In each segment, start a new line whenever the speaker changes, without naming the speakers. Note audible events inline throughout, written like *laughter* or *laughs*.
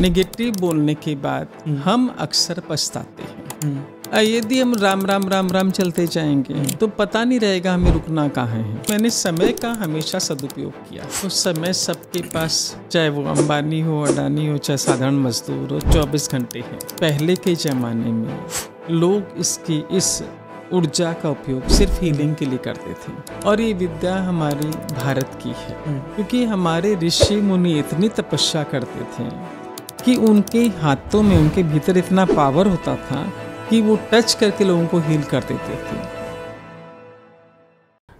Negative बोलने के बाद हम्म। हम अक्सर पछताते हैं हम्म। यदि हम राम राम राम राम चलते जाएंगे हम्म। तो पता नहीं रहेगा हमें रुकना कहाँ है मैंने समय का हमेशा सदुपयोग किया तो समय सबके पास चाहे वो अंबानी हो अडानी हो चाहे साधारण मजदूर हो चौबीस घंटे हैं पहले के ज़माने में लोग इसकी इस ऊर्जा का उपयोग सिर्फ हीलिंग के लिए करते थे और ये विद्या हमारी भारत की है क्योंकि हमारे ऋषि मुनि इतनी तपस्या करते थे कि उनके हाथों में उनके भीतर इतना पावर होता था कि वो टच करके लोगों को हील कर देते थे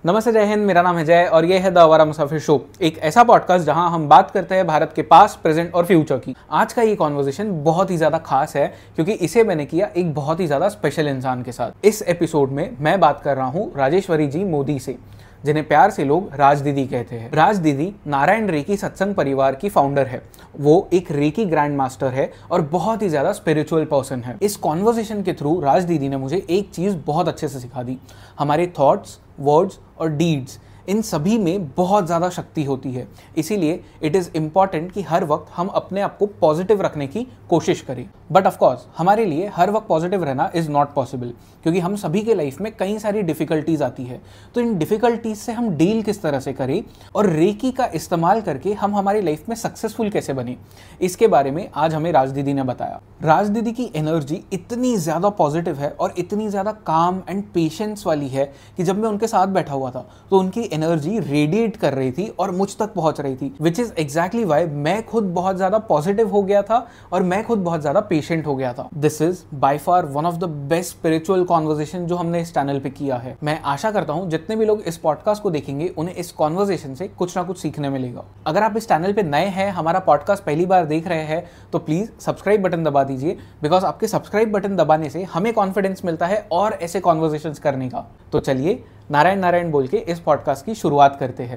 नमस्ते जय हिंद मेरा नाम है जय और
ये है द अवारा मुसाफिर शो एक ऐसा पॉडकास्ट जहां हम बात करते हैं भारत के पास प्रेजेंट और फ्यूचर की आज का ये कॉन्वर्जेशन बहुत ही ज़्यादा खास है क्योंकि इसे मैंने किया एक बहुत ही ज़्यादा स्पेशल इंसान के साथ इस एपिसोड में मैं बात कर रहा हूँ राजेश्वरी जी मोदी से जिन्हें प्यार से लोग राज दीदी कहते हैं राज दीदी नारायण रेकी सत्संग परिवार की फाउंडर है वो एक रेकी ग्रैंड मास्टर है और बहुत ही ज़्यादा स्पिरिचुअल पर्सन है इस कॉन्वर्जेशन के थ्रू राज दीदी ने मुझे एक चीज़ बहुत अच्छे से सिखा दी हमारे थॉट्स वर्ड्स और डीड्स इन सभी में बहुत ज़्यादा शक्ति होती है इसीलिए इट इज़ इम्पॉर्टेंट कि हर वक्त हम अपने आप को पॉजिटिव रखने की कोशिश करें बट ऑफकोर्स हमारे लिए हर वक्त पॉजिटिव रहना इज़ नॉट पॉसिबल क्योंकि हम सभी के लाइफ में कई सारी डिफ़िकल्टीज़ आती है तो इन डिफ़िकल्टीज से हम डील किस तरह से करें और रेकी का इस्तेमाल करके हम हमारी लाइफ में सक्सेसफुल कैसे बने इसके बारे में आज हमें राज दीदी ने बताया राज दीदी की एनर्जी इतनी ज़्यादा पॉजिटिव है और इतनी ज़्यादा काम एंड पेशेंस वाली है कि जब मैं उनके साथ बैठा हुआ था तो उनकी एनर्जी रेडिएट कर रही थी और मुझ तक पहुंच रही थी विच इज एग्जैक्टली वाई मैं खुद बहुत ज्यादा पॉजिटिव हो गया था और मैं खुद बहुत ज्यादा पेशेंट हो गया था this is by far one of the best spiritual conversation जो हमने इस चैनल पे किया है मैं आशा करता हूँ जितने भी लोग इस पॉडकास्ट को देखेंगे उन्हें इस कॉन्वर्जेशन से कुछ ना कुछ सीखने मिलेगा अगर आप इस चैनल पे नए हैं हमारा पॉडकास्ट पहली बार देख रहे हैं तो प्लीज सब्सक्राइब बटन दबा दीजिए बिकॉज आपके सब्सक्राइब बटन दबाने से हमें कॉन्फिडेंस मिलता है और ऐसे कॉन्वर्जेशन करने का तो चलिए नारायण नारायण बोल के इस पॉडकास्ट की शुरुआत करते हैं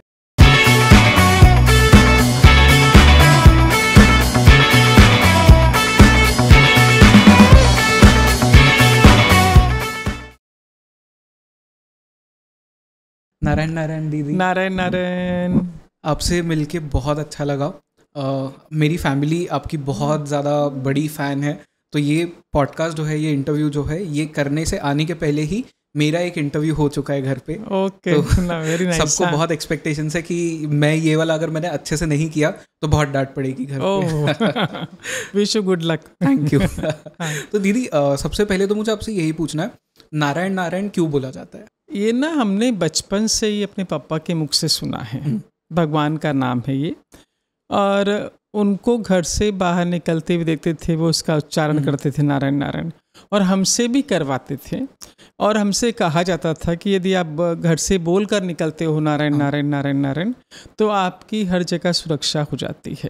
नारायण नारायण दीदी नारायण नारायण आपसे मिलके बहुत अच्छा लगा आ, मेरी फैमिली आपकी बहुत ज़्यादा बड़ी फ़ैन है तो ये पॉडकास्ट जो है ये इंटरव्यू जो है ये करने से आने के पहले ही मेरा एक इंटरव्यू हो चुका है घर पे ओके वेरी नाइस सबको हाँ। बहुत एक्सपेक्टेशन है कि मैं ये वाला अगर मैंने अच्छे से नहीं किया तो बहुत डांट पड़ेगी घर wish you good luck thank you तो दीदी सबसे पहले तो मुझे आपसे यही पूछना है
नारायण नारायण क्यों बोला जाता है ये ना हमने बचपन से ही अपने पापा के मुख से सुना है हम्म। भगवान का नाम है ये और उनको घर से बाहर निकलते हुए देखते थे वो उसका उच्चारण हम्म। करते थे नारायण नारायण और हमसे भी करवाते थे और हमसे कहा जाता था कि यदि आप घर से बोल कर निकलते हो नारायण हाँ। नारायण नारायण नारायण तो आपकी हर जगह सुरक्षा हो जाती है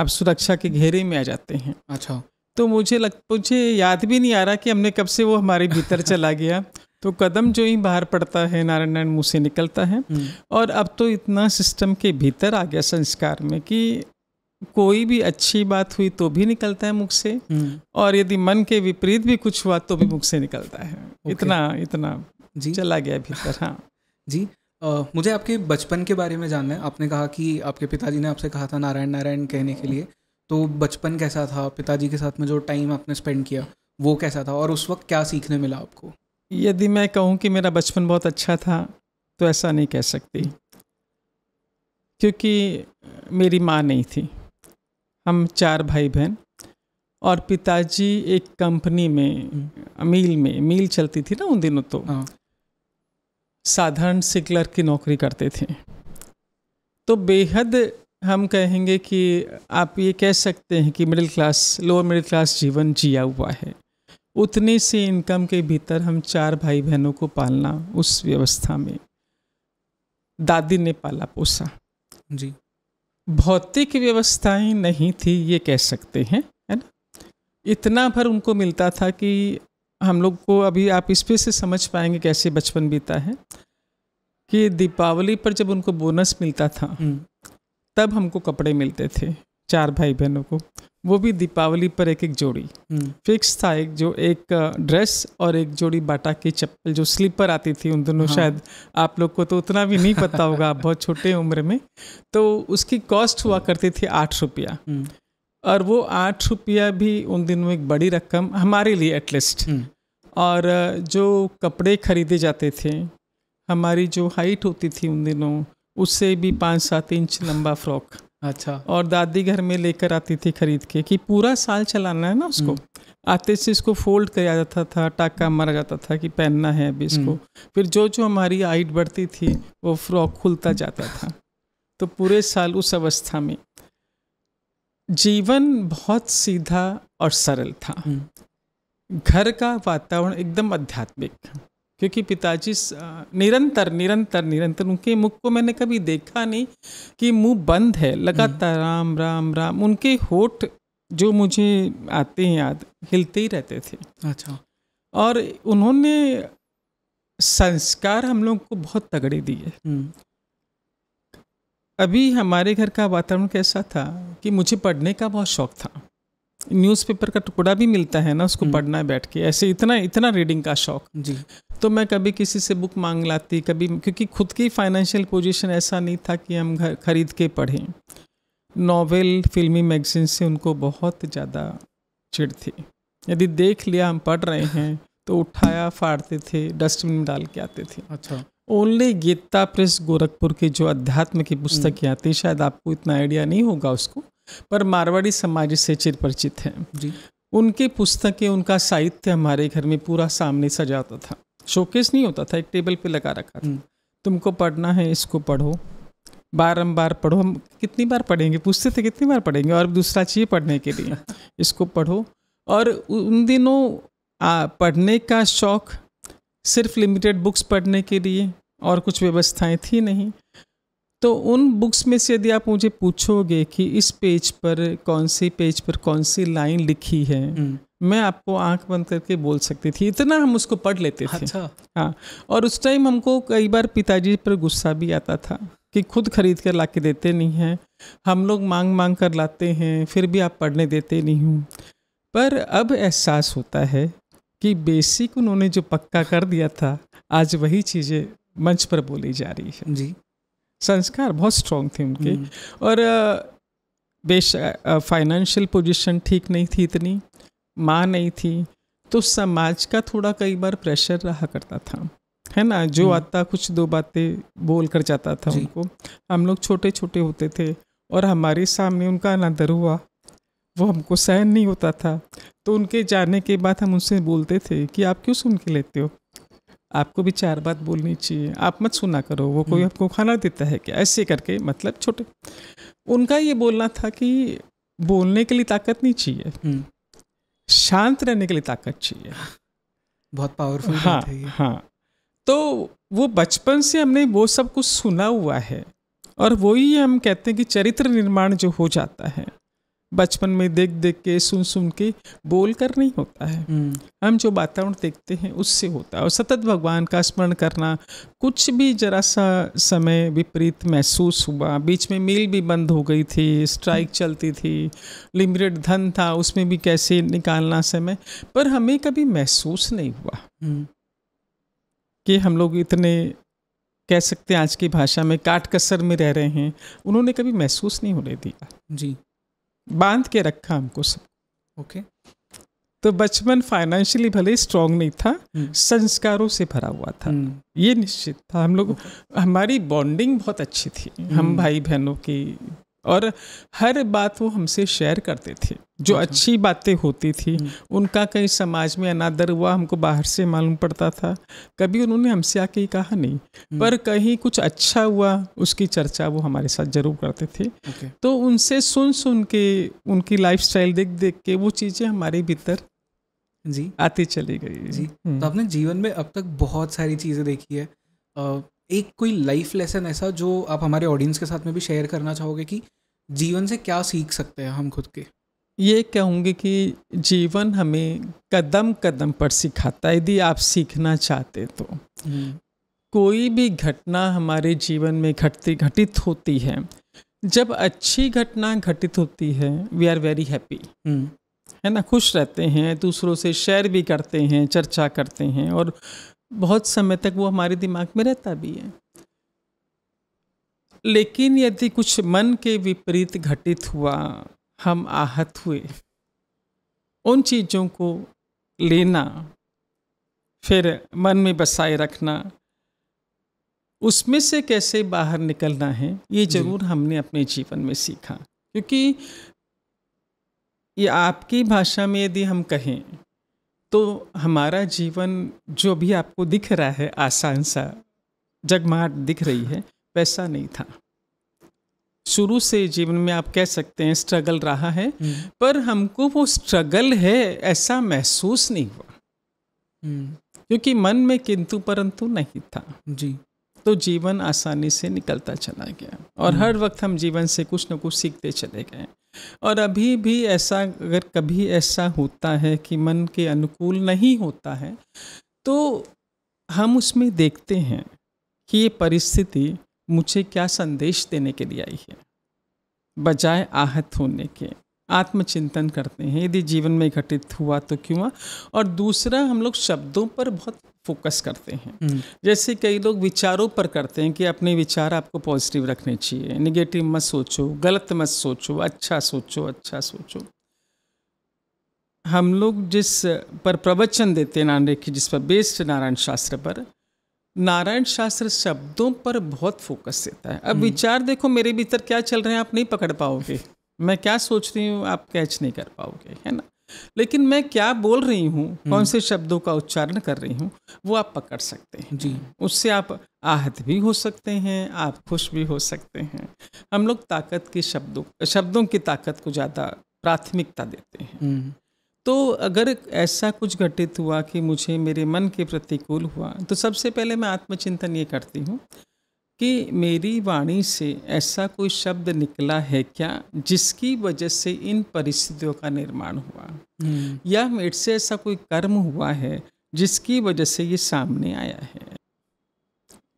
आप सुरक्षा के घेरे में आ जाते हैं अच्छा तो मुझे लग मुझे याद भी नहीं आ रहा कि हमने कब से वो हमारे भीतर *laughs* चला गया तो कदम जो ही बाहर पड़ता है नारायण नारायण मुँह से निकलता है हम्म। और अब तो इतना सिस्टम के भीतर आ गया संस्कार में कि कोई भी अच्छी बात हुई तो भी निकलता है मुख से हम्म। और यदि मन के विपरीत भी कुछ हुआ तो भी मुख से निकलता है इतना इतना जी चला गया भीतर हाँ जी आ, मुझे आपके बचपन के
बारे में जानना है आपने कहा कि आपके पिताजी ने आपसे कहा था नारायण नारायण कहने के लिए तो बचपन कैसा था पिताजी के साथ में जो टाइम आपने स्पेंड किया वो कैसा था और उस वक्त क्या सीखने मिला आपको
यदि मैं कहूँ कि मेरा बचपन बहुत अच्छा था तो ऐसा नहीं कह सकती क्योंकि मेरी माँ नहीं थी हम चार भाई बहन और पिताजी एक कंपनी में मील में मील चलती थी ना उन दिनों तो हाँ। साधारण से क्लर्क की नौकरी करते थे तो बेहद हम कहेंगे कि आप ये कह सकते हैं कि middle class lower middle class जीवन जिया हुआ है उतनी से इनकम के भीतर हम चार भाई बहनों को पालना उस व्यवस्था में दादी ने पाला पोसा जी भौतिक व्यवस्थाएं नहीं थी ये कह सकते हैं है ना इतना भर उनको मिलता था कि हम लोग को अभी आप इस पे से समझ पाएंगे कैसे बचपन बीता है कि दीपावली पर जब उनको बोनस मिलता था हम्म। तब हमको कपड़े मिलते थे चार भाई बहनों को वो भी दीपावली पर एक एक जोड़ी हम्म। फिक्स था एक जो एक ड्रेस और एक जोड़ी बाटा की चप्पल जो स्लीपर आती थी उन दोनों हाँ। शायद आप लोग को तो उतना भी नहीं पता होगा आप बहुत छोटे उम्र में तो उसकी कॉस्ट हुआ करती थी आठ रुपया हम्म। और वो आठ रुपया भी उन दिनों एक बड़ी रकम हमारे लिए एटलीस्ट हम्म। और जो कपड़े खरीदे जाते थे हमारी जो हाइट होती थी उन दिनों उससे भी पाँच सात इंच लंबा फ्रॉक अच्छा और दादी घर में लेकर आती थी खरीद के कि पूरा साल चलाना है ना उसको हम्म। आते से इसको फोल्ड किया जाता था टाका मारा जाता था कि पहनना है अभी इसको हम्म। फिर जो जो हमारी हाइट बढ़ती थी वो फ्रॉक खुलता जाता था तो पूरे साल उस अवस्था में जीवन बहुत सीधा और सरल था हम्म। घर का वातावरण एकदम आध्यात्मिक क्योंकि पिताजी निरंतर निरंतर निरंतर उनके मुख को मैंने कभी देखा नहीं कि मुंह बंद है लगातार हम्म। राम राम राम उनके होठ जो मुझे आते हैं याद हिलते ही रहते थे अच्छा और उन्होंने संस्कार हम लोग को बहुत तगड़े दिए हम्म। अभी हमारे घर का वातावरण कैसा था कि मुझे पढ़ने का बहुत शौक था न्यूज़पेपर का टुकड़ा भी मिलता है ना उसको हम्म। पढ़ना है बैठ के ऐसे इतना इतना रीडिंग का शौक जी तो मैं कभी किसी से बुक मांग लाती कभी क्योंकि खुद की फाइनेंशियल पोजीशन ऐसा नहीं था कि हम घर खरीद के पढ़ें नॉवेल फिल्मी मैगजीन से उनको बहुत ज़्यादा चिड़ थी यदि देख लिया हम पढ़ रहे हैं तो उठाया फाड़ते थे डस्टबिन में डाल के आते थे अच्छा ओनली गीता प्रेस गोरखपुर की जो अध्यात्म की पुस्तकें हम्म। आती शायद आपको इतना आइडिया नहीं होगा उसको पर मारवाड़ी समाज से चिरपरिचित हैं जी उनकी पुस्तकें उनका साहित्य हमारे घर में पूरा सामने सजाता था शोकेस नहीं होता था एक टेबल पे लगा रखा था हम्म। तुमको पढ़ना है इसको पढ़ो बारम्बार पढ़ो हम कितनी बार पढ़ेंगे पूछते थे कितनी बार पढ़ेंगे और दूसरा चाहिए पढ़ने के लिए *laughs* इसको पढ़ो और उन दिनों आ, पढ़ने का शौक़ सिर्फ लिमिटेड बुक्स पढ़ने के लिए और कुछ व्यवस्थाएं थी नहीं तो उन बुक्स में से यदि आप मुझे पूछोगे कि इस पेज पर कौन सी पेज पर कौन सी लाइन लिखी है हम्म। मैं आपको आंख बंद करके बोल सकती थी इतना हम उसको पढ़ लेते थे अच्छा हाँ और उस टाइम हमको कई बार पिताजी पर गुस्सा भी आता था कि खुद खरीद कर ला के देते नहीं हैं हम लोग मांग मांग कर लाते हैं फिर भी आप पढ़ने देते नहीं हूँ पर अब एहसास होता है कि बेसिक उन्होंने जो पक्का कर दिया था आज वही चीज़ें मंच पर बोली जा रही है जी संस्कार बहुत स्ट्रांग थे उनके हम्म। और बेश फाइनेंशियल पोजीशन ठीक नहीं थी इतनी माँ नहीं थी तो समाज का थोड़ा कई बार प्रेशर रहा करता था है ना जो हम्म। आता कुछ दो बातें बोल कर जाता था उनको हम लोग छोटे छोटे होते थे और हमारे सामने उनका अनादर हुआ वो हमको सहन नहीं होता था तो उनके जाने के बाद हम उनसे बोलते थे कि आप क्यों सुन के लेते हो आपको भी चार बात बोलनी चाहिए आप मत सुना करो वो कोई हम्म। आपको खाना देता है क्या ऐसे करके मतलब छोटे उनका ये बोलना था कि बोलने के लिए ताकत नहीं चाहिए हम्म। शांत रहने के लिए ताकत चाहिए बहुत पावरफुल हाँ है ये। हाँ तो वो बचपन से हमने वो सब कुछ सुना हुआ है और वही हम कहते हैं कि चरित्र निर्माण जो हो जाता है बचपन में देख देख के सुन सुन के बोल कर नहीं होता है हम्म। हम जो वातावरण देखते हैं उससे होता है और सतत भगवान का स्मरण करना कुछ भी जरा सा समय विपरीत महसूस हुआ बीच में मील भी बंद हो गई थी स्ट्राइक हम्म। चलती थी लिमिटेड धन था उसमें भी कैसे निकालना समय पर हमें कभी महसूस नहीं हुआ हम्म। कि हम लोग इतने कह सकते हैं आज की भाषा में काट कसर में रह रहे हैं उन्होंने कभी महसूस नहीं होने दिया जी बांध के रखा हमको सब ओके okay. तो बचपन फाइनेंशियली भले स्ट्रांग नहीं था हम्म। संस्कारों से भरा हुआ था हम्म। ये निश्चित था हम लोग हमारी बॉन्डिंग बहुत अच्छी थी हम हम्म। भाई बहनों की और हर बात वो हमसे शेयर करते थे जो अच्छा। अच्छी बातें होती थी हम्म। उनका कहीं समाज में अनादर हुआ हमको बाहर से मालूम पड़ता था कभी उन्होंने हमसे आके ही कहा नहीं।, हम्म। पर कहीं कुछ अच्छा हुआ उसकी चर्चा वो हमारे साथ जरूर करते थे तो उनसे सुन सुन के उनकी स्टाइल देख देख के वो चीज़ें हमारे भीतर जी आती चली गई जी हम्म। तो आपने जीवन में
अब तक बहुत सारी चीज़ें देखी है एक कोई लाइफ लेसन ऐसा जो आप हमारे ऑडियंस के साथ में भी शेयर करना चाहोगे कि जीवन से क्या सीख सकते हैं हम खुद के
ये कहूँगी कि जीवन हमें कदम कदम पर सिखाता है यदि आप सीखना चाहते तो हम्म। कोई भी घटना हमारे जीवन में घटती घटित होती है जब अच्छी घटना घटित होती है वी आर वेरी हैप्पी है ना खुश रहते हैं दूसरों से शेयर भी करते हैं चर्चा करते हैं और बहुत समय तक वो हमारे दिमाग में रहता भी है लेकिन यदि कुछ मन के विपरीत घटित हुआ हम आहत हुए उन चीज़ों को लेना फिर मन में बसाए रखना उसमें से कैसे बाहर निकलना है ये जरूर हमने अपने जीवन में सीखा क्योंकि ये आपकी भाषा में यदि हम कहें तो हमारा जीवन जो भी आपको दिख रहा है आसान सा जगमाट दिख रही है वैसा नहीं था शुरू से जीवन में आप कह सकते हैं स्ट्रगल रहा है हम्म। पर हमको वो स्ट्रगल है ऐसा महसूस नहीं हुआ हम्म। क्योंकि मन में किंतु परंतु नहीं था जी तो जीवन आसानी से निकलता चला गया और हम्म। हर वक्त हम जीवन से कुछ ना कुछ सीखते चले गए और अभी भी ऐसा अगर कभी ऐसा होता है कि मन के अनुकूल नहीं होता है तो हम उसमें देखते हैं कि ये परिस्थिति मुझे क्या संदेश देने के लिए आई है बजाय आहत होने के आत्मचिंतन करते हैं यदि जीवन में घटित हुआ तो क्यों हुआ और दूसरा हम लोग शब्दों पर बहुत फोकस करते हैं हम्म। जैसे कई लोग विचारों पर करते हैं कि अपने विचार आपको पॉजिटिव रखने चाहिए निगेटिव मत सोचो गलत मत सोचो अच्छा सोचो अच्छा सोचो हम लोग जिस पर प्रवचन देते हैं नारायण की जिस पर बेस्ड नारायण शास्त्र पर नारायण शास्त्र शब्दों पर बहुत फोकस देता है अब हम्म। विचार देखो मेरे भीतर क्या चल रहे हैं आप नहीं पकड़ पाओगे मैं क्या सोच रही हूँ आप कैच नहीं कर पाओगे है ना लेकिन मैं क्या बोल रही हूँ हम्म। कौन से शब्दों का उच्चारण कर रही हूँ वो आप पकड़ सकते हैं जी उससे आप आहत भी हो सकते हैं आप खुश भी हो सकते हैं हम लोग ताकत के शब्दों शब्दों की ताकत को ज़्यादा प्राथमिकता देते हैं हम्म। तो अगर ऐसा कुछ घटित हुआ कि मुझे मेरे मन के प्रतिकूल हुआ तो सबसे पहले मैं आत्मचिंतन ये करती हूँ कि मेरी वाणी से ऐसा कोई शब्द निकला है क्या जिसकी वजह से इन परिस्थितियों का निर्माण हुआ हम्म। या मेरे से ऐसा कोई कर्म हुआ है जिसकी वजह से ये सामने आया है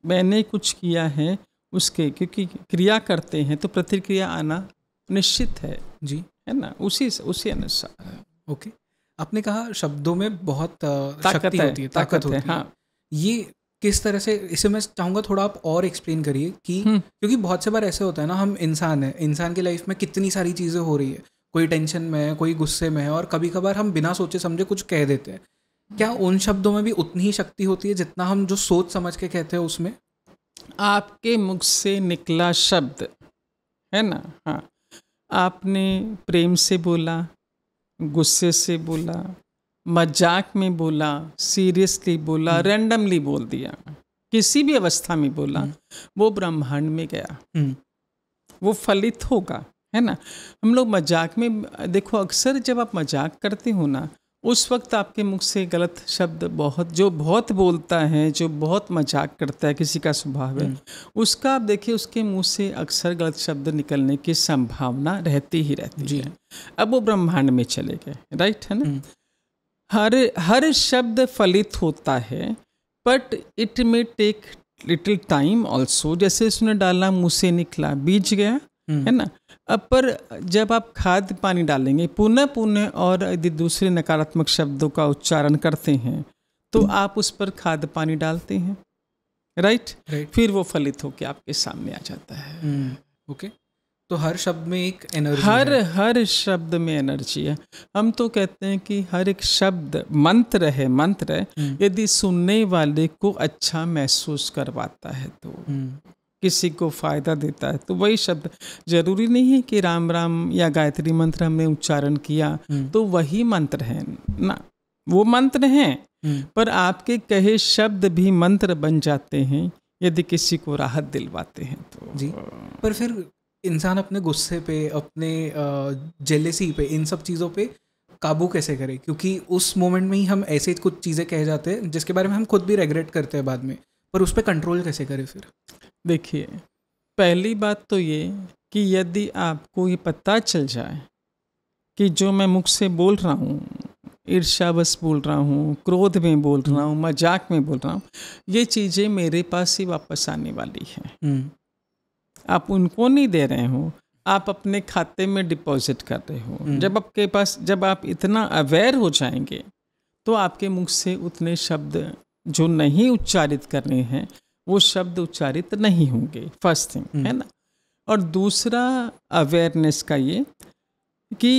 मैंने कुछ किया है उसके क्योंकि क्रिया करते हैं तो प्रतिक्रिया आना निश्चित है जी है ना उसी उसी
अनुसार ओके आपने कहा शब्दों में बहुत शक्ति होती है ताकत, ताकत होती है हाँ ये किस तरह से इसे मैं चाहूंगा थोड़ा आप और एक्सप्लेन करिए कि हम्म। क्योंकि बहुत से बार ऐसे होता है ना हम इंसान हैं इंसान की लाइफ में कितनी सारी चीज़ें हो रही है कोई टेंशन में है कोई गुस्से में है और कभी कभार हम बिना सोचे समझे कुछ कह देते हैं क्या उन शब्दों में भी उतनी ही शक्ति होती
है जितना हम जो सोच समझ के कहते हैं उसमें आपके मुख से निकला शब्द है ना हाँ आपने प्रेम से बोला गुस्से से बोला मजाक में बोला सीरियसली बोला रैंडमली हम्म। बोल दिया किसी भी अवस्था में बोला हम्म। वो ब्रह्मांड में गया हम्म। वो फलित होगा है ना हम लोग मजाक में देखो अक्सर जब आप मजाक करते हो ना उस वक्त आपके मुख से गलत शब्द बहुत जो बहुत बोलता है जो बहुत मजाक करता है किसी का स्वभाव है उसका आप देखिए उसके मुंह से अक्सर गलत शब्द निकलने की संभावना रहती ही रहती है अब वो ब्रह्मांड में चले गए राइट है ना हर हर शब्द फलित होता है but it may take little time also जैसे उसने डाला मुँह से निकला बीज गया हम्म। है ना अब पर जब आप खाद पानी डालेंगे पुनः पुनः और यदि दूसरे नकारात्मक शब्दों का उच्चारण करते हैं तो आप उस पर खाद पानी डालते हैं राइट right? right. फिर वो फलित होकर आपके सामने आ जाता है ओके हम्म। okay. तो हर शब्द में एक एनर्जी हर है। हर शब्द में एनर्जी है हम तो कहते हैं कि हर एक शब्द मंत्र है मंत्र है हम्म। यदि सुनने वाले को अच्छा महसूस करवाता है तो हम्म। किसी को फायदा देता है तो वही शब्द जरूरी नहीं है कि राम राम या गायत्री मंत्र हमने उच्चारण किया हम्म। तो वही मंत्र है ना वो मंत्र हैं पर आपके कहे शब्द भी मंत्र बन जाते हैं यदि किसी को राहत दिलवाते हैं तो जी
पर फिर इंसान अपने गुस्से पे अपने जेलेसी पे इन सब चीज़ों पे काबू कैसे करे क्योंकि उस मोमेंट में ही हम ऐसे कुछ चीज़ें कह जाते हैं जिसके बारे में हम खुद भी रेग्रेट करते हैं बाद में पर उस पर कंट्रोल कैसे करें फिर देखिए
पहली बात तो ये कि यदि आपको ये पता चल जाए कि जो मैं मुख से बोल रहा हूँ ईर्षावश बोल रहा हूँ क्रोध में बोल रहा हूँ मजाक में बोल रहा हूँ ये चीज़ें मेरे पास ही वापस आने वाली है हम्म। आप उनको नहीं दे रहे हो आप अपने खाते में डिपॉजिट कर रहे हो हम्म। जब आपके पास जब आप इतना अवेयर हो जाएंगे तो आपके मुख से उतने शब्द जो नहीं उच्चारित करने हैं वो शब्द उच्चारित नहीं होंगे फर्स्ट हम्म। थिंग है ना और दूसरा अवेयरनेस का ये कि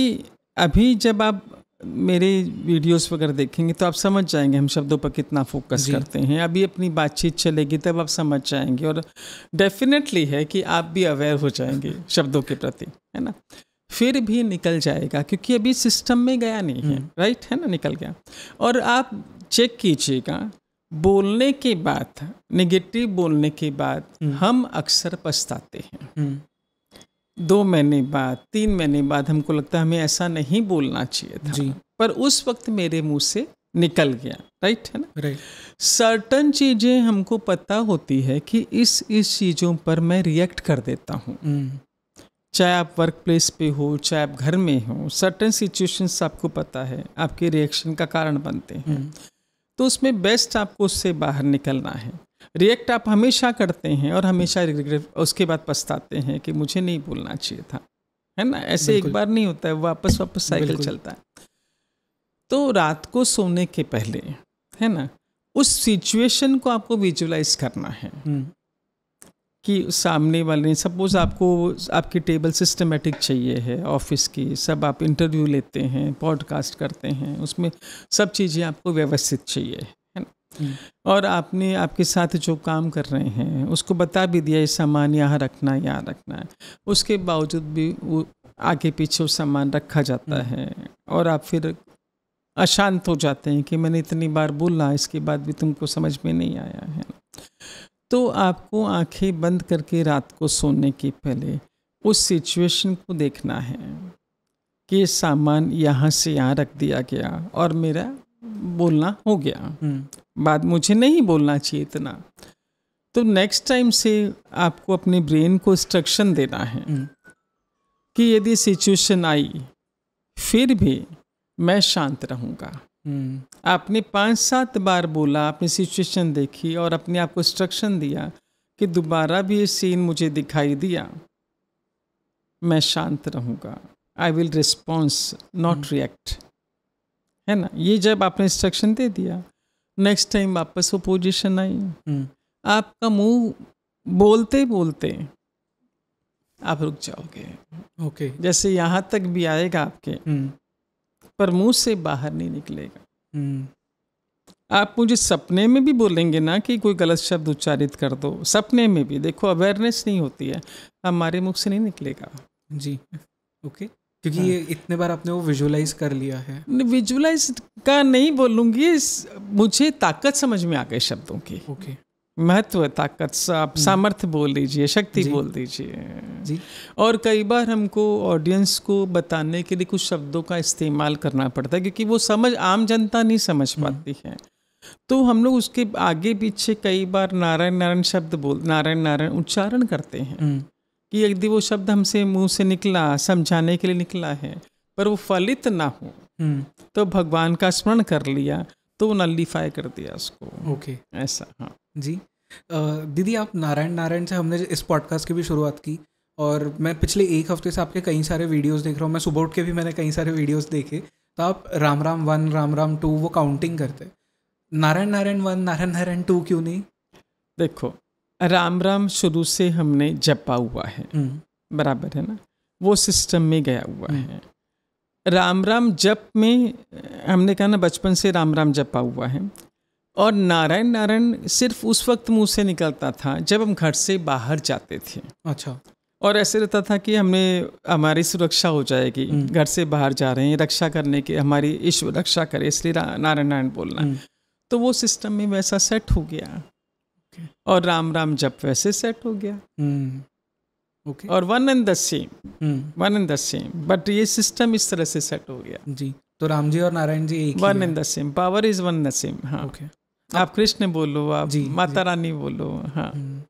अभी जब आप मेरे वीडियोस वगैरह देखेंगे तो आप समझ जाएंगे हम शब्दों पर कितना फोकस करते हैं अभी अपनी बातचीत चलेगी तब आप समझ जाएंगे और डेफिनेटली है कि आप भी अवेयर हो जाएंगे *laughs* शब्दों के प्रति है ना फिर भी निकल जाएगा क्योंकि अभी सिस्टम में गया नहीं है राइट हम्म। है ना निकल गया और आप चेक कीजिएगा बोलने के बाद नेगेटिव बोलने के बाद हम्म। हम अक्सर पछताते हैं हम्म। दो महीने बाद तीन महीने बाद हमको लगता है हमें ऐसा नहीं बोलना चाहिए था जी पर उस वक्त मेरे मुंह से निकल गया राइट है ना राइट सर्टन चीज़ें हमको पता होती है कि इस इस चीज़ों पर मैं रिएक्ट कर देता हूँ हम्म। चाहे आप वर्क प्लेस पे हो चाहे आप घर में हो सर्टन सिचुएशंस आपको पता है आपके रिएक्शन का कारण बनते हैं हम्म। तो उसमें बेस्ट आपको उससे बाहर निकलना है रिएक्ट आप हमेशा करते हैं और हमेशा रिग्रेट उसके बाद पछताते हैं कि मुझे नहीं बोलना चाहिए था है ना ऐसे एक बार नहीं होता है वापस वापस साइकिल चलता है तो रात को सोने के पहले है ना उस सिचुएशन को आपको विजुलाइज करना है हम्म। कि सामने वाले सपोज आपको आपकी टेबल सिस्टमेटिक चाहिए है ऑफिस की सब आप इंटरव्यू लेते हैं पॉडकास्ट करते हैं उसमें सब चीज़ें आपको व्यवस्थित चाहिए हम्म। और आपने आपके साथ जो काम कर रहे हैं उसको बता भी दिया ये सामान यहाँ रखना है यहाँ रखना है उसके बावजूद भी वो आगे पीछे वो सामान रखा जाता हम्म। है और आप फिर अशांत हो जाते हैं कि मैंने इतनी बार बोला इसके बाद भी तुमको समझ में नहीं आया है तो आपको आंखें बंद करके रात को सोने के पहले उस सिचुएशन को देखना है कि सामान यहाँ से यहाँ रख दिया गया और मेरा बोलना हो गया हम्म। बाद मुझे नहीं बोलना चाहिए इतना तो नेक्स्ट टाइम से आपको अपने ब्रेन को इंस्ट्रक्शन देना है हम्म। कि यदि सिचुएशन आई फिर भी मैं शांत रहूँगा हम्म। आपने पांच सात बार बोला आपने सिचुएशन देखी और अपने आप को इंस्ट्रक्शन दिया कि दोबारा भी ये सीन मुझे दिखाई दिया मैं शांत रहूँगा I will response not react है ना ये जब आपने इंस्ट्रक्शन दे दिया नेक्स्ट टाइम वापस वो पोजिशन आई हम्म। आपका मुंह बोलते बोलते आप रुक जाओगे ओके okay. जैसे यहाँ तक भी आएगा आपके हम्म। पर मुंह से बाहर नहीं निकलेगा हम्म। आप मुझे सपने में भी बोलेंगे ना कि कोई गलत शब्द उच्चारित कर दो सपने में भी देखो अवेयरनेस नहीं होती है हमारे मुख से नहीं निकलेगा जी ओके okay. क्योंकि हाँ। ये इतने बार
आपने वो विजुअलाइज कर लिया है
विजुअलाइज का नहीं बोलूँगी मुझे ताकत समझ में आ गई शब्दों की ओके महत्व ताकत आप हम्म। सामर्थ्य बोल दीजिए शक्ति बोल दीजिए जी और कई बार हमको ऑडियंस को बताने के लिए कुछ शब्दों का इस्तेमाल करना पड़ता है क्योंकि वो समझ आम जनता नहीं समझ हम्म। पाती है तो हम लोग उसके आगे पीछे कई बार नारायण नारायण शब्द बोल नारायण नारायण उच्चारण करते हैं हम्म। कि यदि वो शब्द हमसे मुंह से निकला समझाने के लिए निकला है पर वो फलित ना हो हम्म। तो भगवान का स्मरण कर लिया तो नलिफाई कर दिया उसको ओके ऐसा हाँ
जी दीदी आप नारायण नारायण से हमने इस पॉडकास्ट की भी शुरुआत की और मैं पिछले एक हफ्ते से आपके कई सारे वीडियोस देख रहा हूँ मैं सुबह उठ के भी मैंने कई सारे वीडियोस देखे तो आप राम राम वन राम राम टू वो काउंटिंग करते नारायण नारायण वन नारायण नारायण
टू क्यों नहीं देखो राम राम शुरू से हमने जपा हुआ है हम्म। बराबर है ना वो सिस्टम में गया हुआ हम्म। है राम राम जप में हमने कहा ना बचपन से राम राम जपा हुआ है और नारायण नारायण सिर्फ उस वक्त मुंह से निकलता था जब हम घर से बाहर जाते थे अच्छा और ऐसे रहता था कि हमने हमारी सुरक्षा हो जाएगी हम्म। घर से बाहर जा रहे हैं रक्षा करने के हमारी ईश्वर रक्षा करे इसलिए नारायण नारायण बोलना तो वो सिस्टम में वैसा सेट हो गया okay. और राम राम जब वैसे सेट हो गया ओके हम्म, और one and the same one and the same but ये सिस्टम इस तरह से सेट हो गया जी तो राम जी और नारायण जी एक one and the same power is one the same हाँ ओके आप कृष्ण बोलो आप जी माता जी. रानी बोलो हाँ हम्म,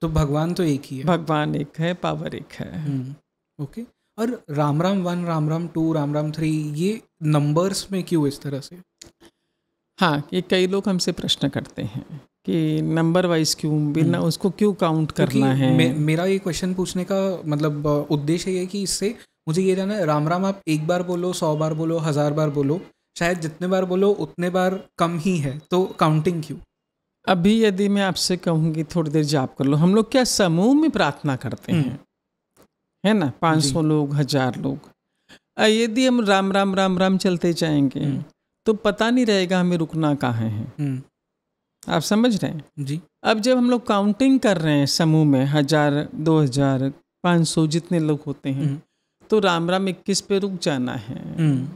तो भगवान तो एक ही है भगवान एक है पावर एक है
ओके हम्म, और Ram Ram one Ram Ram two Ram Ram three ये
नंबर्स में क्यों इस तरह से हाँ ये कई लोग हमसे प्रश्न करते हैं कि नंबर वाइज क्यों बिना हम्म। उसको क्यों काउंट करना है मे, मेरा ये क्वेश्चन पूछने का
मतलब उद्देश्य ये कि इससे मुझे ये जाना राम राम आप एक बार बोलो सौ बार बोलो हज़ार
बार बोलो शायद जितने बार बोलो उतने बार कम ही है तो काउंटिंग क्यों अभी यदि मैं आपसे कहूँगी थोड़ी देर जाप कर लो हम लोग क्या समूह में प्रार्थना करते हम्म। हैं है ना पाँच सौ लोग हजार लोग यदि हम राम राम राम राम चलते जाएंगे हम्म। तो पता नहीं रहेगा हमें रुकना कहाँ है आप समझ रहे हैं जी अब जब हम लोग काउंटिंग कर रहे हैं समूह में हजार दो हजार पाँच सौ जितने लोग होते हैं हम्म। तो राम राम इक्कीस पे रुक जाना है हम्म।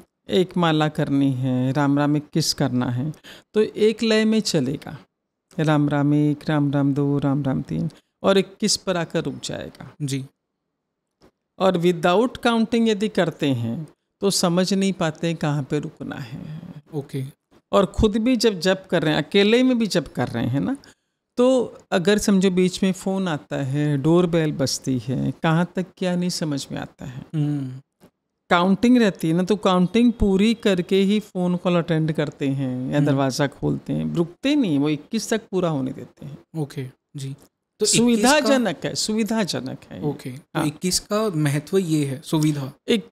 एक माला करनी है राम राम इक्कीस करना है तो एक लय में चलेगा राम राम एक राम राम दो राम राम तीन और इक्कीस पर आकर रुक जाएगा जी और विदाउट काउंटिंग यदि करते हैं तो समझ नहीं पाते कहाँ पे रुकना है ओके और ख़ुद भी जब जप कर रहे हैं अकेले में भी जप कर रहे हैं ना तो अगर समझो बीच में फ़ोन आता है डोर बेल बजती है कहाँ तक क्या नहीं समझ में आता है हम्म। काउंटिंग रहती है ना तो काउंटिंग पूरी करके ही फ़ोन कॉल अटेंड करते हैं या हम्म। दरवाज़ा खोलते हैं रुकते नहीं वो इक्कीस तक पूरा होने देते हैं
ओके जी तो सुविधाजनक
है सुविधाजनक है ओके तो हाँ। इक्कीस का महत्व ये है सुविधा एक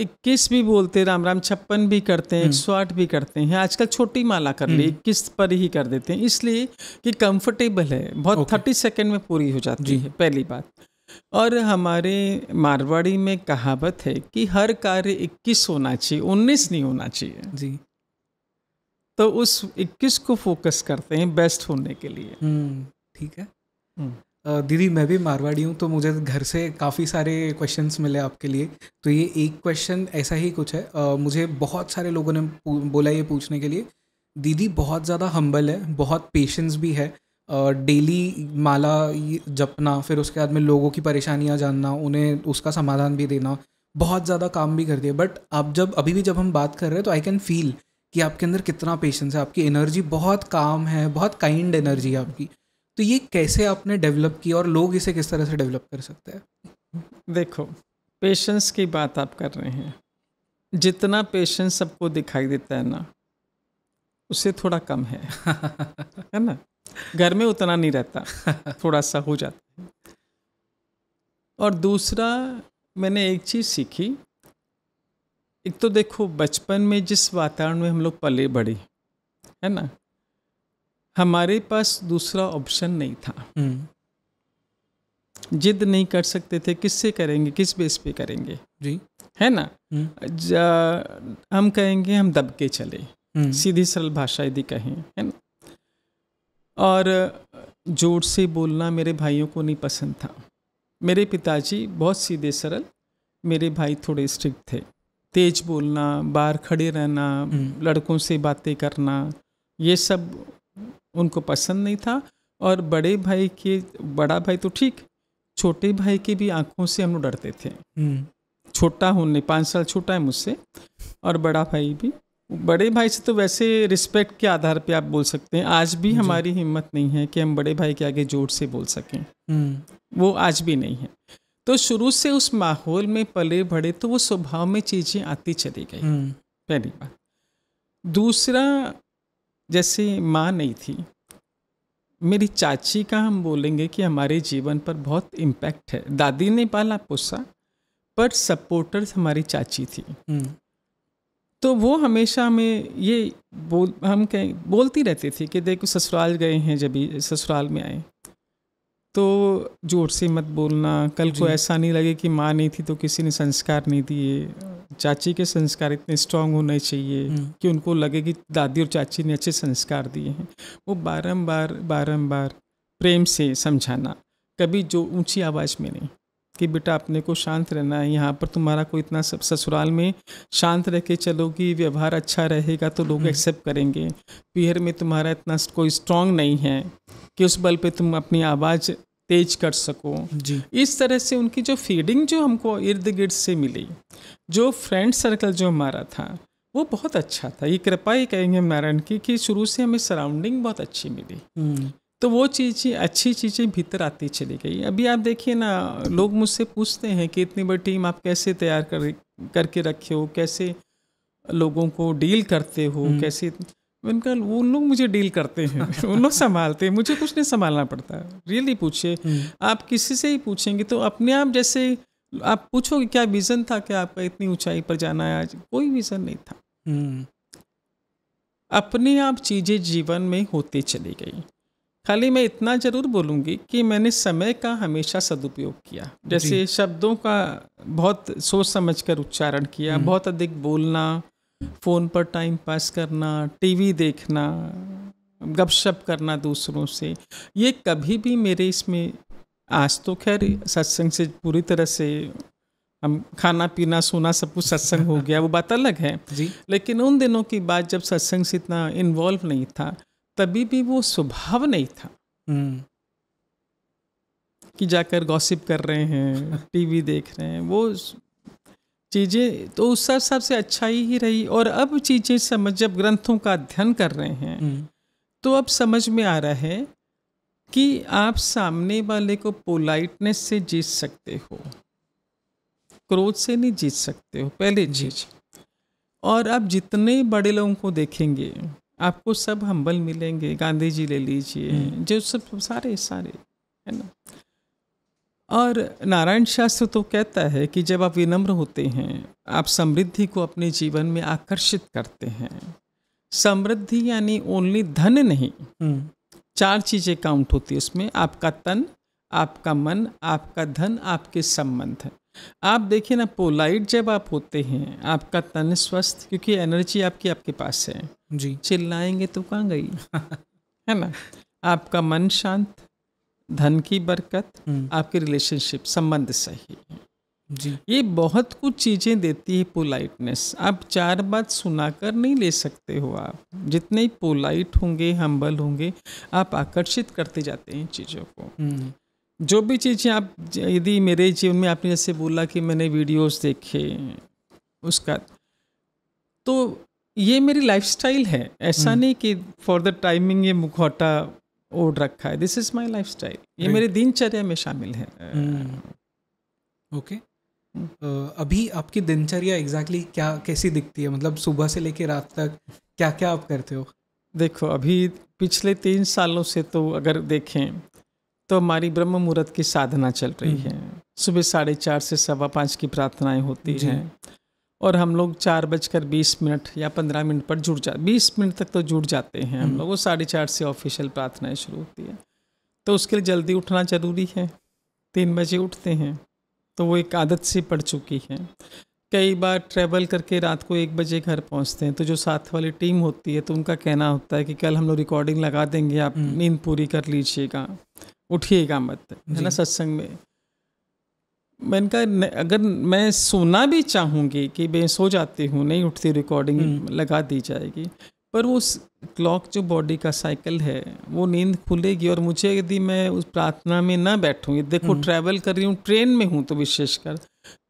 इक्कीस भी बोलते राम राम छप्पन भी करते हैं हम्म। एक सौ आठ भी करते हैं आजकल छोटी माला कर ली हम्म। इक्कीस पर ही कर देते हैं इसलिए कि कंफर्टेबल है बहुत थर्टी सेकेंड में पूरी हो जाती है पहली बात और हमारे मारवाड़ी में कहावत है कि हर कार्य इक्कीस होना चाहिए उन्नीस नहीं होना चाहिए जी तो उस इक्कीस को फोकस करते हैं बेस्ट होने के लिए
हम्म, ठीक है
दीदी मैं भी मारवाड़ी हूँ तो मुझे घर से काफ़ी
सारे क्वेश्चंस मिले आपके लिए तो ये एक क्वेश्चन ऐसा ही कुछ है आ, मुझे बहुत सारे लोगों ने बोला ये पूछने के लिए दीदी बहुत ज़्यादा हम्बल है बहुत पेशेंस भी है डेली माला जपना फिर उसके बाद में लोगों की परेशानियाँ जानना उन्हें उसका समाधान भी देना बहुत ज़्यादा काम भी करती है बट आप जब अभी भी जब हम बात कर रहे हैं तो आई कैन फील कि आपके अंदर कितना पेशेंस है आपकी एनर्जी बहुत काम है बहुत काइंड एनर्जी
है आपकी तो ये कैसे आपने डेवलप की और लोग इसे किस तरह से डेवलप कर सकते हैं देखो पेशेंस की बात आप कर रहे हैं जितना पेशेंस सबको दिखाई देता है ना उससे थोड़ा कम है *laughs* है ना घर में उतना नहीं रहता थोड़ा सा हो जाता है और दूसरा मैंने एक चीज़ सीखी एक तो देखो बचपन में जिस वातावरण में हम लोग पले बड़े है ना हमारे पास दूसरा ऑप्शन नहीं था
हम्म।
जिद नहीं कर सकते थे किससे करेंगे किस बेस पे करेंगे जी है ना हम्म। हम कहेंगे हम दब के चले हम्म। सीधी सरल भाषा यदि कहें है ना और जोर से बोलना मेरे भाइयों को नहीं पसंद था मेरे पिताजी बहुत सीधे सरल मेरे भाई थोड़े स्ट्रिक्ट थे तेज बोलना बाहर खड़े रहना लड़कों से बातें करना ये सब उनको पसंद नहीं था और बड़े भाई के बड़ा भाई तो ठीक छोटे भाई की भी आंखों से हम लोग डरते थे हम्म। छोटा होने पाँच साल छोटा है मुझसे और बड़ा भाई भी बड़े भाई से तो वैसे रिस्पेक्ट के आधार पे आप बोल सकते हैं आज भी हमारी हिम्मत नहीं है कि हम बड़े भाई के आगे जोर से बोल सकें
हम्म।
वो आज भी नहीं है तो शुरू से उस माहौल में पले भड़े तो वो स्वभाव में चीज़ें आती चली गई हम्म। पहली बात दूसरा जैसे माँ नहीं थी मेरी चाची का हम बोलेंगे कि हमारे जीवन पर बहुत इम्पैक्ट है दादी ने पाला पोसा पर सपोर्टर्स हमारी चाची थी हम्म। तो वो हमेशा हमें ये बोल हम कहें बोलती रहती थी कि देखो ससुराल गए हैं जब ससुराल में आए तो जोर से मत बोलना कल को ऐसा नहीं लगे कि माँ नहीं थी तो किसी ने संस्कार नहीं दिए चाची के संस्कार इतने स्ट्रांग होने चाहिए हम्म। कि उनको लगे कि दादी और चाची ने अच्छे संस्कार दिए हैं वो बारंबार बारंबार प्रेम से समझाना कभी जो ऊंची आवाज़ में नहीं कि बेटा अपने को शांत रहना है यहाँ पर तुम्हारा कोई इतना सब ससुराल में शांत रह के चलोगी व्यवहार अच्छा रहेगा तो लोग एक्सेप्ट हम्म। करेंगे पीहर में तुम्हारा इतना कोई स्ट्रांग नहीं है कि उस बल पे तुम अपनी आवाज़ तेज कर सको जी इस तरह से उनकी जो फीडिंग जो हमको इर्द गिर्द से मिली जो फ्रेंड सर्कल जो हमारा था वो बहुत अच्छा था ये कृपा ही कहेंगे नारायण की कि शुरू से हमें सराउंडिंग बहुत अच्छी मिली हम्म। तो वो चीज़ें अच्छी चीज़ें भीतर आती चली गई अभी आप देखिए ना लोग मुझसे पूछते हैं कि इतनी बड़ी टीम आप कैसे तैयार कर करके रखे हो कैसे लोगों को डील करते हो हम्म। कैसे मैंने कहा वो लोग मुझे डील करते हैं उन लोग संभालते हैं मुझे कुछ नहीं संभालना पड़ता रियली पूछिए हम्म। आप किसी से ही पूछेंगे तो अपने आप जैसे आप पूछोगे क्या विज़न था कि आपका इतनी ऊंचाई पर जाना है आज कोई विज़न नहीं था हम्म। अपने आप चीज़ें जीवन में होती चली गई खाली मैं इतना ज़रूर बोलूंगी कि मैंने समय का हमेशा सदुपयोग किया जैसे शब्दों का बहुत सोच समझ कर उच्चारण किया हम्म। बहुत अधिक बोलना फ़ोन पर टाइम पास करना टीवी देखना गपशप करना दूसरों से ये कभी भी मेरे इसमें आज तो खैर सत्संग से पूरी तरह से हम खाना पीना सोना सब कुछ सत्संग हो गया वो बात अलग है जी लेकिन उन दिनों की बात जब सत्संग से इतना इन्वॉल्व नहीं था तभी भी वो स्वभाव नहीं था हम्म। कि जाकर गॉसिप कर रहे हैं टीवी देख रहे हैं वो चीज़ें तो उस हिसाब से अच्छाई ही रही और अब चीज़ें समझ जब ग्रंथों का अध्ययन कर रहे हैं हम्म। तो अब समझ में आ रहा है कि आप सामने वाले को पोलाइटनेस से जीत सकते हो क्रोध से नहीं जीत सकते हो पहले चीज और आप जितने बड़े लोगों को देखेंगे आपको सब हम्बल मिलेंगे गांधी जी ले लीजिए हम्म। जो सब सारे सारे है ना और नारायण शास्त्र तो कहता है कि जब आप विनम्र होते हैं आप समृद्धि को अपने जीवन में आकर्षित करते हैं समृद्धि यानी ओनली धन नहीं हम्म। चार चीज़ें काउंट होती है उसमें आपका तन आपका मन आपका धन आपके संबंध आप देखिए ना पोलाइट जब आप होते हैं आपका तन स्वस्थ क्योंकि एनर्जी आपकी आपके पास है जी चिल्लाएंगे तो कहाँ गई *laughs* है ना आपका मन शांत धन की बरकत हम्म। आपके रिलेशनशिप संबंध सही जी ये बहुत कुछ चीज़ें देती है पोलाइटनेस आप चार बात सुनाकर नहीं ले सकते हो आप जितने पोलाइट होंगे हम्बल होंगे आप आकर्षित करते जाते हैं चीज़ों को हम्म। जो भी चीज़ें आप यदि मेरे जीवन में आपने जैसे बोला कि मैंने वीडियोस देखे उसका तो ये मेरी लाइफस्टाइल है ऐसा हम्म। नहीं कि फॉर द टाइमिंग ये मुखौटा ओढ़ रखा है this is my lifestyle ये मेरे दिनचर्या में शामिल है हम्म।
Okay okay. Uh, अभी आपकी दिनचर्या एग्जैक्टली exactly क्या कैसी दिखती है मतलब सुबह से लेकर
रात तक क्या क्या आप करते हो देखो अभी पिछले तीन सालों से तो अगर देखें तो हमारी ब्रह्म मुहूर्त की साधना चल रही हम्म। है सुबह साढ़े चार से सवा पाँच की प्रार्थनाएं होती हैं और हम लोग चार बजकर बीस मिनट या पंद्रह मिनट पर जुड़ जा बीस मिनट तक तो जुड़ जाते हैं हम हम्म। लोग वो साढ़े चार से ऑफिशियल प्रार्थनाएं शुरू होती है तो उसके लिए जल्दी उठना ज़रूरी है तीन बजे उठते हैं तो वो एक आदत सी पड़ चुकी है कई बार ट्रैवल करके रात को एक बजे घर पहुंचते हैं तो जो साथ वाली टीम होती है तो उनका कहना होता है कि कल हम लोग रिकॉर्डिंग लगा देंगे आप हम्म। नींद पूरी कर लीजिएगा उठिएगा मत है ना सत्संग में मैंने कहा अगर मैं सोना भी चाहूँगी कि मैं सो जाती हूँ नहीं उठती रिकॉर्डिंग हम्म। लगा दी जाएगी पर वो क्लॉक जो बॉडी का साइकिल है वो नींद खुलेगी और मुझे यदि मैं उस प्रार्थना में ना बैठूँगी देखो ट्रैवल हम्म। कर रही हूँ ट्रेन में हूँ तो विशेषकर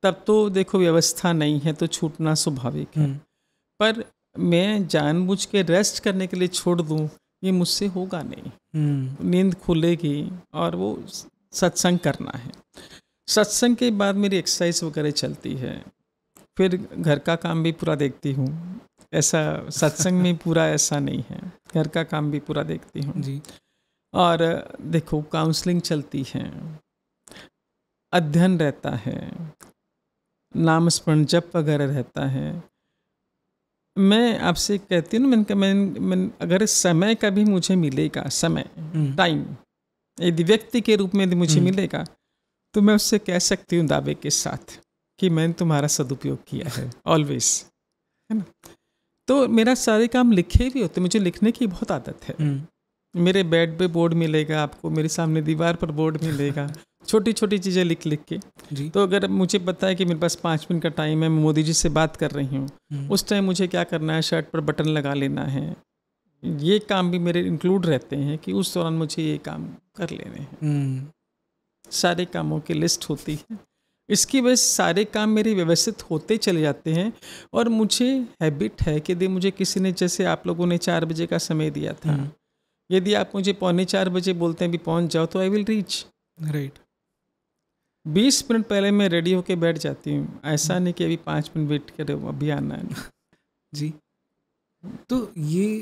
तब तो देखो व्यवस्था नहीं है तो छूटना स्वाभाविक है हम्म। पर मैं जानबूझ के रेस्ट करने के लिए छोड़ दूँ ये मुझसे होगा नहीं नींद खुलेगी और वो सत्संग करना है सत्संग के बाद मेरी एक्सरसाइज वगैरह चलती है फिर घर का काम भी पूरा देखती हूँ ऐसा सत्संग में पूरा ऐसा नहीं है घर का काम भी पूरा देखती हूँ जी और देखो काउंसलिंग चलती है अध्ययन रहता है नाम स्मरण जप वगैरह रहता है मैं आपसे कहती हूँ ना मैंने मैं, मैं अगर समय का भी मुझे मिलेगा समय टाइम हम्म। यदि व्यक्ति के रूप में यदि मुझे हम्म। मिलेगा तो मैं उससे कह सकती हूँ दावे के साथ कि मैंने तुम्हारा सदुपयोग किया है ऑलवेज *laughs* है ना तो मेरा सारे काम लिखे भी होते मुझे लिखने की बहुत आदत है हम्म। मेरे बेड पे बोर्ड मिलेगा आपको मेरे सामने दीवार पर बोर्ड मिलेगा *laughs* छोटी छोटी चीज़ें लिख लिख के जी। तो अगर मुझे पता है कि मेरे पास पाँच मिनट का टाइम है मैं मोदी जी से बात कर रही हूँ हम्म। उस टाइम मुझे क्या करना है शर्ट पर बटन लगा लेना है ये काम भी मेरे इंक्लूड रहते हैं कि उस दौरान मुझे ये काम कर लेने हैं हम्म। सारे कामों की लिस्ट होती है इसकी वजह से सारे काम मेरे व्यवस्थित होते चले जाते हैं और मुझे हैबिट है कि यदि मुझे किसी ने जैसे आप लोगों ने चार बजे का समय दिया था हम्म। यदि आप मुझे पौने चार बजे बोलते हैं भी पहुंच जाओ तो आई विल रीच राइट बीस मिनट पहले मैं रेडी होके बैठ जाती हूँ ऐसा नहीं कि अभी पाँच मिनट वेट करे अभी आना है जी
तो ये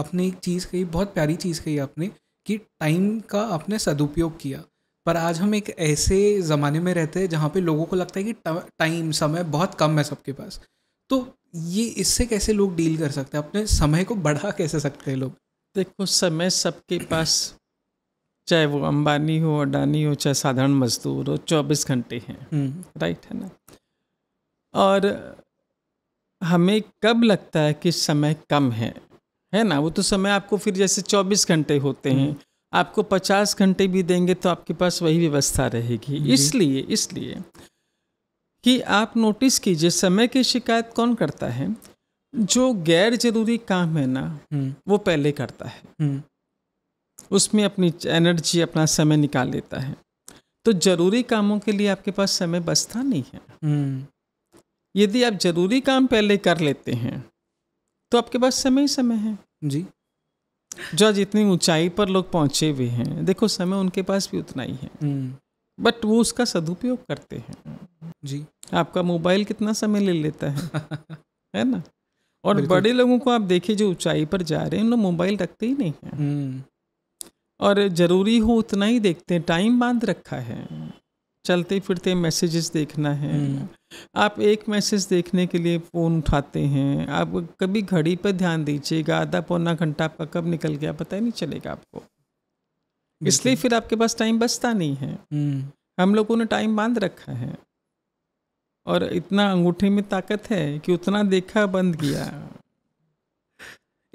आपने एक चीज़ कही बहुत प्यारी चीज़ कही आपने कि टाइम का आपने सदुपयोग किया पर आज हम एक ऐसे ज़माने में रहते हैं जहाँ पे लोगों को लगता है कि टाइम समय बहुत कम है सबके पास तो ये इससे कैसे लोग डील
कर सकते हैं अपने समय को बढ़ा कैसे सकते हैं लोग देखो समय सबके पास चाहे वो अंबानी हो अडानी हो चाहे साधारण मजदूर हो चौबीस घंटे हैं राइट हम्म। है ना और हमें कब लगता है कि समय कम है है ना वो तो समय आपको फिर जैसे चौबीस घंटे होते हैं हम्म। आपको पचास घंटे भी देंगे तो आपके पास वही व्यवस्था रहेगी इसलिए इसलिए कि आप नोटिस कीजिए समय की शिकायत कौन करता है जो गैर जरूरी काम है ना हम्म। वो पहले करता है हम्म। उसमें अपनी एनर्जी अपना समय निकाल लेता है तो जरूरी कामों के लिए आपके पास समय बचता नहीं है हम्म। यदि आप जरूरी काम पहले कर लेते हैं तो आपके पास समय ही समय है जी जो आज इतनी ऊंचाई पर लोग पहुंचे हुए हैं देखो समय उनके पास भी उतना ही है बट हम्म। वो उसका सदुपयोग करते हैं जी आपका मोबाइल कितना समय ले लेता है *laughs* है ना और बड़े लोगों को आप देखिए जो ऊंचाई पर जा रहे हैं उन मोबाइल रखते ही नहीं है हम्म। और ज़रूरी हो उतना ही देखते हैं टाइम बांध रखा है चलते फिरते मैसेजेस देखना है हम्म। आप एक मैसेज देखने के लिए फ़ोन उठाते हैं आप कभी घड़ी पर ध्यान दीजिएगा आधा पौना घंटा आपका कब निकल गया पता ही नहीं चलेगा आपको इसलिए फिर आपके पास टाइम बचता नहीं है हम्म। हम लोगों ने टाइम बांध रखा है और इतना अंगूठे में ताकत है कि उतना देखा बंद किया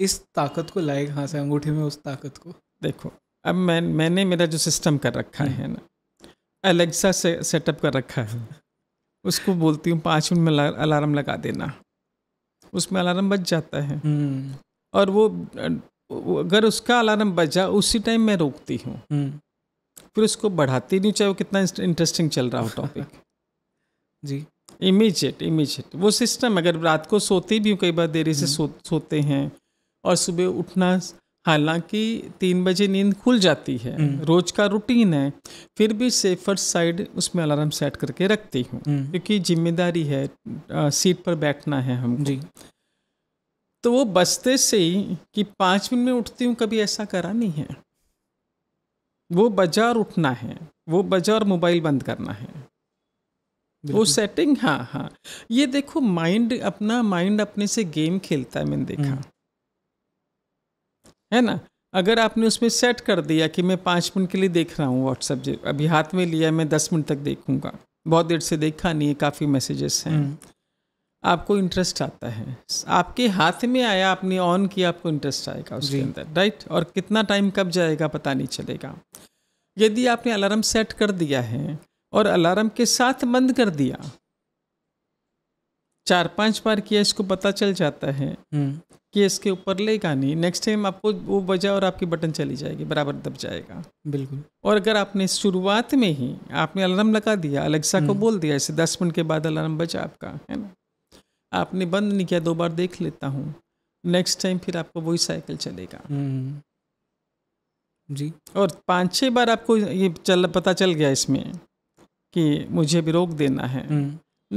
इस ताकत को लाए कहाँ से अंगूठे में उस ताकत को
देखो अब मैं मैंने मेरा जो सिस्टम हम्म। कर रखा है ना एलेक्सा से सेटअप कर रखा है उसको बोलती हूँ पाँच मिनट में अलार्म लगा देना उसमें अलार्म बज जाता है हम्म। और वो अगर उसका अलार्म बजा उसी टाइम मैं रोकती हूँ हम्म। फिर उसको बढ़ाती नहीं चाहे वो कितना इंटरेस्टिंग चल रहा हो टॉपिक *laughs* जी इमीजिएट इमीजिएट वो सिस्टम अगर रात को सोती भी हूँ कई बार देरी से हम्म। सो सोते हैं और सुबह उठना हालांकि तीन बजे नींद खुल जाती है हम्म। रोज का रूटीन है फिर भी सेफर साइड उसमें अलार्म सेट करके रखती हूँ हम्म। क्योंकि जिम्मेदारी है आ, सीट पर बैठना है हम जी तो वो बसते से ही कि पाँच मिनट में उठती हूँ कभी ऐसा करा नहीं है वो बाजार उठना है वो बाजार मोबाइल बंद करना है वो सेटिंग हाँ हाँ ये देखो माइंड अपना माइंड अपने से गेम खेलता है मैंने देखा हम्म। है ना अगर आपने उसमें सेट कर दिया कि मैं पाँच मिनट के लिए देख रहा हूँ व्हाट्सएप अभी हाथ में लिया मैं दस मिनट तक देखूँगा बहुत देर से देखा नहीं है काफ़ी मैसेजेस हैं हम्म। आपको इंटरेस्ट आता है आपके हाथ में आया आपने ऑन किया आपको इंटरेस्ट आएगा उसके अंदर राइट और कितना टाइम कब जाएगा पता नहीं चलेगा यदि आपने अलार्म सेट कर दिया है और अलार्म के साथ बंद कर दिया चार पांच बार किया इसको पता चल जाता है हम्म। कि इसके ऊपर लेगा नहीं नेक्स्ट टाइम आपको वो बजा और आपकी बटन चली जाएगी बराबर दब जाएगा बिल्कुल और अगर आपने शुरुआत में ही आपने अलार्म लगा दिया अलेक्सा को हम्म। बोल दिया ऐसे दस मिनट के बाद अलार्म बजा आपका है ना आपने बंद नहीं किया दो बार देख लेता हूँ नेक्स्ट टाइम फिर आपको वही साइकिल चलेगा हम्म। जी और पाँच छः बार आपको ये चल पता चल गया इसमें कि मुझे भी रोक देना है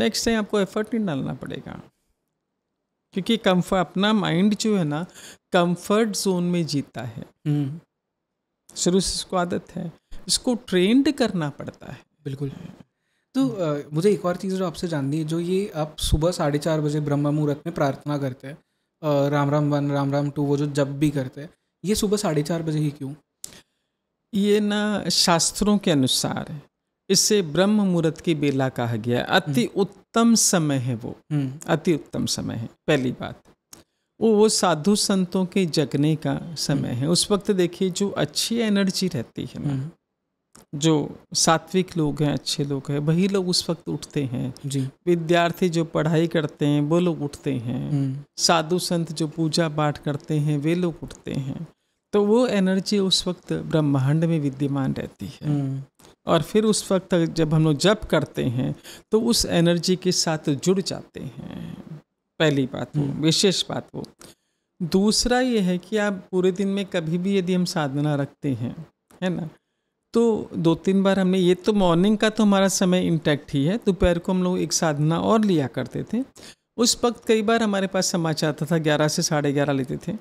नेक्स्ट टाइम आपको एफर्ट नहीं डालना पड़ेगा क्योंकि कंफर्ट अपना माइंड जो है ना कंफर्ट जोन में जीता है हम्म। शुरू से इसको आदत है इसको ट्रेंड करना पड़ता है बिल्कुल तो आ, मुझे एक
और चीज़ जो आपसे जाननी है जो ये आप सुबह साढ़े चार बजे ब्रह्म मुहूर्त में प्रार्थना करते हैं राम राम वन राम राम टू वो जो जब भी करते हैं ये सुबह साढ़े चार बजे ही क्यों
ये ना शास्त्रों के अनुसार है इससे ब्रह्म मुहूर्त की बेला कहा गया अति हम्म। उत्तम समय है वो हम्म। अति उत्तम समय है पहली बात वो वो साधु संतों के जगने का समय हम्म। है उस वक्त देखिए जो अच्छी एनर्जी रहती है ना जो सात्विक लोग हैं अच्छे लोग हैं वही लोग उस वक्त उठते हैं जी विद्यार्थी जो पढ़ाई करते हैं वो लोग उठते हैं साधु संत जो पूजा पाठ करते हैं वे लोग उठते हैं तो वो एनर्जी उस वक्त ब्रह्मांड में विद्यमान रहती है और फिर उस वक्त जब हम लोग जप करते हैं तो उस एनर्जी के साथ जुड़ जाते हैं पहली बात वो हम्म। विशेष बात वो दूसरा ये है कि आप पूरे दिन में कभी भी यदि हम साधना रखते हैं है ना तो दो तीन बार हमने ये तो मॉर्निंग का तो हमारा समय इंटैक्ट ही है दोपहर को हम लोग एक साधना और लिया करते थे उस वक्त कई बार हमारे पास समाचार आता था ग्यारह से साढ़े ग्यारह लेते थे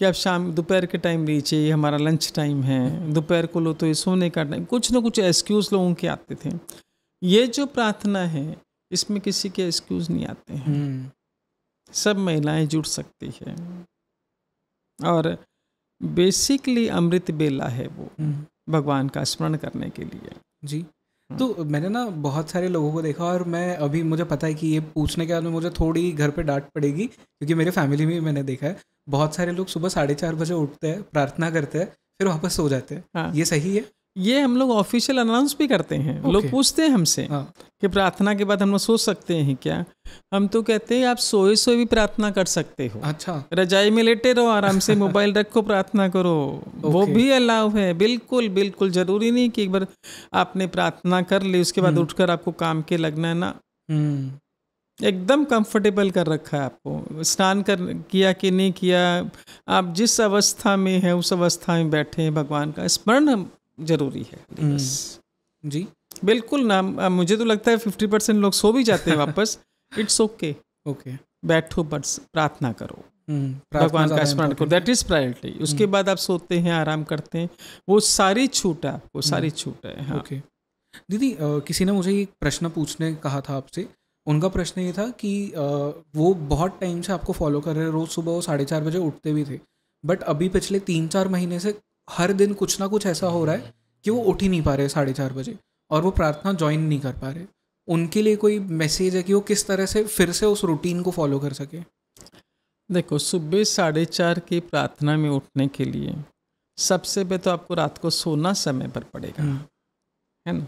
कि आप शाम दोपहर के टाइम लीजिए ये हमारा लंच टाइम है दोपहर को लो तो ये सोने का टाइम कुछ ना कुछ एक्सक्यूज़ लोगों के आते थे ये जो प्रार्थना है इसमें किसी के एक्सक्यूज़ नहीं आते हैं हम्म। सब महिलाएं जुड़ सकती है और बेसिकली अमृत बेला है वो हम्म। भगवान का स्मरण करने के लिए जी तो मैंने ना बहुत सारे लोगों को देखा
और मैं अभी मुझे पता है कि ये पूछने के बाद में मुझे थोड़ी घर पे डांट पड़ेगी क्योंकि मेरे फैमिली में मैंने देखा है बहुत सारे लोग सुबह साढ़े चार बजे उठते हैं प्रार्थना करते हैं फिर वापस सो जाते हैं हाँ। ये
सही है ये हम लोग ऑफिशियल अनाउंस भी करते हैं okay. लोग पूछते हैं हमसे हाँ. कि प्रार्थना के बाद हम लोग सोच सकते हैं क्या हम तो कहते हैं आप सोए सोए भी प्रार्थना कर सकते हो अच्छा रजाई में लेटे रहो आराम से मोबाइल रखो प्रार्थना करो okay. वो भी अलाउ है बिल्कुल बिल्कुल जरूरी नहीं कि एक बार आपने प्रार्थना कर ली उसके बाद हम्म। उठकर आपको काम के लगना है ना हम्म। एकदम कंफर्टेबल कर रखा है आपको स्नान कर किया कि नहीं किया आप जिस अवस्था में है उस अवस्था में बैठे हैं भगवान का स्मरण जरूरी है हम्म। जी बिल्कुल ना मुझे तो लगता है फिफ्टी परसेंट लोग सो भी जाते हैं *laughs* वापस इट्स ओके ओके बैठो बस प्रार्थना करो हम्म, भगवान का स्मरण करो दैट इज प्रायोरिटी उसके बाद आप सोते हैं आराम करते हैं वो सारी छूट है आपको सारी हम्म। छूट है हाँ ओके
दीदी किसी ने मुझे एक प्रश्न पूछने कहा था आपसे उनका प्रश्न ये था कि आ, वो बहुत टाइम से आपको फॉलो कर रहे हैं रोज़ सुबह वो साढ़े चार बजे उठते भी थे बट अभी पिछले तीन चार महीने से हर दिन कुछ ना कुछ ऐसा हो रहा है कि वो उठ ही नहीं पा रहे साढ़े चार बजे और वो प्रार्थना ज्वाइन नहीं कर पा रहे उनके लिए कोई
मैसेज है कि वो किस तरह से फिर से उस रूटीन को फॉलो कर सके देखो सुबह साढ़े चार की प्रार्थना में उठने के लिए सबसे पहले तो आपको रात को सोना समय पर पड़ेगा हम्म। है ना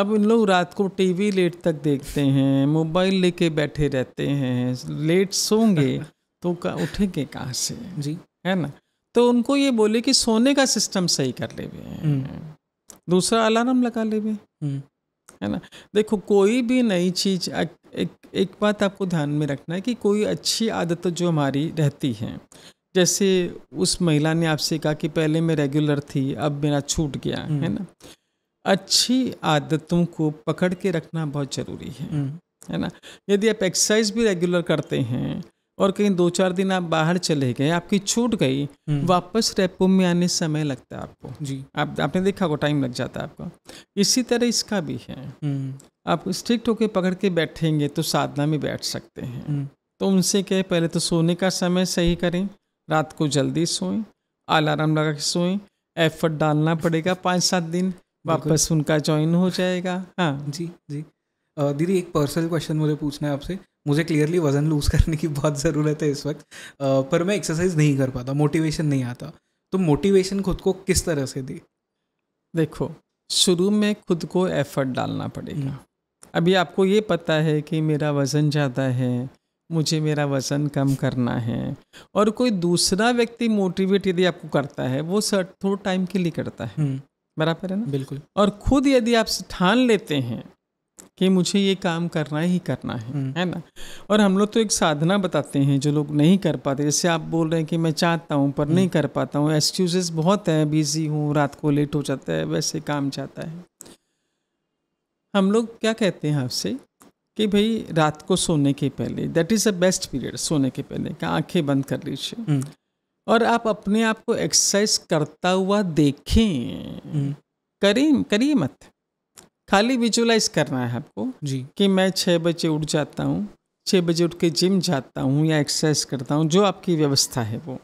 अब इन लोग रात को टीवी लेट तक देखते हैं मोबाइल लेके बैठे रहते हैं लेट सोंगे *laughs* तो उठेंगे कहाँ से जी है ना तो उनको ये बोले कि सोने का सिस्टम सही कर ले हम्म। दूसरा अलार्म लगा ले हम्म। है ना देखो कोई भी नई चीज़ एक एक बात आपको ध्यान में रखना है कि कोई अच्छी आदत जो हमारी रहती है जैसे उस महिला ने आपसे कहा कि पहले मैं रेगुलर थी अब मेरा छूट गया है हम्म। ना अच्छी आदतों को पकड़ के रखना बहुत ज़रूरी है है ना यदि आप एक्सरसाइज भी रेगुलर करते हैं और कहीं दो चार दिन आप बाहर चले गए आपकी छूट गई हम्म। वापस रेपो में आने समय लगता है आपको जी आप आपने देखा को टाइम लग जाता है आपका इसी तरह इसका भी है हम्म। आप स्ट्रिक्ट होके पकड़ के बैठेंगे तो साधना में बैठ सकते हैं हम्म। तो उनसे कहे पहले तो सोने का समय सही करें रात को जल्दी सोएं अलार्म लगा के सोएं एफर्ट डालना पड़ेगा पाँच सात दिन वापस उनका ज्वाइन हो जाएगा हाँ जी जी दीदी एक
पर्सनल क्वेश्चन मुझे पूछना है आपसे मुझे क्लियरली वज़न लूज़ करने की बहुत ज़रूरत है इस वक्त पर मैं एक्सरसाइज नहीं कर पाता मोटिवेशन नहीं आता तो मोटिवेशन खुद को किस तरह से दी
देखो शुरू में खुद को एफर्ट डालना पड़ेगा हम्म। अभी आपको ये पता है कि मेरा वज़न ज़्यादा है मुझे मेरा वज़न कम करना है और कोई दूसरा व्यक्ति मोटिवेट यदि आपको करता है वो सर थोड़ा टाइम के लिए करता है हम्म। बराबर है ना बिल्कुल और खुद यदि आप ठान लेते हैं कि मुझे ये काम करना ही करना है हम्म। है ना और हम लोग तो एक साधना बताते हैं जो लोग नहीं कर पाते जैसे आप बोल रहे हैं कि मैं चाहता हूँ पर नहीं हम्म। कर पाता हूँ एक्सक्यूजेस बहुत है बिजी हूँ रात को लेट हो जाता है वैसे काम जाता है हम लोग क्या कहते हैं आपसे कि भाई रात को सोने के पहले that is a best period सोने के पहले क्या आंखें बंद कर लीजिए हम्म। और आप अपने आप को एक्सरसाइज करता हुआ देखें करें करिए मत खाली विजुलाइज करना है आपको जी कि मैं छः बजे उठ जाता हूँ छः बजे उठ के जिम जाता हूँ या एक्सरसाइज करता हूँ जो आपकी व्यवस्था है वो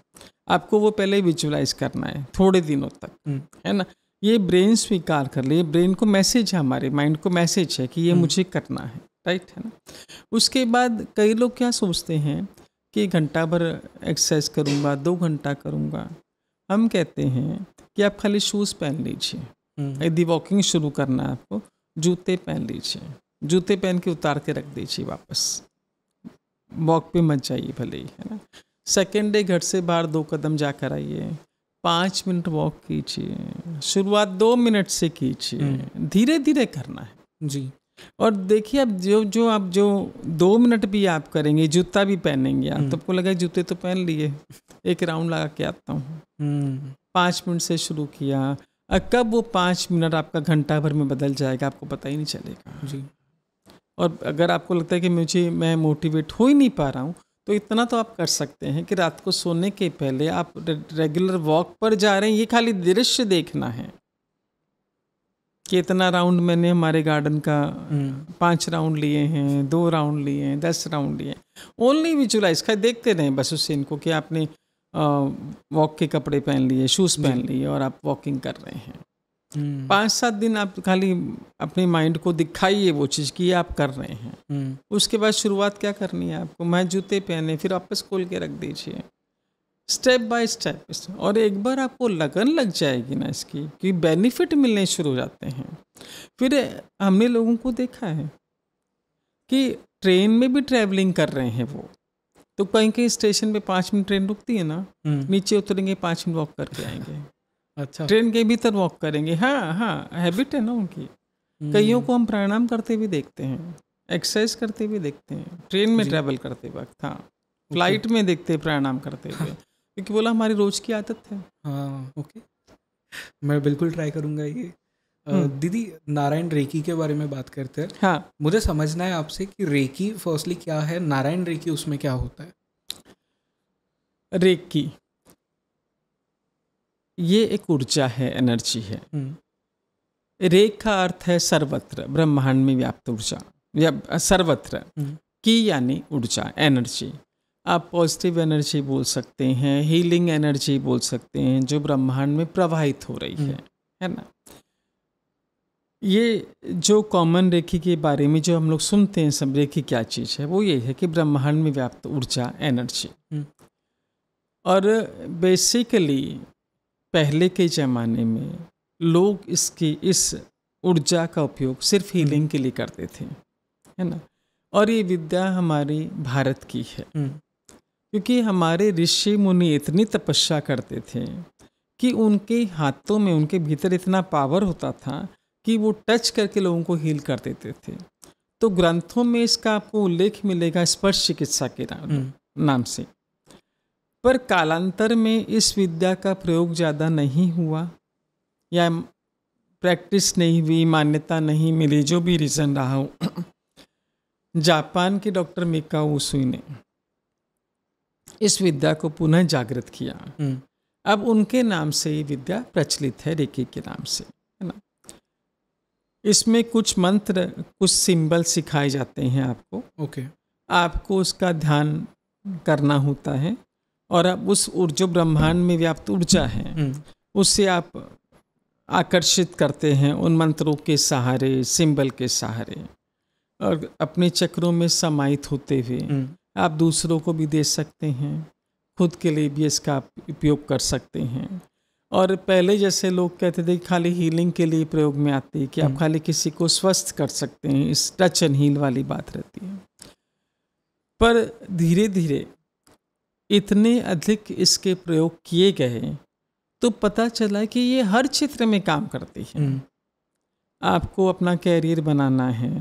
आपको वो पहले विजुलाइज करना है थोड़े दिनों तक हम्म। है ना ये ब्रेन स्वीकार कर ले ब्रेन को मैसेज है हमारे माइंड को मैसेज है कि ये हम्म। मुझे करना है राइट है ना उसके बाद कई लोग क्या सोचते हैं कि घंटा भर एक्सरसाइज करूँगा दो घंटा करूँगा हम कहते हैं कि आप खाली शूज़ पहन लीजिए हम्म। यदि वॉकिंग शुरू करना है आपको जूते पहन लीजिए जूते पहन के उतार के रख दीजिए वापस वॉक पे मत जाइए भले ही है ना सेकेंड डे घर से बाहर दो कदम जाकर आइए पाँच मिनट वॉक कीजिए शुरुआत दो मिनट से कीजिए हम्म। धीरे धीरे करना है जी और देखिए अब जो जो आप जो दो मिनट भी आप करेंगे जूता भी पहनेंगे आप हम्म। तो आपको लगा जूते तो पहन लिए एक राउंड लगा के आता हूँ पाँच मिनट से शुरू किया कब वो पाँच मिनट आपका घंटा भर में बदल जाएगा आपको पता ही नहीं चलेगा जी और अगर आपको लगता है कि मुझे मैं मोटिवेट हो ही नहीं पा रहा हूँ तो इतना तो आप कर सकते हैं कि रात को सोने के पहले आप रेगुलर वॉक पर जा रहे हैं ये खाली दृश्य देखना है कि इतना राउंड मैंने हमारे गार्डन का हम्म। पांच राउंड लिए हैं दो राउंड लिए हैं दस राउंड लिए हैं ओनली विजुलाइज का देखते रहें बस उस सीन को कि आपने वॉक के कपड़े पहन लिए शूज़ पहन लिए और आप वॉकिंग कर रहे हैं हम्म। पाँच सात दिन आप खाली अपने माइंड को दिखाइए वो चीज़ कि आप कर रहे हैं हम्म। उसके बाद शुरुआत क्या करनी है आपको मैं जूते पहने फिर वापस खोल के रख दीजिए स्टेप बाय स्टेप और एक बार आपको लगन लग जाएगी ना इसकी कि बेनिफिट मिलने शुरू हो जाते हैं फिर हमने लोगों को देखा है कि ट्रेन में भी ट्रैवलिंग कर रहे हैं वो तो कहीं कहीं स्टेशन पे पाँच मिनट ट्रेन रुकती है ना हम्म। नीचे उतरेंगे पाँच मिनट वॉक करके आएंगे अच्छा ट्रेन के भीतर वॉक करेंगे हाँ हाँ हैबिट है ना उनकी हम्म। कईयों को हम प्राणायाम करते हुए देखते हैं एक्सरसाइज करते हुए देखते हैं ट्रेन में ट्रेवल करते वक्त हाँ फ्लाइट में देखते हैं प्राणायाम करते हुए हाँ।
क्योंकि बोला हमारी रोज की आदत है हाँ ओके मैं बिल्कुल ट्राई करूँगा ये हम्म। दीदी नारायण रेकी के बारे में बात करते हैं हाँ मुझे समझना है आपसे कि रेकी फर्स्टली क्या है नारायण रेकी उसमें क्या होता है
रेकी ये एक ऊर्जा है एनर्जी है
हम्म।
रेक का अर्थ है सर्वत्र ब्रह्मांड में व्याप्त ऊर्जा या सर्वत्र हम्म। की यानी ऊर्जा एनर्जी आप पॉजिटिव एनर्जी बोल सकते हैं हीलिंग एनर्जी बोल सकते हैं जो ब्रह्मांड में प्रवाहित हो रही है है ना ये जो कॉमन रेखी के बारे में जो हम लोग सुनते हैं सब रेखी क्या चीज़ है वो ये है कि ब्रह्मांड में व्याप्त ऊर्जा एनर्जी हम्म। और बेसिकली पहले के ज़माने में लोग इसकी इस ऊर्जा का उपयोग सिर्फ हीलिंग हम्म। के लिए करते थे है ना और ये विद्या हमारी भारत की है हम्म। क्योंकि हमारे ऋषि मुनि इतनी तपस्या करते थे कि उनके हाथों में उनके भीतर इतना पावर होता था कि वो टच करके लोगों को हील कर देते थे तो ग्रंथों में इसका आपको उल्लेख मिलेगा स्पर्श चिकित्सा के नाम हम्म। नाम से पर कालांतर में इस विद्या का प्रयोग ज़्यादा नहीं हुआ या प्रैक्टिस नहीं हुई मान्यता नहीं मिली जो भी रीज़न रहा हो *clears throat* जापान के डॉक्टर मिका ओसुई ने इस विद्या को पुनः जागृत किया हम्म। अब उनके नाम से ये विद्या प्रचलित है रेकी के नाम से इसमें कुछ मंत्र कुछ सिंबल सिखाए जाते हैं आपको ओके okay. आपको उसका ध्यान करना होता है और अब उस ऊर्जा ब्रह्मांड में व्याप्त ऊर्जा है हम्म। उससे आप आकर्षित करते हैं उन मंत्रों के सहारे सिंबल के सहारे और अपने चक्रों में समाहित होते हुए हम्म। आप दूसरों को भी दे सकते हैं खुद के लिए भी इसका उपयोग कर सकते हैं और पहले जैसे लोग कहते थे खाली हीलिंग के लिए प्रयोग में आती है कि आप हम्म। खाली किसी को स्वस्थ कर सकते हैं इस टच एंड हील वाली बात रहती है पर धीरे धीरे इतने अधिक इसके प्रयोग किए गए तो पता चला कि ये हर क्षेत्र में काम करती है हम्म। आपको अपना कैरियर बनाना है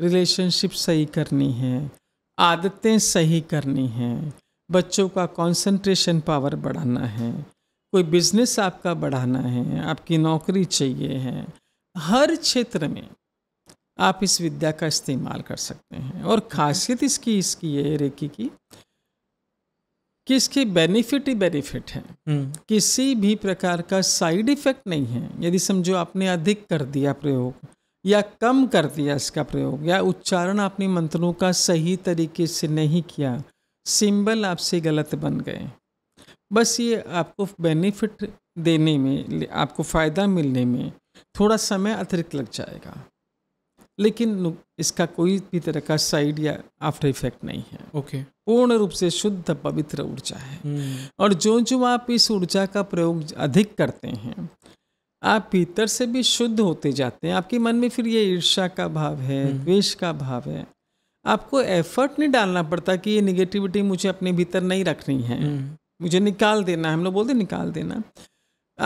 रिलेशनशिप सही करनी है आदतें सही करनी हैं बच्चों का कंसंट्रेशन पावर बढ़ाना है कोई बिजनेस आपका बढ़ाना है आपकी नौकरी चाहिए है हर क्षेत्र में आप इस विद्या का इस्तेमाल कर सकते हैं और खासियत इसकी इसकी ये रेकी की कि इसके बेनिफिट ही बेनिफिट है हम्म। किसी भी प्रकार का साइड इफेक्ट नहीं है यदि समझो आपने अधिक कर दिया प्रयोग या कम कर दिया इसका प्रयोग या उच्चारण आपने मंत्रों का सही तरीके से नहीं किया सिंबल आपसे गलत बन गए बस ये आपको बेनिफिट देने में आपको फ़ायदा मिलने में थोड़ा समय अतिरिक्त लग जाएगा लेकिन इसका कोई भी तरह का साइड या आफ्टर इफेक्ट नहीं है ओके okay. पूर्ण रूप से शुद्ध पवित्र ऊर्जा है hmm. और जो जो आप इस ऊर्जा का प्रयोग अधिक करते हैं आप भीतर से भी शुद्ध होते जाते हैं आपके मन में फिर ये ईर्ष्या का भाव है hmm. द्वेष hmm. का भाव है आपको एफर्ट नहीं डालना पड़ता कि ये निगेटिविटी मुझे अपने भीतर नहीं रखनी है hmm. मुझे निकाल देना है हम लोग बोलते निकाल देना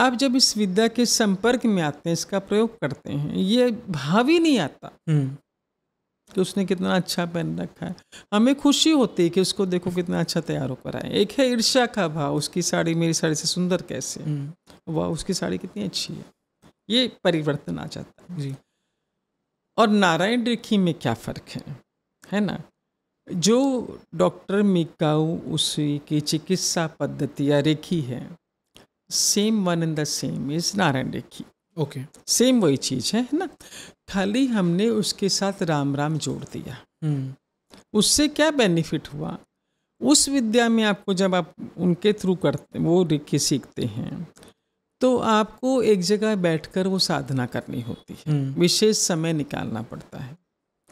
आप जब इस विद्या के संपर्क में आते हैं इसका प्रयोग करते हैं ये भाव ही नहीं आता हम्म। कि उसने कितना अच्छा पहन रखा है हमें खुशी होती है कि उसको देखो कितना अच्छा तैयार होकर आए एक है ईर्ष्या का भाव उसकी साड़ी मेरी साड़ी से सुंदर कैसे हम्म। वाह उसकी साड़ी कितनी अच्छी है ये परिवर्तन आ जाता है जी और नारायण रेखी में क्या फ़र्क है है ना जो डॉक्टर मिकाऊ उसी की चिकित्सा पद्धतियाँ रेखी है same one and the same is Narayan reiki okay same वही चीज़ है ना खाली हमने उसके साथ राम राम जोड़ दिया hmm. उससे क्या बेनिफिट हुआ उस विद्या में आपको जब आप उनके थ्रू करते वो रेखी सीखते हैं तो आपको एक जगह बैठकर वो साधना करनी होती है hmm. विशेष समय निकालना पड़ता है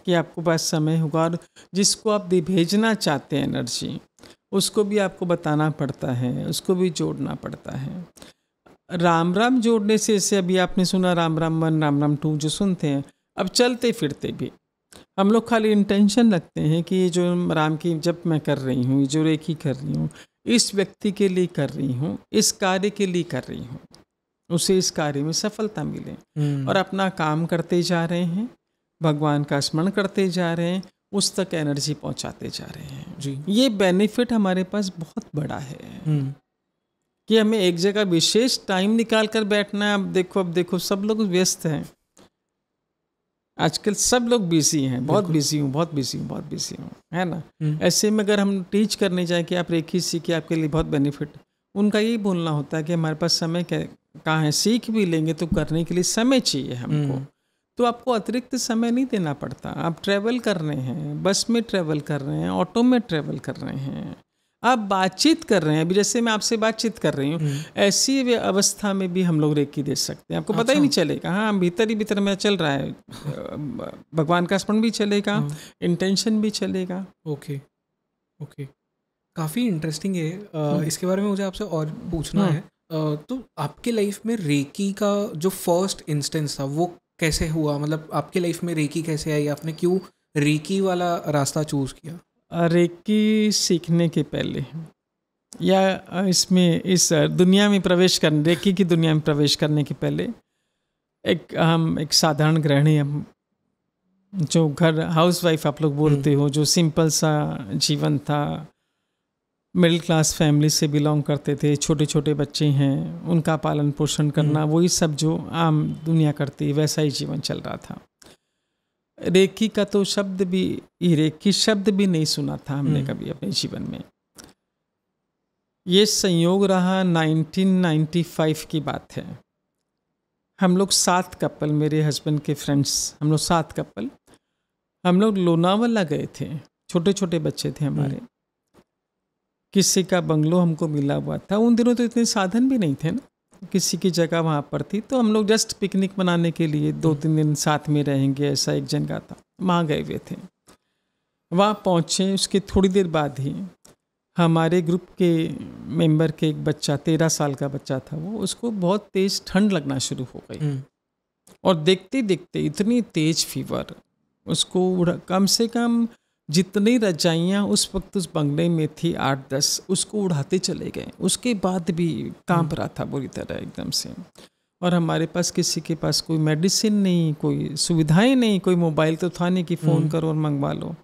कि आपको पास समय होगा और जिसको आप भेजना चाहते हैं एनर्जी उसको भी आपको बताना पड़ता है उसको भी जोड़ना पड़ता है राम राम जोड़ने से ऐसे अभी आपने सुना राम राम वन राम राम टू जो सुनते हैं अब चलते फिरते भी हम लोग खाली इंटेंशन रखते हैं कि ये जो राम की जब मैं कर रही हूँ जो रेखी कर रही हूँ इस व्यक्ति के लिए कर रही हूँ इस कार्य के लिए कर रही हूँ उसे इस कार्य में सफलता मिले
हम्म। और
अपना काम करते जा रहे हैं भगवान का स्मरण करते जा रहे हैं उस तक एनर्जी पहुंचाते जा रहे हैं जी ये बेनिफिट हमारे पास बहुत बड़ा है हम्म। कि हमें एक जगह विशेष टाइम निकाल कर बैठना है अब देखो अब देखो सब लोग व्यस्त हैं आजकल सब लोग बिजी हैं बहुत बिजी हूँ बहुत बिजी हूँ बहुत बिजी हूँ है ना हम्म। ऐसे में अगर हम टीच करने जाए कि आप रेखी सीखिए आपके लिए बहुत बेनिफिट उनका यही बोलना होता है कि हमारे पास समय कहाँ है सीख भी लेंगे तो करने के लिए समय चाहिए हमको हम्म। तो आपको अतिरिक्त समय नहीं देना पड़ता आप ट्रैवल कर रहे हैं बस में ट्रैवल कर रहे हैं ऑटो में ट्रैवल कर रहे हैं आप बातचीत कर रहे हैं अभी जैसे मैं आपसे बातचीत कर रही हूँ हम्म। ऐसी अवस्था में भी हम लोग रेकी दे सकते हैं आपको अच्छा। पता ही अच्छा। नहीं चलेगा हाँ भीतर ही भीतर में चल रहा है भगवान का स्मरण भी चलेगा इंटेंशन हम्म। भी चलेगा ओके ओके
काफ़ी इंटरेस्टिंग है आ, हम्म। इसके बारे में मुझे आपसे और पूछना है आ, तो आपके लाइफ में रेकी का जो फर्स्ट इंस्टेंस था वो कैसे हुआ मतलब आपके लाइफ में रेकी कैसे आई आपने क्यों रेकी वाला
रास्ता चूज़ किया रेकी सीखने के पहले या इसमें इस दुनिया में प्रवेश करने रेकी की दुनिया में प्रवेश करने के पहले एक हम एक साधारण गृहिणी हम जो घर हाउस वाइफ आप लोग बोलते हम्म। हो जो सिंपल सा जीवन था मिडिल क्लास फैमिली से बिलोंग करते थे छोटे छोटे बच्चे हैं उनका पालन पोषण करना हम्म। वही सब जो आम दुनिया करती वैसा ही जीवन चल रहा था रेकी का तो शब्द भी ये रेकी शब्द भी नहीं सुना था हमने हम्म। कभी अपने जीवन में ये संयोग रहा 1995 की बात है हम लोग सात कपल मेरे हस्बैंड के फ्रेंड्स हम लोग सात कपल हम लोग लोनावला गए थे छोटे छोटे बच्चे थे हमारे किसी का बंगलो हमको मिला हुआ था उन दिनों तो इतने साधन भी नहीं थे ना किसी की जगह वहाँ पर थी तो हम लोग जस्ट पिकनिक मनाने के लिए दो तीन दिन साथ में रहेंगे ऐसा एक जन का था वहाँ गए हुए थे वहाँ पहुँचे उसके थोड़ी देर बाद ही हमारे ग्रुप के मेंबर के एक बच्चा तेरह साल का बच्चा था वो उसको बहुत तेज़ ठंड लगना शुरू हो गई हम्म। और देखते देखते इतनी तेज़ फीवर उसको कम से कम जितनी रजाइयाँ उस वक्त उस बंगले में थी आठ दस उसको उड़ाते चले गए उसके बाद भी कांप रहा था बुरी तरह एकदम से और हमारे पास किसी के पास कोई मेडिसिन नहीं कोई सुविधाएं नहीं कोई मोबाइल तो था नहीं कि फ़ोन हम्म। करो और मंगवा लो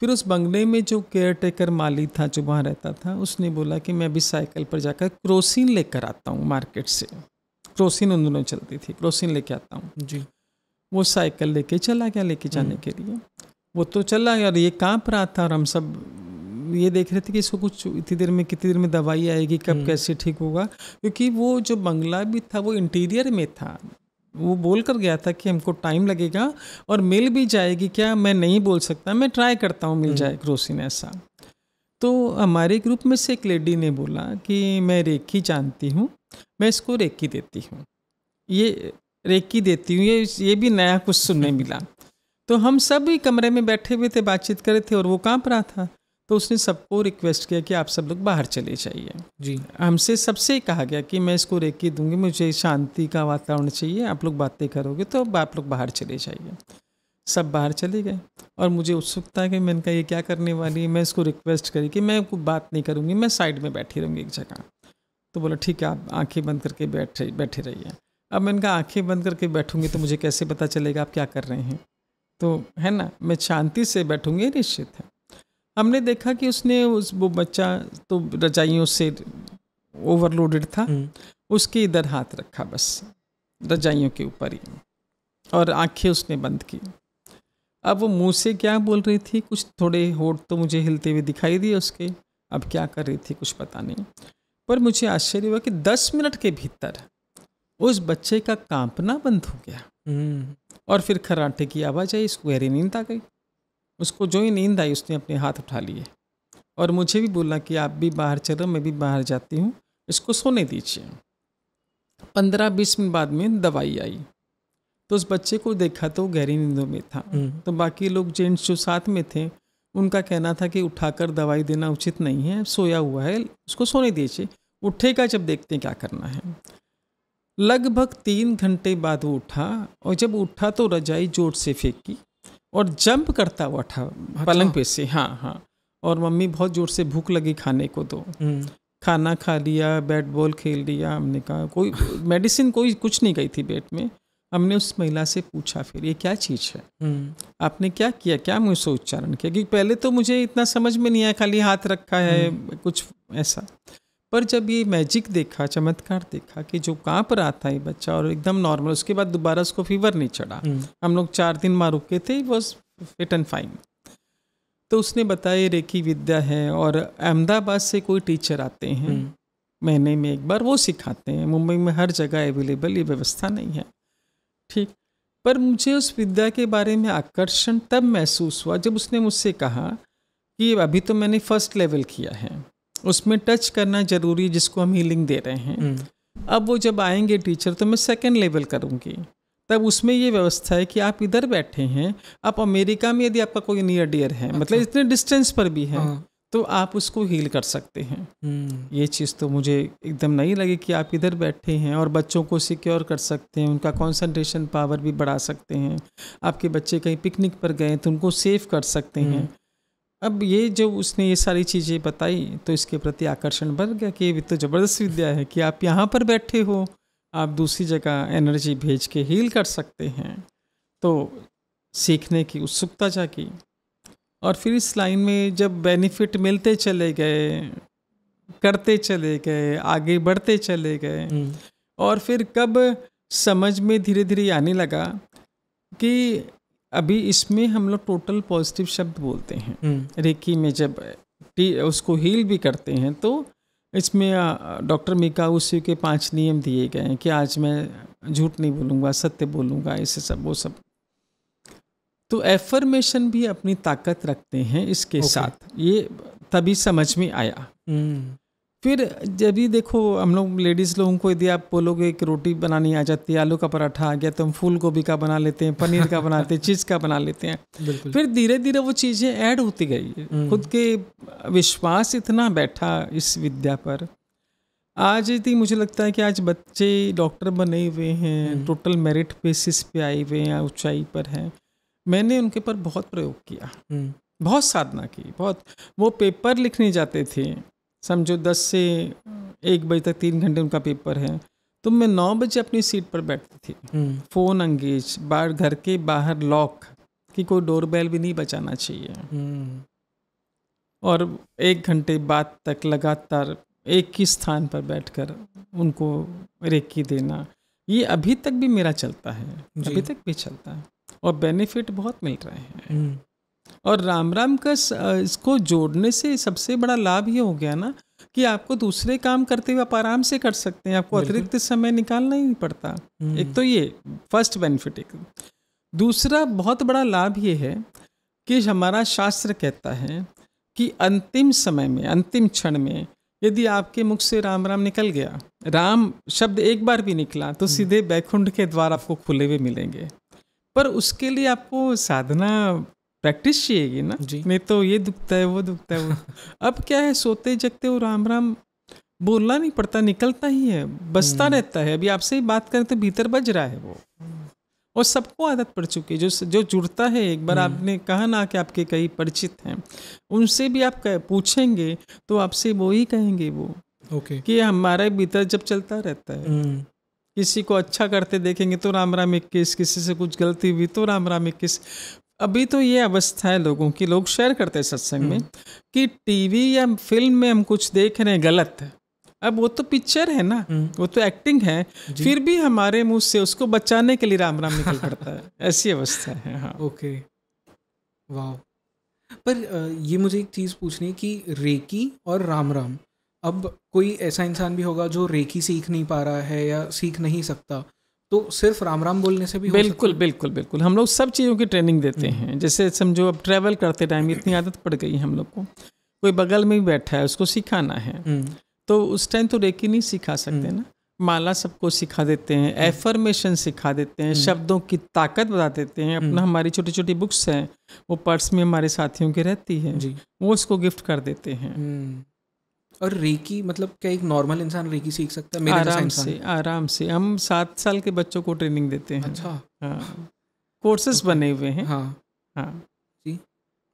फिर उस बंगले में जो केयर टेकर माली था जो वहाँ रहता था उसने बोला कि मैं अभी साइकिल पर जाकर क्रोसिन लेकर आता हूँ मार्केट से क्रोसिन उन दोनों चलती थी क्रोसिन लेके आता हूँ जी वो साइकिल लेके चला गया लेके जाने हम्म। के लिए वो तो चला यार और ये काँप रहा था और हम सब ये देख रहे थे कि इसको कुछ इतनी देर में कितनी देर में दवाई आएगी कब हम्म। कैसे ठीक होगा क्योंकि वो जो बंगला भी था वो इंटीरियर में था वो बोल कर गया था कि हमको टाइम लगेगा और मिल भी जाएगी क्या मैं नहीं बोल सकता मैं ट्राई करता हूँ मिल जाए क्रोसी हम्म। ने ऐसा तो हमारे ग्रुप में से एक लेडी ने बोला कि मैं रेखी जानती हूँ मैं इसको रेखी देती हूँ ये रेखी देती हूँ ये ये भी नया कुछ सुनने *laughs* मिला तो हम सब भी कमरे में बैठे हुए थे बातचीत कर रहे थे और वो कांप रहा था तो उसने सबको रिक्वेस्ट किया कि आप सब लोग बाहर चले जाइए जी हमसे सबसे कहा गया कि मैं इसको रेकी दूंगी मुझे शांति का वातावरण चाहिए आप लोग बातें करोगे तो आप लोग बाहर चले जाइए सब बाहर चले गए और मुझे उत्सुकता है कि मैंने कहा ये क्या करने वाली है मैं इसको रिक्वेस्ट करी कि मैं बात नहीं करूँगी मैं साइड में बैठी रहूँगी एक जगह तो बोला ठीक है आप आंखें बंद करके बैठ बैठे रहिए अब मैंने कहा आंखें बंद करके बैठूंगी तो मुझे कैसे पता चलेगा आप क्या कर रहे हैं तो है ना मैं शांति से बैठूंगी निश्चित है हमने देखा कि उसने उस वो बच्चा तो रजाइयों से ओवरलोडेड था हम्म। उसके इधर हाथ रखा बस रजाइयों के ऊपर ही और आंखें उसने बंद की अब वो मुंह से क्या बोल रही थी कुछ थोड़े होठ तो मुझे हिलते हुए दिखाई दिए उसके अब क्या कर रही थी कुछ पता नहीं पर मुझे आश्चर्य हुआ कि दस मिनट के भीतर उस बच्चे का कांपना बंद हो गया हम्म। और फिर खर्राटे की आवाज़ आई इसको गहरी नींद आ गई उसको जो ही नींद आई उसने अपने हाथ उठा लिए और मुझे भी बोला कि आप भी बाहर चलो मैं भी बाहर जाती हूँ इसको सोने दीजिए पंद्रह बीस मिनट बाद में दवाई आई तो उस बच्चे को देखा तो गहरी नींदों में था हम्म। तो बाकी लोग जेंट्स जो साथ में थे उनका कहना था कि उठाकर दवाई देना उचित नहीं है सोया हुआ है उसको सोने दीजिए उठेगा जब देखते हैं क्या करना है लगभग तीन घंटे बाद वो उठा और जब उठा तो रजाई जोर से फेंकी और जंप करता हुआ था अच्छा। पलंग पे से हाँ हाँ और मम्मी बहुत जोर से भूख लगी खाने को तो हम्म। खाना खा लिया बैट बॉल खेल लिया हमने कहा कोई मेडिसिन कोई कुछ नहीं गई थी पेट में हमने उस महिला से पूछा फिर ये क्या चीज़ है हम्म। आपने क्या किया क्या मुझे उच्चारण किया क्योंकि पहले तो मुझे इतना समझ में नहीं आया खाली हाथ रखा है हम्म। कुछ ऐसा पर जब ये मैजिक देखा चमत्कार देखा कि जो कांप रहा था ये बच्चा और एकदम नॉर्मल उसके बाद दोबारा उसको फीवर नहीं चढ़ा हम्म। हम लोग चार दिन वहाँ रुके थे वॉज फिट एंड फाइन तो उसने बताया रेकी विद्या है और अहमदाबाद से कोई टीचर आते हैं हम्म। महीने में एक बार वो सिखाते हैं मुंबई में हर जगह अवेलेबल ये व्यवस्था नहीं है ठीक पर मुझे उस विद्या के बारे में आकर्षण तब महसूस हुआ जब उसने मुझसे कहा कि अभी तो मैंने फर्स्ट लेवल किया है उसमें टच करना ज़रूरी है जिसको हम हीलिंग दे रहे हैं हम्म। अब वो जब आएंगे टीचर तो मैं सेकेंड लेवल करूँगी तब उसमें ये व्यवस्था है कि आप इधर बैठे हैं आप अमेरिका में यदि आपका कोई नियर डियर है मतलब अच्छा। मतलब इतने डिस्टेंस पर भी है हाँ। तो आप उसको हील कर सकते हैं हम्म। ये चीज़ तो मुझे एकदम नहीं लगी कि आप इधर बैठे हैं और बच्चों को सिक्योर कर सकते हैं उनका कंसंट्रेशन पावर भी बढ़ा सकते हैं आपके बच्चे कहीं पिकनिक पर गए तो उनको सेफ कर सकते हम्म। हैं अब ये जब उसने ये सारी चीज़ें बताई तो इसके प्रति आकर्षण बढ़ गया कि ये तो ज़बरदस्त विद्या है कि आप यहाँ पर बैठे हो आप दूसरी जगह एनर्जी भेज के हील कर सकते हैं तो सीखने की उत्सुकता जागी और फिर इस लाइन में जब बेनिफिट मिलते चले गए करते चले गए आगे बढ़ते चले गए हम्म। और फिर कब समझ में धीरे धीरे आने लगा कि अभी इसमें हम लोग टोटल पॉजिटिव शब्द बोलते हैं हम्म। रेकी में जब उसको हील भी करते हैं तो इसमें डॉक्टर मीका उसी के पांच नियम दिए गए हैं कि आज मैं झूठ नहीं बोलूँगा सत्य बोलूँगा ऐसे सब वो सब तो एफर्मेशन भी अपनी ताकत रखते हैं इसके साथ ये तभी समझ में आया हम्म। फिर जब भी देखो हम लोग लेडीज़ लोगों को यदि आप बोलोगे कि रोटी बनानी आ जाती है आलू का पराठा आ गया तो हम फूल गोभी का बना लेते हैं पनीर का बनाते हैं चीज़ का बना लेते हैं फिर धीरे धीरे वो चीज़ें ऐड होती गई हम्म। खुद के विश्वास इतना बैठा इस विद्या पर आज यदि मुझे लगता है कि आज बच्चे डॉक्टर बने हुए हैं हम्म। टोटल मेरिट बेसिस पे आए हुए हैं ऊंचाई पर हैं मैंने उनके पर बहुत प्रयोग किया हम्म। बहुत साधना की बहुत वो पेपर लिखने जाते थे समझो दस से एक बजे तक तीन घंटे उनका पेपर है तो मैं नौ बजे अपनी सीट पर बैठती थी हम्म। फ़ोन अंगेज बाहर घर के बाहर लॉक कि कोई डोरबेल भी नहीं बचाना चाहिए हम्म। और एक घंटे बाद तक लगातार एक ही स्थान पर बैठकर उनको रेकी देना ये अभी तक भी मेरा चलता है अभी तक भी चलता है और बेनिफिट बहुत मिल रहे हैं हम्म। और राम राम का इसको जोड़ने से सबसे बड़ा लाभ ये हो गया ना कि आपको दूसरे काम करते हुए आप आराम से कर सकते हैं आपको अतिरिक्त समय निकालना ही नहीं पड़ता हम्म। एक तो ये फर्स्ट बेनिफिट एक दूसरा बहुत बड़ा लाभ ये है कि हमारा शास्त्र कहता है कि अंतिम समय में अंतिम क्षण में यदि आपके मुख से राम राम निकल गया राम शब्द एक बार भी निकला तो हम्म। सीधे बैकुंठ के द्वार आपको खुले हुए मिलेंगे पर उसके लिए आपको साधना प्रैक्टिस चाहिएगी ना जी नहीं तो ये दुखता है वो दुखता है वो *laughs* अब क्या है सोते जगते वो राम राम बोलना नहीं पड़ता निकलता ही है बसता हम्म। रहता है अभी आपसे ही बात तो भीतर बज रहा है वो और सबको आदत पड़ चुकी है जो जो जुड़ता है एक बार हम्म। आपने कहा ना कि आपके कई परिचित हैं उनसे भी आप पूछेंगे तो आपसे वो ही कहेंगे वो ओके कि हमारा भीतर जब चलता रहता है हम्म। किसी को अच्छा करते देखेंगे तो राम राम इक्कीस किसी से कुछ गलती हुई तो राम राम इक्कीस अभी तो ये अवस्था है लोगों की लोग शेयर करते हैं सत्संग में हम्म। कि टीवी या फिल्म में हम कुछ देख रहे हैं गलत है अब वो तो पिक्चर है ना हम्म। वो तो एक्टिंग है फिर भी हमारे मुंह से उसको बचाने के लिए राम राम निकल पड़ता है *laughs* ऐसी अवस्था है हाँ
ओके वाह पर ये मुझे एक चीज़ पूछनी है कि रेकी और राम राम अब कोई ऐसा इंसान भी होगा जो रेकी सीख नहीं पा रहा है या सीख नहीं सकता तो सिर्फ राम राम बोलने से भी बिल्कुल
बिल्कुल बिल्कुल हम लोग सब चीज़ों की ट्रेनिंग देते हम्म। हैं जैसे समझो अब ट्रैवल करते टाइम इतनी आदत पड़ गई हम लोग को कोई बगल में बैठा है उसको सिखाना है हम्म। तो उस टाइम तो रेकी नहीं सिखा सकते हम्म। ना माला सबको सिखा देते हैं एफर्मेशन सिखा देते हैं शब्दों की ताकत बता देते हैं अपना हमारी छोटी छोटी बुक्स हैं वो पर्स में हमारे साथियों की रहती है वो उसको गिफ्ट कर देते हैं और रेकी मतलब क्या एक नॉर्मल इंसान रेकी सीख सकता है मेरे आराम से आराम से हम सात साल के बच्चों को ट्रेनिंग देते हैं अच्छा हाँ कोर्सेस बने हुए हैं हाँ हाँ जी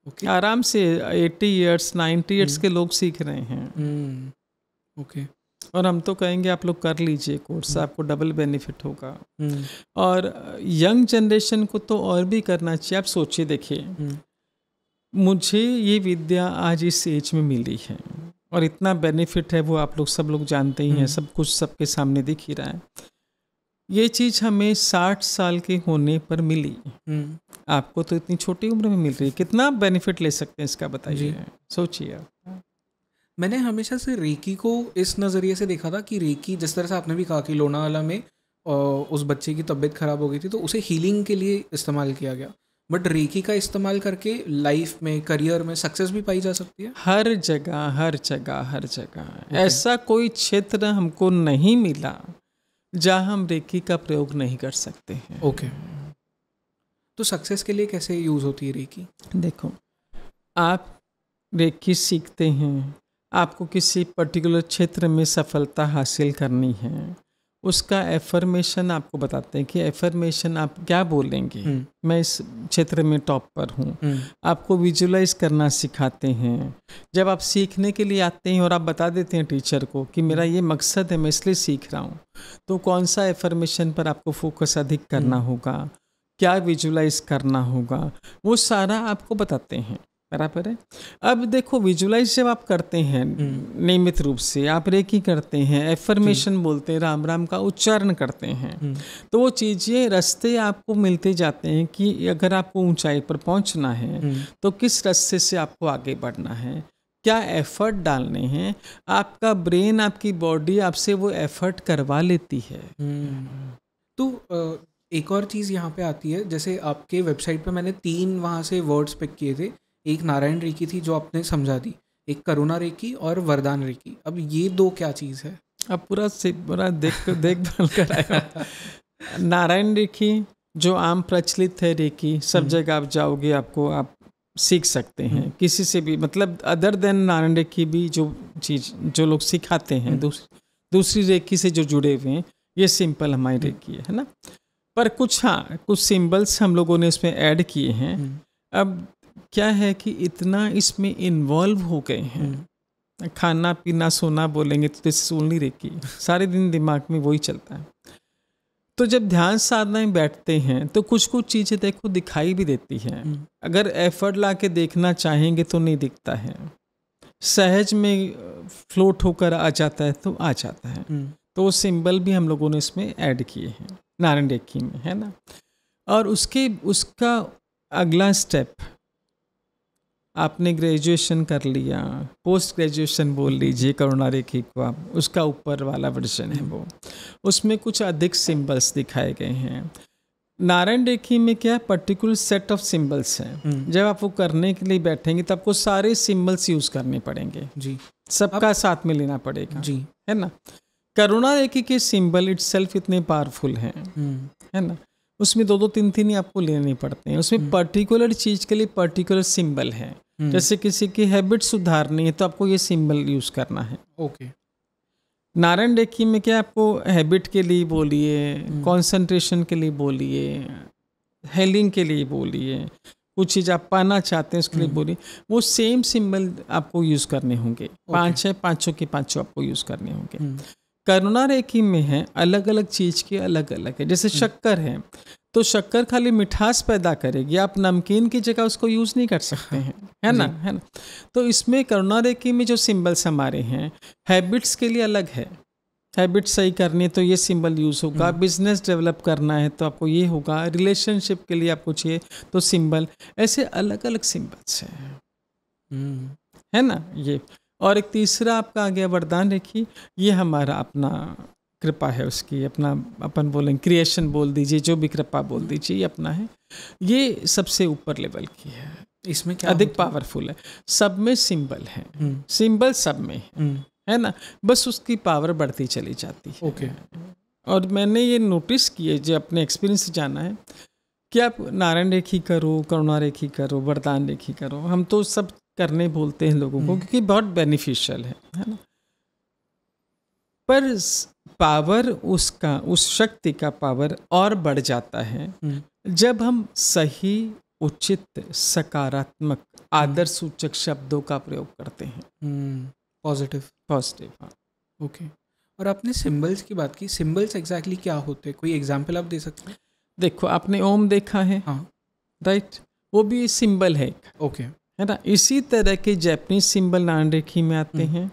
ओके आराम से एट्टी ईयर्स नाइन्टी ईयर्स के लोग सीख रहे हैं ओके हम्म। और हम तो कहेंगे आप लोग कर लीजिए कोर्स हम्म। आपको डबल बेनिफिट होगा हम्म। और यंग जनरेशन को तो और भी करना चाहिए आप सोचिए देखिए मुझे ये विद्या आज इस एज में मिली है और इतना बेनिफिट है वो आप लोग सब लोग जानते ही हैं हम्म। सब कुछ सबके सामने दिख ही रहा है ये चीज़ हमें साठ साल के होने पर मिली हम्म। आपको तो इतनी छोटी उम्र में मिल रही है कितना बेनिफिट ले सकते हैं इसका बताइए सोचिए मैंने हमेशा से रेकी को इस नज़रिए
से देखा था कि रेकी जिस तरह से आपने भी कहा कि लोनावाला में उस बच्चे की तबीयत खराब हो गई थी तो उसे हीलिंग के लिए इस्तेमाल किया गया बट रेकी का इस्तेमाल करके लाइफ में करियर
में सक्सेस भी पाई जा सकती है हर जगह हर जगह हर जगह okay. ऐसा कोई क्षेत्र हमको नहीं मिला जहाँ हम रेकी का प्रयोग नहीं कर सकते हैं ओके okay. तो सक्सेस के लिए कैसे यूज़ होती है रेकी देखो आप रेकी सीखते हैं आपको किसी पर्टिकुलर क्षेत्र में सफलता हासिल करनी है उसका एफर्मेशन आपको बताते हैं कि एफर्मेशन आप क्या बोलेंगे हम्म। मैं इस क्षेत्र में टॉप पर हूँ हम्म। आपको विजुलाइज करना सिखाते हैं जब आप सीखने के लिए आते हैं और आप बता देते हैं टीचर को कि हम्म। मेरा ये मकसद है मैं इसलिए सीख रहा हूँ तो कौन सा एफर्मेशन पर आपको फोकस अधिक करना होगा क्या विजुलाइज करना होगा वो सारा आपको बताते हैं बराबर है अब देखो विजुलाइज जब आप करते हैं हम्म। नियमित रूप से आप रेकी करते हैं एफर्मेशन बोलते हैं राम राम का उच्चारण करते हैं हम्म। तो वो चीज़ें रास्ते आपको मिलते जाते हैं कि अगर आपको ऊंचाई पर पहुंचना है हम्म। तो किस रास्ते से आपको आगे बढ़ना है क्या एफर्ट डालने हैं आपका ब्रेन आपकी बॉडी आपसे वो एफर्ट करवा लेती है तो एक
और चीज़ यहाँ पे आती है जैसे आपके वेबसाइट पे मैंने तीन वहाँ से वर्ड्स पिक किए थे एक नारायण रेखी थी जो आपने समझा दी एक करुणा रेखी और वरदान रेखी अब ये दो क्या चीज़
है अब पूरा पूरा देख देखभाल कर *laughs* नारायण रेखी जो आम प्रचलित है रेखी सब हम्म। जगह आप जाओगे आपको आप सीख सकते हैं हम्म। किसी से भी मतलब अदर देन नारायण रेखी भी जो चीज़ जो लोग सिखाते हैं हम्म। दूसरी दूसरी रेखी से जो जुड़े हुए हैं ये सिंपल हमारी रेखी है, है ना पर कुछ हाँ कुछ सिंबल्स हम लोगों ने इसमें ऐड किए हैं अब क्या है कि इतना इसमें इन्वॉल्व हो गए हैं खाना पीना सोना बोलेंगे तो दिस ओनली रेकी सारे दिन दिमाग में वही चलता है तो जब ध्यान साधनाएं बैठते हैं तो कुछ कुछ चीज़ें देखो दिखाई भी देती हैं हम्म। अगर एफर्ट ला के देखना चाहेंगे तो नहीं दिखता है सहज में फ्लोट होकर आ जाता है तो आ जाता है हम्म। तो वो सिंबल भी हम लोगों ने इसमें ऐड किए हैं नारायण रेखी में है ना और उसके उसका अगला स्टेप आपने ग्रेजुएशन कर लिया पोस्ट ग्रेजुएशन बोल लीजिए करुणा रेखी को आप उसका ऊपर वाला वर्जन है वो उसमें कुछ अधिक सिंबल्स दिखाए गए हैं नारायण रेखी में क्या पर्टिकुलर सेट ऑफ सिंबल्स हैं हम्म। जब आप वो करने के लिए बैठेंगे तो आपको सारे सिंबल्स यूज करने पड़ेंगे जी सबका आप... साथ में लेना पड़ेगा जी है ना करुणा रेखी के सिंबल इट्स इतने पावरफुल हैं हम्म। है ना उसमें दो दो तीन तीन ही आपको लेने पड़ते हैं उसमें पर्टिकुलर हम्म। चीज़ के लिए पर्टिकुलर सिंबल है हम्म। जैसे किसी की हैबिट सुधारनी है तो आपको ये सिंबल यूज़ करना है ओके नारायण रेखी में क्या आपको हैबिट के लिए बोलिए कंसंट्रेशन हम्म। के लिए बोलिए हेलिंग के लिए बोलिए कुछ चीज़ आप पाना चाहते हैं उसके लिए हम्म। बोलिए वो सेम सिंबल आपको यूज़ करने होंगे पांच है पांचों के पांचों आपको यूज़ करने होंगे करुणा रेखी में है अलग अलग चीज़ के अलग अलग है जैसे शक्कर है तो शक्कर खाली मिठास पैदा करेगी आप नमकीन की जगह उसको यूज़ नहीं कर सकते हैं है ना है ना तो इसमें करुणा रेखी में जो सिंबल्स हमारे हैं हैबिट्स के लिए अलग है हैबिट सही करनी है तो ये सिंबल यूज़ होगा हम्म। बिजनेस डेवलप करना है तो आपको ये होगा रिलेशनशिप के लिए आपको चाहिए तो सिंबल ऐसे अलग अलग सिंबल्स हैं हम्म। है ना ये और एक तीसरा आपका आ गया वरदान रेखी ये हमारा अपना कृपा है उसकी अपना अपन बोलें क्रिएशन बोल दीजिए जो भी कृपा बोल दीजिए ये अपना है ये सबसे ऊपर लेवल की है इसमें क्या अधिक पावरफुल है सब में सिंबल है सिंबल हम्म। सब में हम्म। है, ना बस उसकी पावर बढ़ती चली जाती है ओके और मैंने ये नोटिस किए जो अपने एक्सपीरियंस से जाना है कि आप नारायण रेखी करो करुणा रेखी करो वरदान रेखी करो हम तो सब करने बोलते हैं लोगों को हम्म। क्योंकि बहुत बेनिफिशियल है है ना पर पावर उसका उस शक्ति का पावर और बढ़ जाता है हम्म। जब हम सही उचित सकारात्मक हम्म। आदर सूचक शब्दों का प्रयोग करते हैं पॉजिटिव हम्म, पॉजिटिव हाँ ओके और आपने
सिंबल्स की बात की सिंबल्स एग्जैक्टली क्या होते हैं कोई एग्जाम्पल आप दे सकते हैं देखो
आपने ओम देखा है हाँ राइट वो भी सिंबल है ओके है ना इसी तरह के जैपनीज सिंबल नान रेखी में आते हैं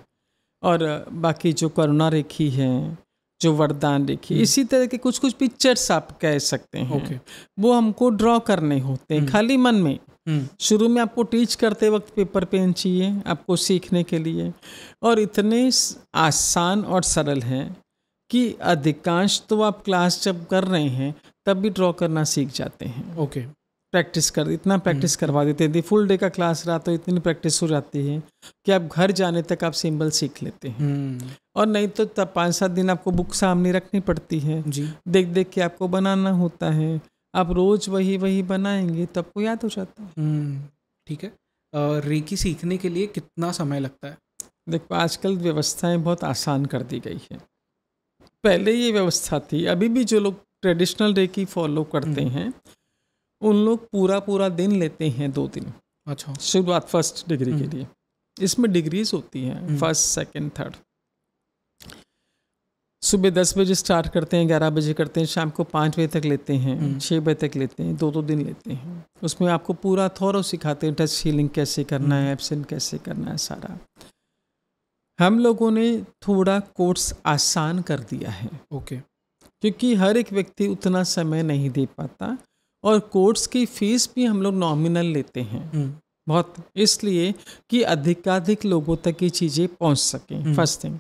और बाकी जो करुणा रेखी है जो वरदान लिखी हम्म। इसी तरह के कुछ कुछ पिक्चर्स आप कह सकते हैं ओके वो हमको ड्रॉ करने होते हैं हम्म। खाली मन में हम्म। शुरू में आपको टीच करते वक्त पेपर पेन चाहिए आपको सीखने के लिए और इतने आसान और सरल हैं कि अधिकांश तो आप क्लास जब कर रहे हैं तब भी ड्रॉ करना सीख जाते हैं ओके okay. प्रैक्टिस कर इतना प्रैक्टिस हम्म। करवा देते हैं फुल डे का क्लास रहा तो इतनी प्रैक्टिस हो जाती है कि आप घर जाने तक आप सिंबल सीख लेते हैं हम्म। और नहीं तो तब पाँच सात दिन आपको बुक सामने रखनी पड़ती है जी देख देख के आपको बनाना होता है आप रोज वही वही बनाएंगे तब को याद हो जाता है हम्म, ठीक है और रेकी सीखने के लिए कितना समय लगता है देखो आजकल व्यवस्थाएं बहुत आसान कर दी गई है पहले ये व्यवस्था थी अभी भी जो लोग ट्रेडिशनल रेकी फॉलो करते हैं उन लोग पूरा पूरा दिन लेते हैं दो दिन अच्छा शुरुआत फर्स्ट डिग्री के हम्म। लिए इसमें डिग्रीज होती हैं फर्स्ट सेकंड थर्ड सुबह दस बजे स्टार्ट करते हैं ग्यारह बजे करते हैं शाम को पाँच बजे तक लेते हैं हम्म। छः बजे तक लेते हैं दो दो दिन लेते हैं उसमें आपको पूरा थौर सिखाते हैं टच हीलिंग कैसे करना है एबसेंट हम्म। कैसे करना है सारा हम लोगों ने थोड़ा कोर्स आसान कर दिया है ओके क्योंकि हर एक व्यक्ति उतना समय नहीं दे पाता और कोर्स की फीस भी हम लोग नॉमिनल लेते हैं हम्म। बहुत इसलिए कि अधिकाधिक लोगों तक ये चीज़ें पहुंच सकें फर्स्ट थिंग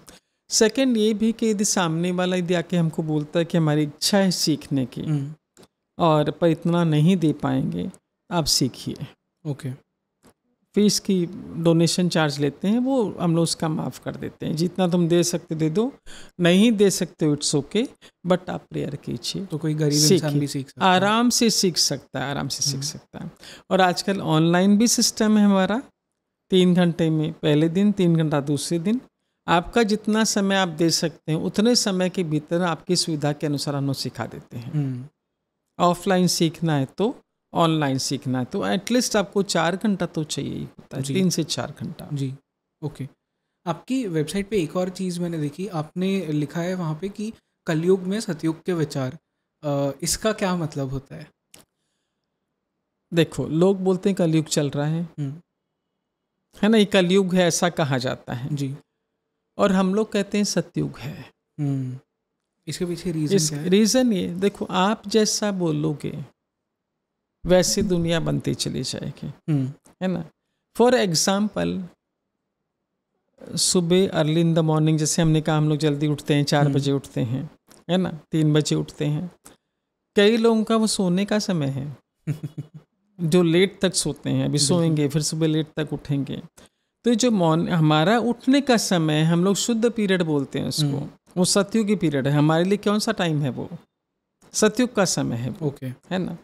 सेकंड ये भी कि यदि सामने वाला यदि आके हमको बोलता है कि हमारी इच्छा है सीखने की हम्म। और पर इतना नहीं दे पाएंगे आप सीखिए
ओके okay.
फीस की डोनेशन चार्ज लेते हैं वो हम लोग उसका माफ़ कर देते हैं जितना तुम दे सकते दे दो नहीं दे सकते हो इट्स ओके बट आप प्रेयर कीजिए तो कोई गरीब इंसान भी सीख सकता आराम से सीख सकता है आराम से सीख हम्म। सकता है और आजकल ऑनलाइन भी सिस्टम है हमारा तीन घंटे में पहले दिन तीन घंटा दूसरे दिन आपका जितना समय आप दे सकते हैं उतने समय के भीतर आपकी सुविधा के अनुसार हम सिखा देते हैं ऑफलाइन हम्म। सीखना है तो ऑनलाइन सीखना है तो एटलीस्ट आपको चार घंटा तो चाहिए ही होता है तीन से चार घंटा जी ओके
आपकी वेबसाइट पे एक और चीज़ मैंने देखी आपने लिखा है वहाँ पे कि कलयुग में सतयुग के विचार इसका क्या मतलब होता
है देखो लोग बोलते हैं कलयुग चल रहा है हम्म। है ना ये कलयुग है ऐसा कहा जाता है जी और हम लोग कहते हैं सतयुग है हम्म। इसके पीछे रीजन इस, रीजन ये देखो आप जैसा बोलोगे वैसी दुनिया बनती चली जाएगी हम्म। है ना फॉर एग्जाम्पल सुबह अर्ली इन द मॉर्निंग जैसे हमने कहा हम लोग जल्दी उठते हैं चार हम्म। बजे उठते हैं है ना तीन बजे उठते हैं कई लोगों का वो सोने का समय है *laughs* जो लेट तक सोते हैं अभी सोएंगे फिर सुबह लेट तक उठेंगे तो जो मॉर्न हमारा उठने का समय हम लोग शुद्ध पीरियड बोलते हैं उसको हम्म। वो सत्युग की पीरियड है हमारे लिए कौन सा टाइम है वो सत्युग का समय है ओके okay. है ना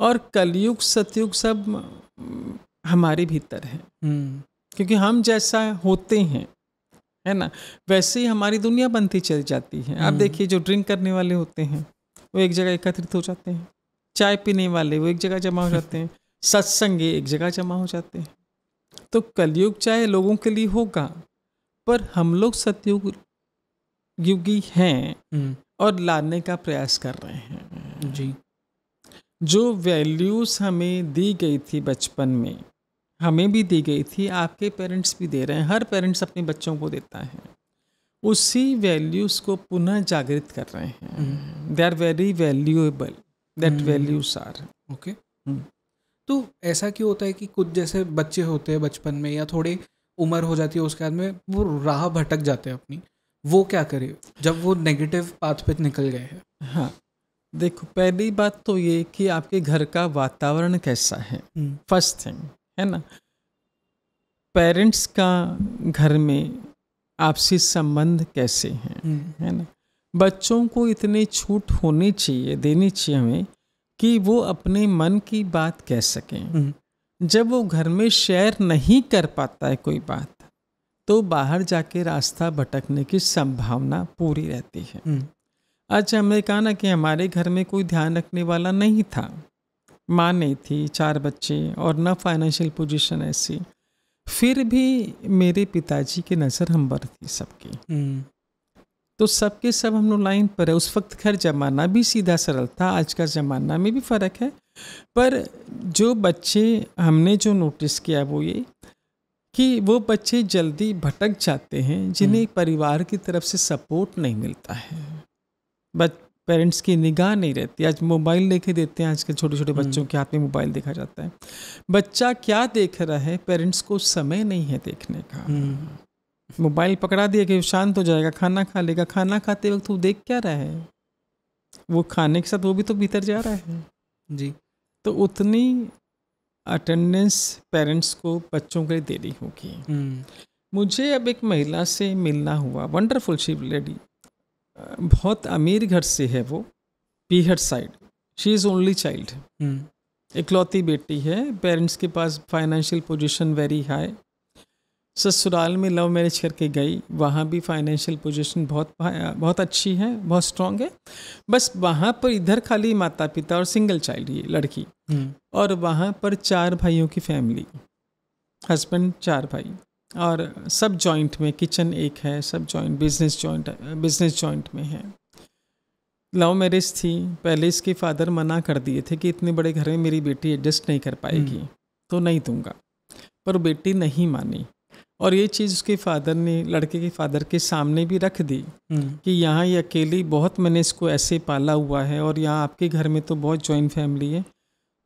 और कलयुग सतयुग सब हमारे भीतर है हम्म। क्योंकि हम जैसा होते हैं है ना वैसे ही हमारी दुनिया बनती चल जाती है आप हम्म। देखिए जो ड्रिंक करने वाले होते हैं वो एक जगह एकत्रित हो जाते हैं चाय पीने वाले वो एक जगह जमा हो *laughs* जाते हैं सत्संग एक जगह जमा हो जाते हैं तो कलयुग चाहे लोगों के लिए होगा पर हम लोग सतयुग युगी हैं हम्म। और लाने का प्रयास कर रहे हैं जी जो वैल्यूज़ हमें दी गई थी बचपन में हमें भी दी गई थी आपके पेरेंट्स भी दे रहे हैं हर पेरेंट्स अपने बच्चों को देता है उसी वैल्यूज़ को पुनः जागृत कर रहे
हैं
they are very valuable that values are okay तो ऐसा क्यों होता है कि कुछ जैसे बच्चे होते हैं बचपन
में या थोड़ी उम्र हो जाती है उसके बाद में वो राह भटक जाते हैं अपनी वो क्या करे
जब वो नेगेटिव पाथ पे निकल गए हैं हाँ देखो पहली बात तो ये कि आपके घर का वातावरण कैसा है फर्स्ट हम्म। थिंग है ना पेरेंट्स का घर में आपसी संबंध कैसे हैं हम्म। है ना बच्चों को इतनी छूट होनी चाहिए देनी चाहिए हमें कि वो अपने मन की बात कह सकें हम्म। जब वो घर में शेयर नहीं कर पाता है कोई बात तो बाहर जाके रास्ता भटकने की संभावना पूरी रहती है आज हमने कहा ना कि हमारे घर में कोई ध्यान रखने वाला नहीं था माँ नहीं थी चार बच्चे और न फाइनेंशियल पोजीशन ऐसी फिर भी मेरे पिताजी की नज़र हम पर थी सबकी हम्म। तो सबके सब हम लोग लाइन पर है उस वक्त खैर जमाना भी सीधा सरल था आज का ज़माना में भी फ़र्क है पर जो बच्चे हमने जो नोटिस किया वो ये कि वो बच्चे जल्दी भटक जाते हैं जिन्हें हम्म। परिवार की तरफ से सपोर्ट नहीं मिलता है बट पेरेंट्स की निगाह नहीं रहती आज मोबाइल लेके देते हैं आज के छोटे छोटे हम्म। बच्चों के हाथ में मोबाइल देखा जाता है बच्चा क्या देख रहा है पेरेंट्स को समय नहीं है देखने का हम्म। मोबाइल पकड़ा दिया कि शांत हो जाएगा खाना खा लेगा खाना खाते वक्त वो देख क्या रहा है वो खाने के साथ वो भी तो भीतर जा रहा है जी तो उतनी अटेंडेंस पेरेंट्स को बच्चों के लिए देनी होगी हम्म। मुझे अब एक महिला से मिलना हुआ वंडरफुल शिव लेडी बहुत अमीर घर से है वो पीहर side she is only child इकलौती बेटी है पेरेंट्स के पास फाइनेंशियल पोजीशन वेरी हाई ससुराल में लव मैरिज करके गई वहाँ भी फाइनेंशियल पोजीशन बहुत बहुत अच्छी है बहुत स्ट्रांग है बस वहाँ पर इधर खाली माता पिता और सिंगल चाइल्ड ये लड़की हम्म। और वहाँ पर चार भाइयों की फैमिली हस्बैंड चार भाई और सब जॉइंट में किचन एक है सब joint business joint business joint में है लव मैरिज थी पहले इसके फादर मना कर दिए थे कि इतने बड़े घर में मेरी बेटी एडजस्ट नहीं कर पाएगी हम्म। तो नहीं दूंगा पर बेटी नहीं मानी और ये चीज़ उसके फादर ने लड़के के फादर के सामने भी रख दी हम्म। कि यहाँ ये अकेली बहुत मैंने इसको ऐसे पाला हुआ है और यहाँ आपके घर में तो बहुत जॉइंट फैमिली है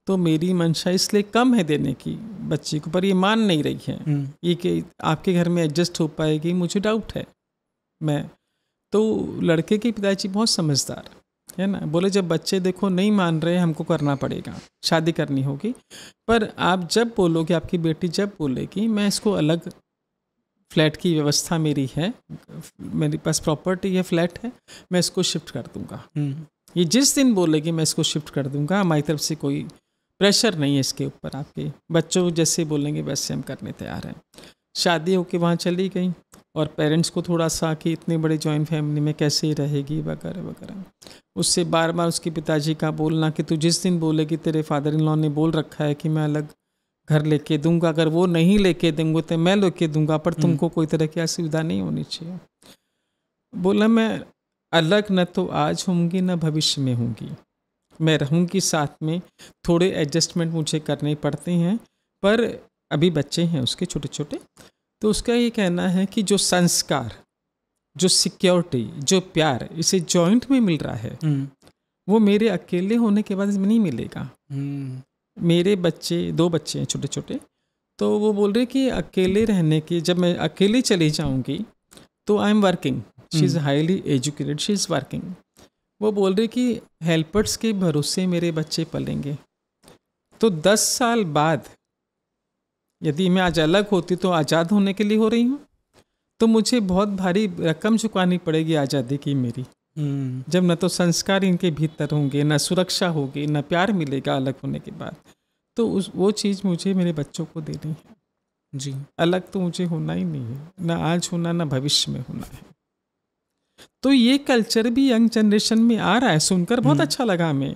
तो मेरी मंशा इसलिए कम है देने की बच्ची को पर ये मान नहीं रही है हम्म। ये कि आपके घर में एडजस्ट हो पाएगी मुझे डाउट है मैं तो लड़के के पिताजी बहुत समझदार है ना बोले जब बच्चे देखो नहीं मान रहे हमको करना पड़ेगा शादी करनी होगी पर आप जब बोलोगे आपकी बेटी जब बोलेगी मैं इसको अलग फ्लैट की व्यवस्था मेरी है मेरे पास प्रॉपर्टी है फ्लैट है मैं इसको शिफ्ट कर दूंगा हम्म। ये जिस दिन बोलेगी मैं इसको शिफ्ट कर दूंगा हमारी तरफ से कोई प्रेशर नहीं है इसके ऊपर आपके बच्चों जैसे बोलेंगे वैसे हम करने तैयार हैं शादी होके वहाँ चली गई और पेरेंट्स को थोड़ा सा कि इतने बड़े जॉइंट फैमिली में कैसे रहेगी वगैरह वगैरह उससे बार बार उसके पिताजी का बोलना कि तू जिस दिन बोलेगी तेरे फादर इन लॉ ने बोल रखा है कि मैं अलग घर लेके दूंगा अगर वो नहीं लेके देंगे तो मैं लेके दूंगा पर हम्म। तुमको कोई तरह की असुविधा नहीं होनी चाहिए बोला मैं अलग न तो आज होंगी न भविष्य में होंगी मैं रहूँगी साथ में थोड़े एडजस्टमेंट मुझे करने पड़ते हैं पर अभी बच्चे हैं उसके छोटे छोटे तो उसका ये कहना है कि जो संस्कार जो सिक्योरिटी जो प्यार इसे जॉइंट में मिल रहा है हम्म। वो मेरे अकेले होने के बाद नहीं मिलेगा
हम्म।
मेरे बच्चे दो बच्चे हैं छोटे छोटे तो वो बोल रहे कि अकेले रहने के जब मैं अकेले चली जाऊंगी तो I am working she is highly educated she is working वो बोल रही कि हेल्पर्स के भरोसे मेरे बच्चे पलेंगे तो दस साल बाद यदि मैं आज अलग होती तो आज़ाद होने के लिए हो रही हूँ तो मुझे बहुत भारी रकम चुकानी पड़ेगी आज़ादी की मेरी हम्म। जब न तो संस्कार इनके भीतर होंगे न सुरक्षा होगी न प्यार मिलेगा अलग होने के बाद तो उस वो चीज़ मुझे मेरे बच्चों को देनी है जी अलग तो मुझे होना ही नहीं है ना आज होना ना भविष्य में होना है तो ये कल्चर भी यंग जनरेशन में आ रहा है सुनकर बहुत हम्म। अच्छा लगा हमें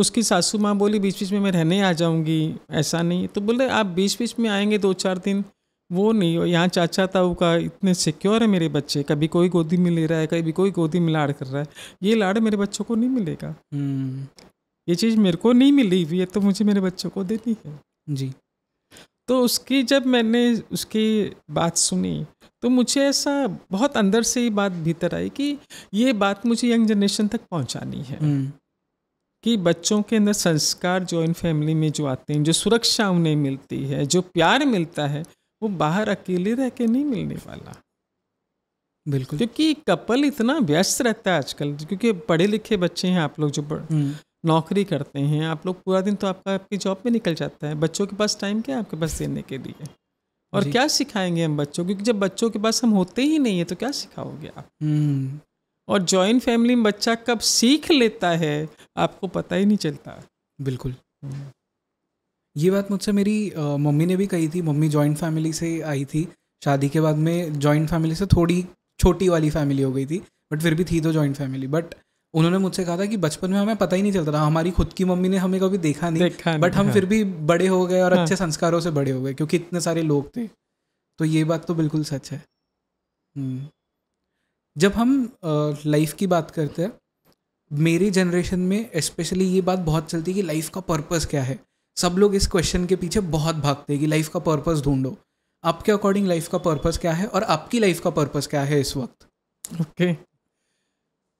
उसकी सासू माँ बोली बीच बीच में मैं रहने आ जाऊँगी ऐसा नहीं तो बोले आप बीच बीच में आएंगे दो चार दिन वो नहीं हो यहाँ चाचा ताऊ का इतने सिक्योर है मेरे बच्चे कभी कोई गोदी में ले रहा है कभी कोई गोदी में लाड़ कर रहा है ये लाड़ मेरे बच्चों को नहीं मिलेगा हम्म। ये चीज़ मेरे को नहीं मिली ये तो मुझे मेरे बच्चों को देनी है जी तो उसकी जब मैंने उसकी बात सुनी तो मुझे ऐसा बहुत अंदर से ही बात भीतर आई कि ये बात मुझे यंग जनरेशन तक पहुंचानी है हम्म। कि बच्चों के अंदर संस्कार जॉइंट फैमिली में जो आते हैं जो सुरक्षा उन्हें मिलती है जो प्यार मिलता है वो बाहर अकेले रह के नहीं मिलने वाला बिल्कुल क्योंकि कपल इतना व्यस्त रहता है आजकल क्योंकि पढ़े लिखे बच्चे हैं आप लोग जो हम्म। नौकरी करते हैं आप लोग पूरा दिन तो आपका आपकी जॉब में निकल जाता है बच्चों के पास टाइम क्या है आपके पास देने के लिए और क्या सिखाएंगे हम बच्चों क्योंकि जब बच्चों के पास हम होते ही नहीं है तो क्या सिखाओगे आप हम्म। और जॉइंट फैमिली में बच्चा कब सीख लेता है आपको पता ही नहीं चलता
बिल्कुल हम्म। ये बात मुझसे मेरी मम्मी ने भी कही थी मम्मी जॉइंट फैमिली से आई थी शादी के बाद में जॉइंट फैमिली से थोड़ी छोटी वाली फैमिली हो गई थी बट फिर भी थी तो जॉइंट फैमिली बट उन्होंने मुझसे कहा था कि बचपन में हमें पता ही नहीं चलता था हमारी खुद की मम्मी ने हमें कभी देखा नहीं, देखा नहीं बट हम हाँ। फिर भी बड़े हो गए और हाँ। अच्छे संस्कारों से बड़े हो गए क्योंकि इतने सारे लोग थे तो ये बात तो बिल्कुल सच है हम्म। जब हम लाइफ की बात करते हैं मेरी जनरेशन में स्पेशली ये बात बहुत चलती है कि लाइफ का पर्पस क्या है सब लोग इस क्वेश्चन के पीछे बहुत भागते हैं कि लाइफ का पर्पस ढूंढो आपके अकॉर्डिंग लाइफ का पर्पस क्या है और आपकी लाइफ का पर्पस क्या है इस वक्त ओके okay.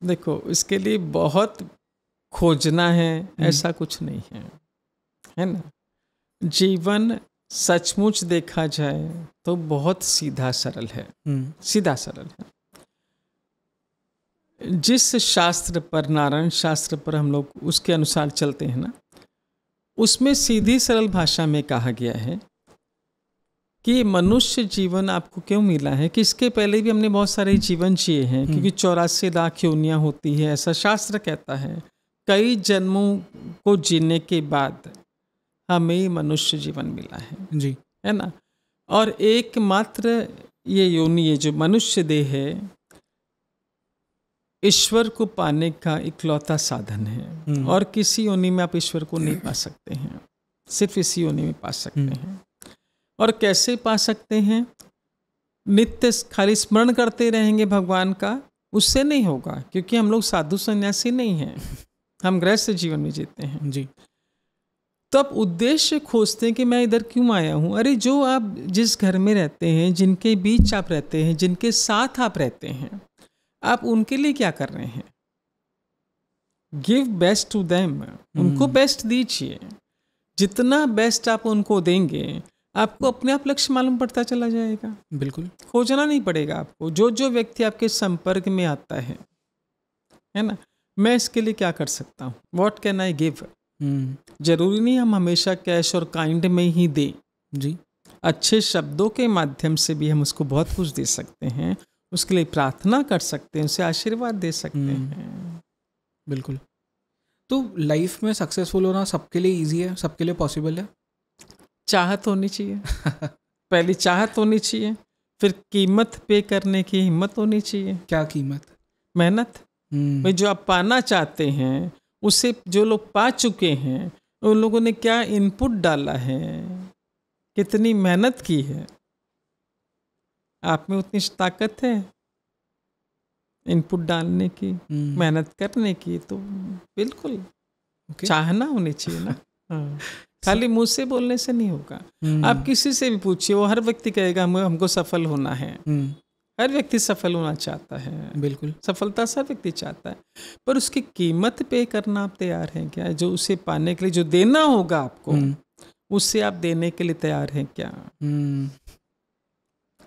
देखो इसके लिए बहुत खोजना है हम्म। ऐसा कुछ नहीं है है ना जीवन सचमुच देखा जाए तो बहुत सीधा सरल है हम्म। सीधा सरल है जिस शास्त्र पर नारायण शास्त्र पर हम लोग उसके अनुसार चलते हैं ना उसमें सीधी सरल भाषा में कहा गया है कि मनुष्य जीवन आपको क्यों मिला है कि इसके पहले भी हमने बहुत सारे जीवन जिए हैं हम्म। क्योंकि चौरासी लाख योनियाँ होती है ऐसा शास्त्र कहता है कई जन्मों को जीने के बाद हमें मनुष्य जीवन मिला है जी है ना और एकमात्र ये योनि ये जो मनुष्य देह है ईश्वर को पाने का इकलौता साधन है हम्म। और किसी योनि में आप ईश्वर को नहीं पा सकते हैं सिर्फ इसी योनि में पा सकते हम्म। हैं और कैसे पा सकते हैं नित्य खाली स्मरण करते रहेंगे भगवान का उससे नहीं होगा क्योंकि हम लोग साधु संन्यासी नहीं हैं *laughs* हम गृहस्थ जीवन में जीते हैं जी तब उद्देश्य खोजते हैं कि मैं इधर क्यों आया हूँ अरे जो आप जिस घर में रहते हैं जिनके बीच आप रहते हैं जिनके साथ आप रहते हैं आप उनके लिए क्या कर रहे हैं गिव बेस्ट टू देम उनको बेस्ट दीजिए जितना बेस्ट आप उनको देंगे आपको अपने आप लक्ष्य मालूम पड़ता चला जाएगा बिल्कुल खोजना नहीं पड़ेगा आपको जो जो व्यक्ति आपके संपर्क में आता है है ना मैं इसके लिए क्या कर सकता हूँ वॉट कैन आई गिव जरूरी नहीं हम हमेशा कैश और काइंड में ही दें जी अच्छे शब्दों के माध्यम से भी हम उसको बहुत कुछ दे सकते हैं उसके लिए प्रार्थना कर सकते हैं उसे आशीर्वाद दे सकते हम्म। हैं बिल्कुल तो लाइफ में सक्सेसफुल होना सबके लिए इजी है सबके लिए पॉसिबल है चाहत होनी चाहिए पहली चाहत होनी चाहिए फिर कीमत पे करने की हिम्मत होनी चाहिए क्या कीमत मेहनत हम्म। भाई जो आप पाना चाहते हैं उसे जो लोग पा चुके हैं उन लोगों ने क्या इनपुट डाला है कितनी मेहनत की है आप में उतनी ताकत है इनपुट डालने की हम्म। मेहनत करने की तो बिल्कुल okay. चाहना होनी चाहिए ना *laughs* हाँ खाली मुंह से बोलने से नहीं होगा हम्म। आप किसी से भी पूछिए वो हर व्यक्ति कहेगा हम, हमको सफल होना है हम्म। हर व्यक्ति सफल होना चाहता है बिल्कुल सफलता सब व्यक्ति चाहता है पर उसकी कीमत पे करना आप तैयार हैं क्या जो उसे पाने के लिए जो देना होगा आपको हम्म। उससे आप देने के लिए तैयार हैं क्या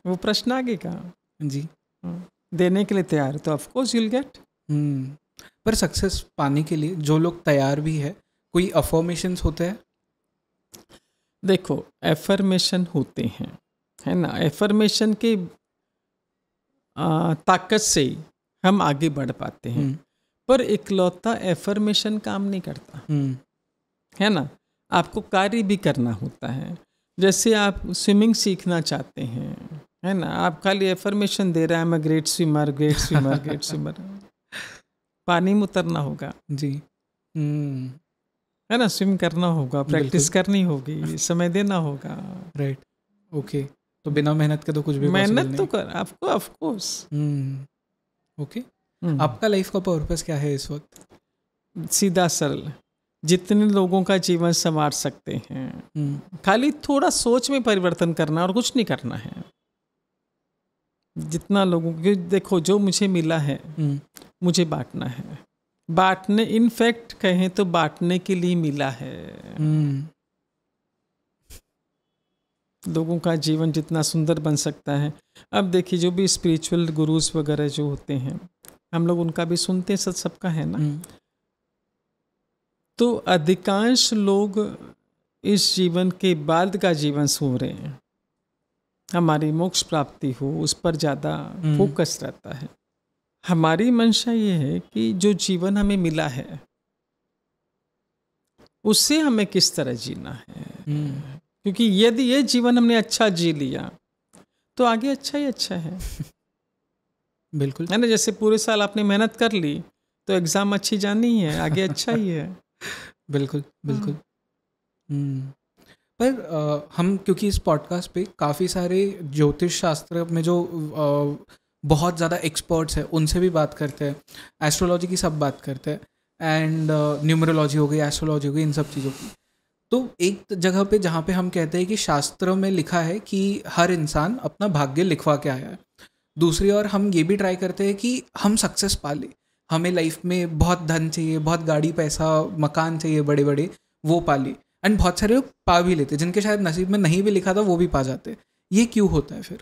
वो प्रश्न आगे का
जी हाँ।
देने के लिए तैयार तो ऑफकोर्स यूल
गेट पर सक्सेस पाने के लिए जो लोग तैयार भी है कोई अफॉर्मेशन
होते हैं देखो एफर्मेशन होते हैं है ना एफर्मेशन के ताकत से हम आगे बढ़ पाते हैं हम्म। पर इकलौता एफर्मेशन काम नहीं करता हम्म। है ना आपको कार्य भी करना होता है जैसे आप स्विमिंग सीखना चाहते हैं है ना आप खाली एफर्मेशन दे रहे हैं मैं great swimmer great swimmer great swimmer पानी में उतरना होगा जी हम्म। है ना स्विम करना होगा प्रैक्टिस करनी होगी समय देना होगा राइट right. Okay okay. तो बिना मेहनत के तो कुछ भी मेहनत तो कर आपको ऑफकोर्स ओके आपका लाइफ का पर्पस क्या है इस वक्त सीधा सरल जितने लोगों का जीवन संवार सकते हैं hmm. खाली थोड़ा सोच में परिवर्तन करना और कुछ नहीं करना है जितना लोगों के देखो जो मुझे मिला है hmm. मुझे बांटना है बांटने इनफैक्ट कहें तो बांटने के लिए मिला है हम्म। लोगों का जीवन जितना सुंदर बन सकता है अब देखिए जो भी स्पिरिचुअल गुरुज वगैरह जो होते हैं हम लोग उनका भी सुनते हैं सब सबका है ना हम्म। तो अधिकांश लोग इस जीवन के बाद का जीवन सो रहे हैं हमारी मोक्ष प्राप्ति हो उस पर ज़्यादा फोकस हम्म। रहता है हमारी मंशा ये है कि जो जीवन हमें मिला है उससे हमें किस तरह जीना है हम्म। क्योंकि यदि ये जीवन हमने अच्छा जी लिया तो आगे अच्छा ही अच्छा है *laughs* बिल्कुल है ना जैसे पूरे साल आपने मेहनत कर ली तो एग्ज़ाम अच्छी जानी है आगे अच्छा ही है *laughs* बिल्कुल बिल्कुल
हाँ। हम्म।
पर आ, हम क्योंकि इस पॉडकास्ट पे काफ़ी सारे
ज्योतिष शास्त्र में जो आ, बहुत ज़्यादा एक्सपर्ट्स हैं उनसे भी बात करते हैं एस्ट्रोलॉजी की सब बात करते हैं एंड न्यूमरोलॉजी uh, हो गई एस्ट्रोलॉजी हो गई इन सब चीज़ों की तो एक जगह पे जहाँ पे हम कहते हैं कि शास्त्र में लिखा है कि हर इंसान अपना भाग्य लिखवा के आया है दूसरी ओर हम ये भी ट्राई करते हैं कि हम सक्सेस पा लें हमें लाइफ में बहुत धन चाहिए बहुत गाड़ी पैसा मकान चाहिए बड़े बड़े वो पा ली एंड बहुत सारे लोग पा भी लेते जिनके शायद नसीब में नहीं भी लिखा था वो भी पा जाते ये क्यों
होता है फिर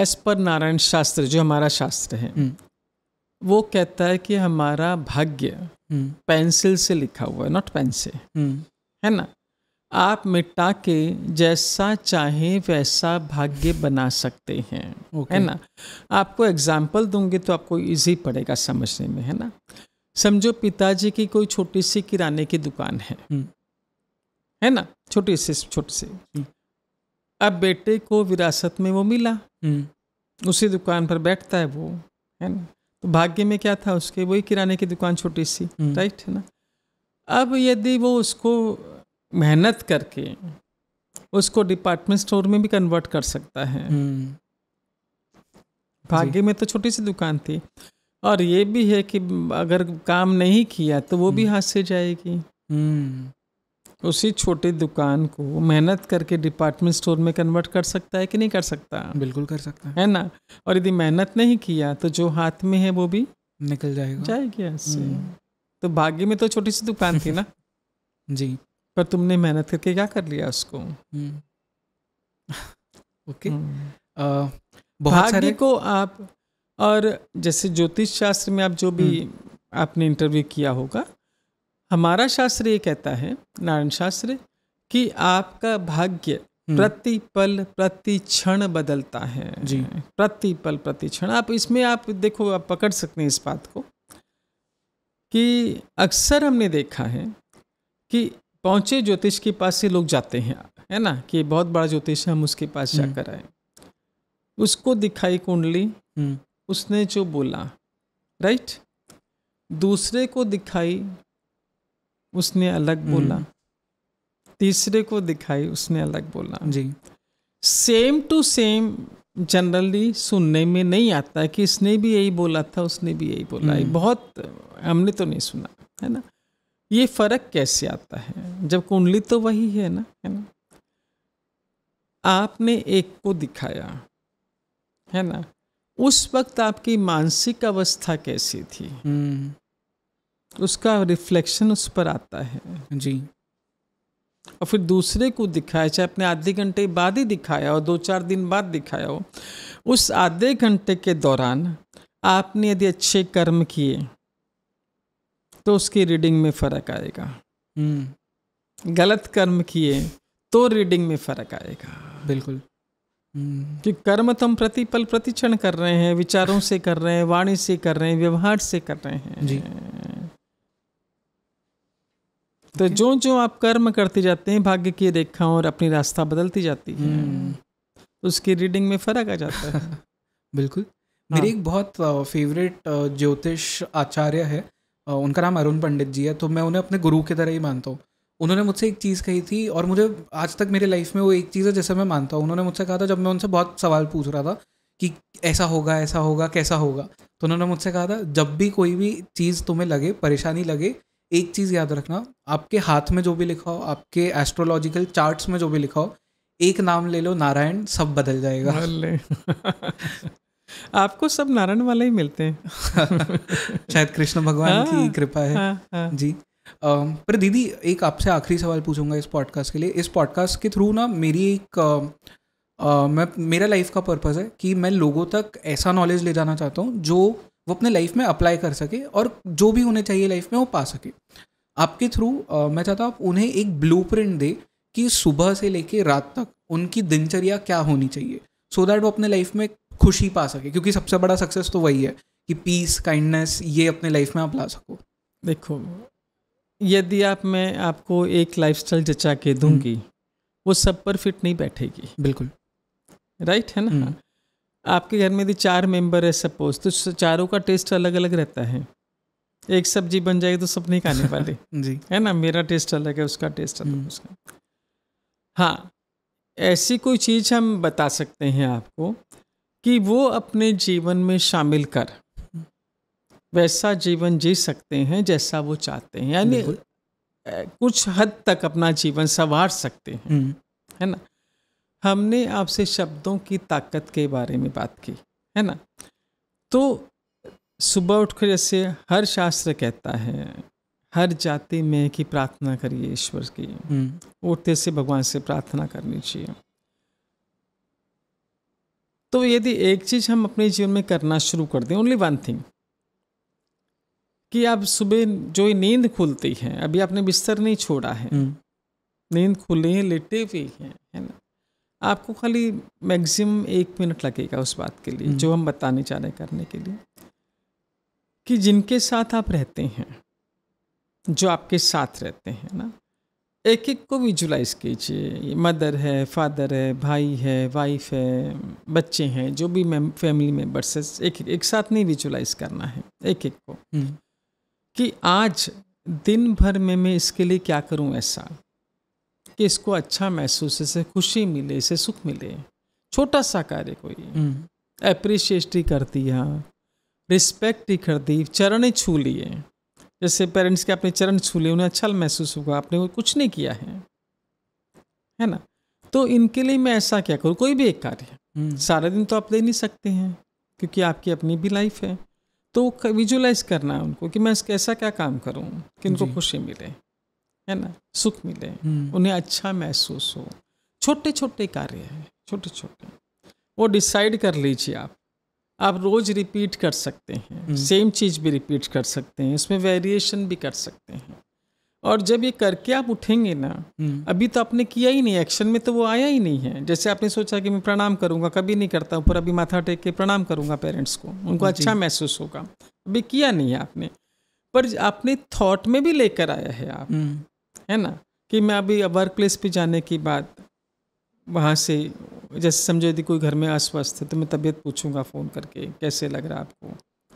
एस पर नारायण शास्त्र जो हमारा शास्त्र है हम्म। वो कहता है कि हमारा भाग्य हम्म। पेंसिल से लिखा हुआ है नॉट पेन से
है
ना आप मिटा के जैसा चाहे वैसा भाग्य बना सकते हैं okay. है ना आपको एग्जाम्पल दूंगी तो आपको इजी पड़ेगा समझने में है ना समझो पिताजी की कोई छोटी सी किराने की दुकान है हम्म। है ना छोटी सी छोटी सी अब बेटे को विरासत में वो मिला हम्म। उसी दुकान पर बैठता है वो है ना तो भाग्य में क्या था उसके वही किराने की दुकान छोटी सी राइट हम्म। है ना अब यदि वो उसको मेहनत करके उसको डिपार्टमेंट स्टोर में भी कन्वर्ट कर सकता है हम्म। भाग्य में तो छोटी सी दुकान थी और ये भी है कि अगर काम नहीं किया तो वो भी हाथ से जाएगी उसी छोटी दुकान को मेहनत करके डिपार्टमेंट स्टोर में कन्वर्ट कर सकता है कि नहीं कर सकता बिल्कुल कर सकता है है ना और यदि मेहनत नहीं किया तो जो हाथ में है वो भी निकल जाएगा जाएगी ऐसे हम्म। तो भाग्य में तो छोटी सी दुकान थी ना *laughs* जी पर तुमने मेहनत करके क्या कर लिया उसको हम्म। ओके हम्म। भाग्य को आप और जैसे ज्योतिष शास्त्र में आप जो भी आपने इंटरव्यू किया होगा हमारा शास्त्र ये कहता है नारायण शास्त्र कि आपका भाग्य हम्म। प्रतिपल प्रति क्षण बदलता है जी प्रतिपल प्रति क्षण आप इसमें आप देखो आप पकड़ सकते हैं इस बात को कि अक्सर हमने देखा है कि पहुंचे ज्योतिष के पास से लोग जाते हैं है ना कि बहुत बड़ा ज्योतिष हम उसके पास हम्म। जाकर आए उसको दिखाई कुंडली हम्म। उसने जो बोला राइट दूसरे को दिखाई उसने अलग हम्म। बोला तीसरे को दिखाई उसने अलग बोला जी सेम टू सेम जनरली सुनने में नहीं आता कि इसने भी यही बोला था उसने भी यही बोला है हम्म। बहुत हमने तो नहीं सुना है ना ये फर्क कैसे आता है जब कुंडली तो वही है ना है ना आपने एक को दिखाया है ना उस वक्त आपकी मानसिक अवस्था कैसी थी हम्म। उसका रिफ्लेक्शन उस पर आता है जी और फिर दूसरे को दिखाया चाहे अपने आधे घंटे बाद ही दिखाया हो दो चार दिन बाद दिखाया हो उस आधे घंटे के दौरान आपने यदि अच्छे कर्म किए तो उसकी रीडिंग में फ़र्क आएगा हम्म। गलत कर्म किए तो रीडिंग में फ़र्क आएगा बिल्कुल हम्म। कि कर्म तो हम प्रति पल प्रतिक्षण कर रहे हैं विचारों से कर रहे हैं वाणी से कर रहे हैं व्यवहार से कर रहे हैं जी तो जो जो आप कर्म करते जाते हैं भाग्य की रेखा और अपनी रास्ता बदलती जाती है हम्म। उसकी रीडिंग में फ़र्क आ जाता है *laughs* बिल्कुल
हाँ। मेरी एक बहुत फेवरेट ज्योतिष आचार्य है उनका नाम अरुण पंडित जी है तो मैं उन्हें अपने गुरु की तरह ही मानता हूँ उन्होंने मुझसे एक चीज़ कही थी और मुझे आज तक मेरे लाइफ में वो एक चीज़ है जैसे मैं मानता हूँ उन्होंने मुझसे कहा था जब मैं उनसे बहुत सवाल पूछ रहा था कि ऐसा होगा ऐसा होगा कैसा होगा तो उन्होंने मुझसे कहा था जब भी कोई भी चीज़ तुम्हें लगे परेशानी लगे एक चीज़ याद रखना आपके हाथ में जो भी लिखा हो आपके एस्ट्रोलॉजिकल चार्ट्स में जो भी लिखा हो एक नाम ले लो नारायण सब बदल जाएगा *laughs*
आपको सब नारायण वाले ही मिलते हैं *laughs* शायद कृष्ण भगवान हाँ, की कृपा है हाँ, हाँ. जी
पर दीदी एक आपसे आखिरी सवाल पूछूंगा इस पॉडकास्ट के लिए इस पॉडकास्ट के थ्रू ना मेरी एक आ, मैं मेरा लाइफ का पर्पज है कि मैं लोगों तक ऐसा नॉलेज ले जाना चाहता हूँ जो वो अपने लाइफ में अप्लाई कर सके और जो भी उन्हें चाहिए लाइफ में वो पा सके आपके थ्रू मैं चाहता हूँ आप उन्हें एक ब्लू प्रिंट दे कि सुबह से लेके रात तक उनकी दिनचर्या क्या होनी चाहिए सो so दैट वो अपने लाइफ में खुशी पा सके क्योंकि सबसे बड़ा सक्सेस तो वही है कि पीस काइंडनेस
ये अपने लाइफ में आप ला सको देखो यदि आप मैं आपको एक स्टाइल जचा के हम्म। दूंगी वो सब पर फिट नहीं बैठेगी बिल्कुल राइट है ना हम्म। आपके घर में यदि चार मेंबर है सपोज तो चारों का टेस्ट अलग अलग रहता है एक सब्जी बन जाएगी तो सब नहीं खाने *laughs* वाले जी है ना मेरा टेस्ट अलग है उसका टेस्ट अलग हम्म। है उसका हाँ ऐसी कोई चीज़ हम बता सकते हैं आपको कि वो अपने जीवन में शामिल कर वैसा जीवन जी सकते हैं जैसा वो चाहते हैं यानी कुछ हद तक अपना जीवन संवार सकते हैं हम्म। है ना हमने आपसे शब्दों की ताकत के बारे में बात की है ना तो सुबह उठकर जैसे हर शास्त्र कहता है हर जाति में की प्रार्थना करिए ईश्वर की हम्म। उठते से भगवान से प्रार्थना करनी चाहिए तो यदि एक चीज हम अपने जीवन में करना शुरू कर दें ओनली वन थिंग कि आप सुबह जो नींद खुलती है अभी आपने बिस्तर नहीं छोड़ा है हम्म। नींद खुली है लेटे हुए हैं है ना आपको खाली मैक्सिमम एक मिनट लगेगा उस बात के लिए जो हम्म। हम बताने जा रहे करने के लिए कि जिनके साथ आप रहते हैं जो आपके साथ रहते हैं ना एक एक को विजुलाइज कीजिए मदर है फादर है भाई है वाइफ है बच्चे हैं जो भी मैम फैमिली मेम्बर्स है एक एक साथ नहीं विजुलाइज करना है एक एक को हम्म। कि आज दिन भर में मैं इसके लिए क्या करूं ऐसा कि इसको अच्छा महसूस इसे खुशी मिले इसे सुख मिले छोटा सा कार्य कोई अप्रिशिएट हम्म। ही कर दिया रिस्पेक्ट ही कर दी चरण छू लिए जैसे पेरेंट्स के आपने चरण छू लिए उन्हें अच्छा महसूस होगा आपने वो कुछ नहीं किया है है ना तो इनके लिए मैं ऐसा क्या करूँ कोई भी एक कार्य हम्म। सारा दिन तो आप दे नहीं सकते हैं क्योंकि आपकी अपनी भी लाइफ है तो विजुलाइज करना है उनको कि मैं कैसा क्या काम करूँ कि इनको खुशी मिले है ना सुख मिले हम्म। उन्हें अच्छा महसूस हो छोटे छोटे कार्य हैं छोटे छोटे वो डिसाइड कर लीजिए आप आप रोज रिपीट कर सकते हैं सेम हम्म। चीज़ भी रिपीट कर सकते हैं इसमें वेरिएशन भी कर सकते हैं और जब ये करके आप उठेंगे ना हम्म। अभी तो आपने किया ही नहीं एक्शन में तो वो आया ही नहीं है जैसे आपने सोचा कि मैं प्रणाम करूंगा कभी नहीं करता ऊपर अभी माथा टेक के प्रणाम करूंगा पेरेंट्स को उनको अच्छा महसूस होगा अभी किया नहीं है आपने पर आपने थॉट में भी लेकर आया है आप है ना कि मैं अभी वर्क प्लेस पर जाने की बात वहाँ से जैसे समझो यदि कोई घर में अस्वस्थ है तो मैं तबीयत पूछूंगा फ़ोन करके कैसे लग रहा है आपको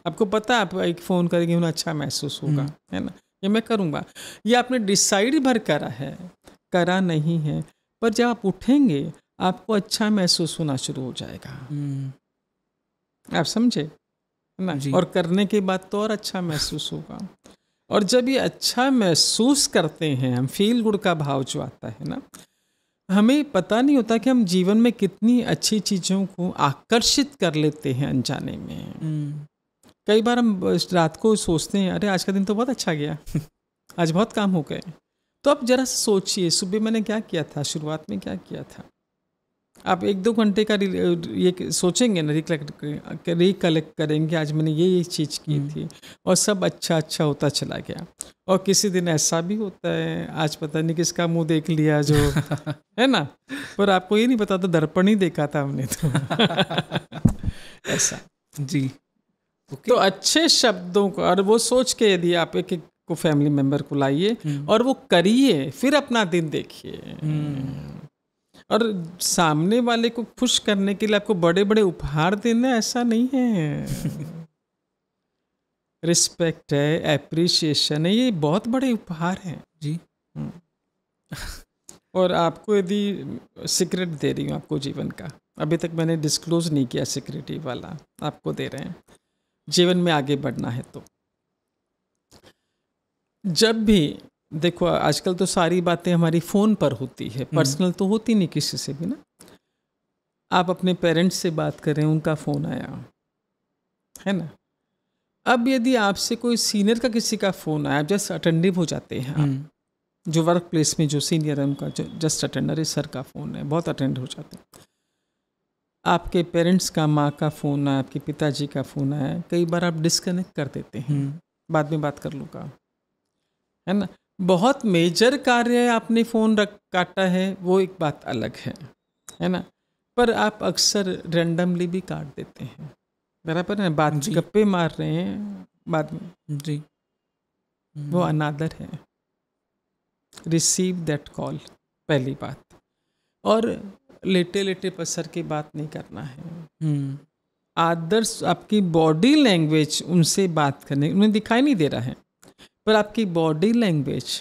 आपको पता आप एक फ़ोन करेंगे उन्हें अच्छा महसूस होगा हम्म। है ना ये मैं करूँगा ये आपने डिसाइड भर करा है करा नहीं है पर जब आप उठेंगे आपको अच्छा महसूस होना शुरू हो जाएगा हम्म। आप समझे ना और करने के बाद तो और अच्छा महसूस होगा और जब ये अच्छा महसूस करते हैं हम फील गुड का भाव जो आता है ना हमें पता नहीं होता कि हम जीवन में कितनी अच्छी चीज़ों को आकर्षित कर लेते हैं अनजाने में हम्म। कई बार हम रात को सोचते हैं अरे आज का दिन तो बहुत अच्छा गया *laughs* आज बहुत काम हो गए तो आप ज़रा सोचिए सुबह मैंने क्या किया था शुरुआत में क्या किया था आप एक दो घंटे का ये सोचेंगे ना रिकलेक्ट रिकलेक्ट करेंगे आज मैंने ये ये चीज़ की हम्म। थी और सब अच्छा अच्छा होता चला गया और किसी दिन ऐसा भी होता है आज पता नहीं किसका मुंह देख लिया जो *laughs* है ना पर आपको ये नहीं पता था दर्पण ही देखा था हमने तो *laughs* ऐसा जी okay. तो अच्छे शब्दों को और वो सोच के यदि आप एक एक को फैमिली मेम्बर को लाइए हम्म। और वो करिए फिर अपना दिन देखिए हम्म। और सामने वाले को खुश करने के लिए आपको बड़े बड़े उपहार देना ऐसा नहीं है रिस्पेक्ट *laughs* है एप्रिसिएशन है ये बहुत बड़े उपहार हैं जी हम्म। *laughs* और आपको यदि सीक्रेट दे रही हूँ आपको जीवन का अभी तक मैंने डिस्क्लोज नहीं किया सिक्योरिटी वाला आपको दे रहे हैं जीवन में आगे बढ़ना है तो जब भी देखो आजकल तो सारी बातें हमारी फ़ोन पर होती है हम्म। पर्सनल तो होती नहीं किसी से भी ना आप अपने पेरेंट्स से बात कर रहे हैं उनका फ़ोन आया है ना अब यदि आपसे कोई सीनियर का किसी का फ़ोन आया आप जस्ट अटेंडिव हो जाते हैं आप हम्म। जो वर्क प्लेस में जो सीनियर है उनका जस्ट अटेंडर है सर का फ़ोन है बहुत अटेंड हो जाते हैं आपके पेरेंट्स का माँ का फ़ोन आया आपके पिताजी का फ़ोन आया कई बार आप डिस्कनेक्ट कर देते हैं हम्म। बाद में बात कर लूँगा है ना बहुत मेजर कार्य आपने फ़ोन रख काटा है वो एक बात अलग है है ना पर आप अक्सर रेंडमली भी काट देते हैं बराबर है में गप्पे मार रहे हैं बाद में जी वो अनादर है रिसीव दैट कॉल पहली बात और लेटे लेटे पसर की बात नहीं करना है हम्म। आदर्श आपकी बॉडी लैंग्वेज उनसे बात करने उन्हें दिखाई नहीं दे रहा है पर आपकी बॉडी लैंग्वेज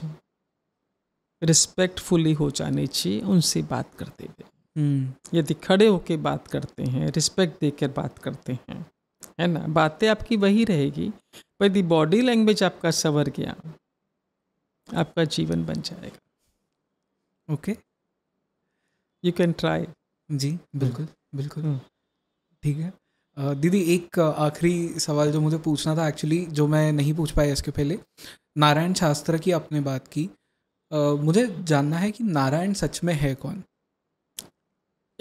रिस्पेक्टफुली हो जानी चाहिए उनसे बात करते हुए हम्म, यदि खड़े होकर बात करते हैं रिस्पेक्ट देकर बात करते हैं है ना बातें आपकी वही रहेगी पर यदि बॉडी लैंग्वेज आपका सवर गया आपका जीवन बन जाएगा ओके यू कैन ट्राई
जी बिल्कुल बिल्कुल हम्म। ठीक है दीदी एक आखिरी सवाल जो मुझे पूछना था एक्चुअली जो मैं नहीं पूछ पाया इसके पहले नारायण शास्त्र की आपने बात की मुझे जानना है कि नारायण सच में है कौन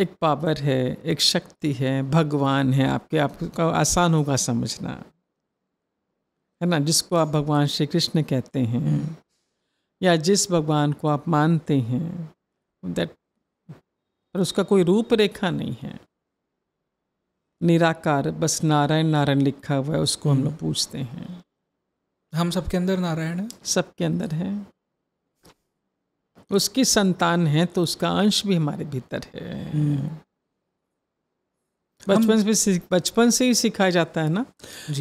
एक पावर है एक शक्ति है भगवान है आपके आपको आसान होगा समझना है ना जिसको आप भगवान श्री कृष्ण कहते हैं हम्म। या जिस भगवान को आप मानते हैं दैट पर उसका कोई रूप रेखा नहीं है निराकार बस नारायण नारायण लिखा हुआ है उसको हम हम्म। लोग पूछते हैं हम सबके अंदर नारायण है सबके अंदर है उसकी संतान है तो उसका अंश भी हमारे भीतर है हम्म। बचपन से बचपन से ही सिखाया जाता है ना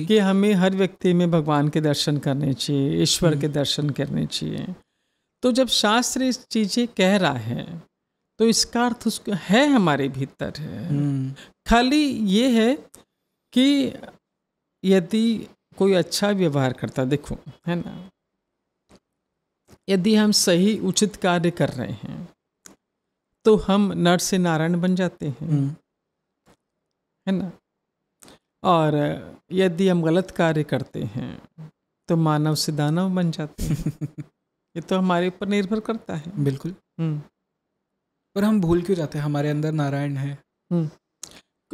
कि हमें हर व्यक्ति में भगवान के दर्शन करने चाहिए ईश्वर के हम्म। दर्शन करने चाहिए तो जब शास्त्र इस चीज़ें कह रहा है तो इसका अर्थ उसको है हमारे भीतर है खाली ये है कि यदि कोई अच्छा व्यवहार करता देखो है ना यदि हम सही उचित कार्य कर रहे हैं तो हम नर से नारायण बन जाते हैं हम्म। है ना और यदि हम गलत कार्य करते हैं तो मानव से दानव बन जाते हैं *laughs* ये तो हमारे ऊपर निर्भर करता है बिल्कुल पर हम्म। हम भूल क्यों जाते हैं हमारे अंदर नारायण है हम्म।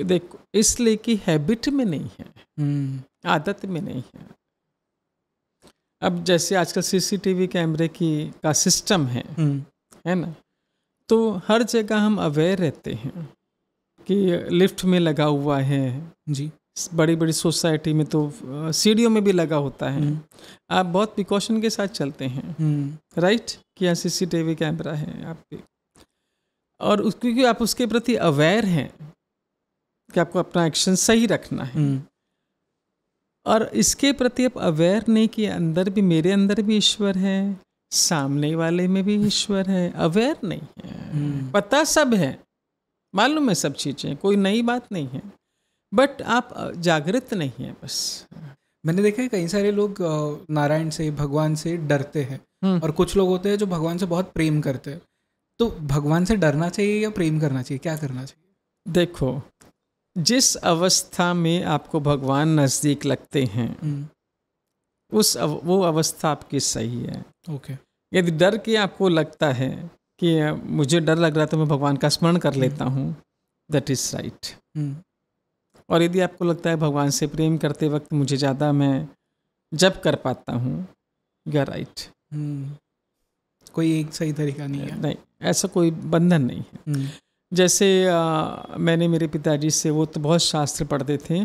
देखो इसलिए कि हैबिट में नहीं है हम्म। आदत में नहीं है अब जैसे आजकल सीसीटीवी कैमरे की का सिस्टम है हम्म। है ना तो हर जगह हम अवेयर रहते हैं कि लिफ्ट में लगा हुआ है जी बड़ी बड़ी सोसाइटी में तो सीढ़ियों में भी लगा होता है हम्म। आप बहुत प्रिकॉशन के साथ चलते हैं राइट कि यहाँ सी कैमरा है आपके और क्योंकि आप उसके प्रति अवेयर हैं कि आपको अपना एक्शन सही रखना है हम्म। और इसके प्रति आप अवेयर नहीं कि अंदर भी मेरे अंदर भी ईश्वर है सामने वाले में भी ईश्वर है अवेयर नहीं
है हम्म।
पता सब है मालूम है सब चीज़ें कोई नई बात नहीं है बट आप जागृत नहीं है बस मैंने
देखा है कई सारे लोग नारायण से भगवान से डरते हैं हम्म। और कुछ लोग होते हैं जो भगवान से बहुत प्रेम करते हैं तो भगवान से डरना चाहिए या प्रेम करना चाहिए क्या करना चाहिए
देखो जिस अवस्था में आपको भगवान नज़दीक लगते हैं
हम्म।
उस अव, वो अवस्था आपकी सही है ओके यदि डर के आपको लगता है कि मुझे डर लग रहा है तो मैं भगवान का स्मरण कर हम्म। लेता हूँ दैट इज़ राइट और यदि आपको लगता है भगवान से प्रेम करते वक्त मुझे ज़्यादा मैं जब कर पाता हूँ या राइट हम्म। कोई एक सही तरीका नहीं है नहीं ऐसा कोई बंधन नहीं है जैसे आ, मैंने मेरे पिताजी से वो तो बहुत शास्त्र पढ़ते थे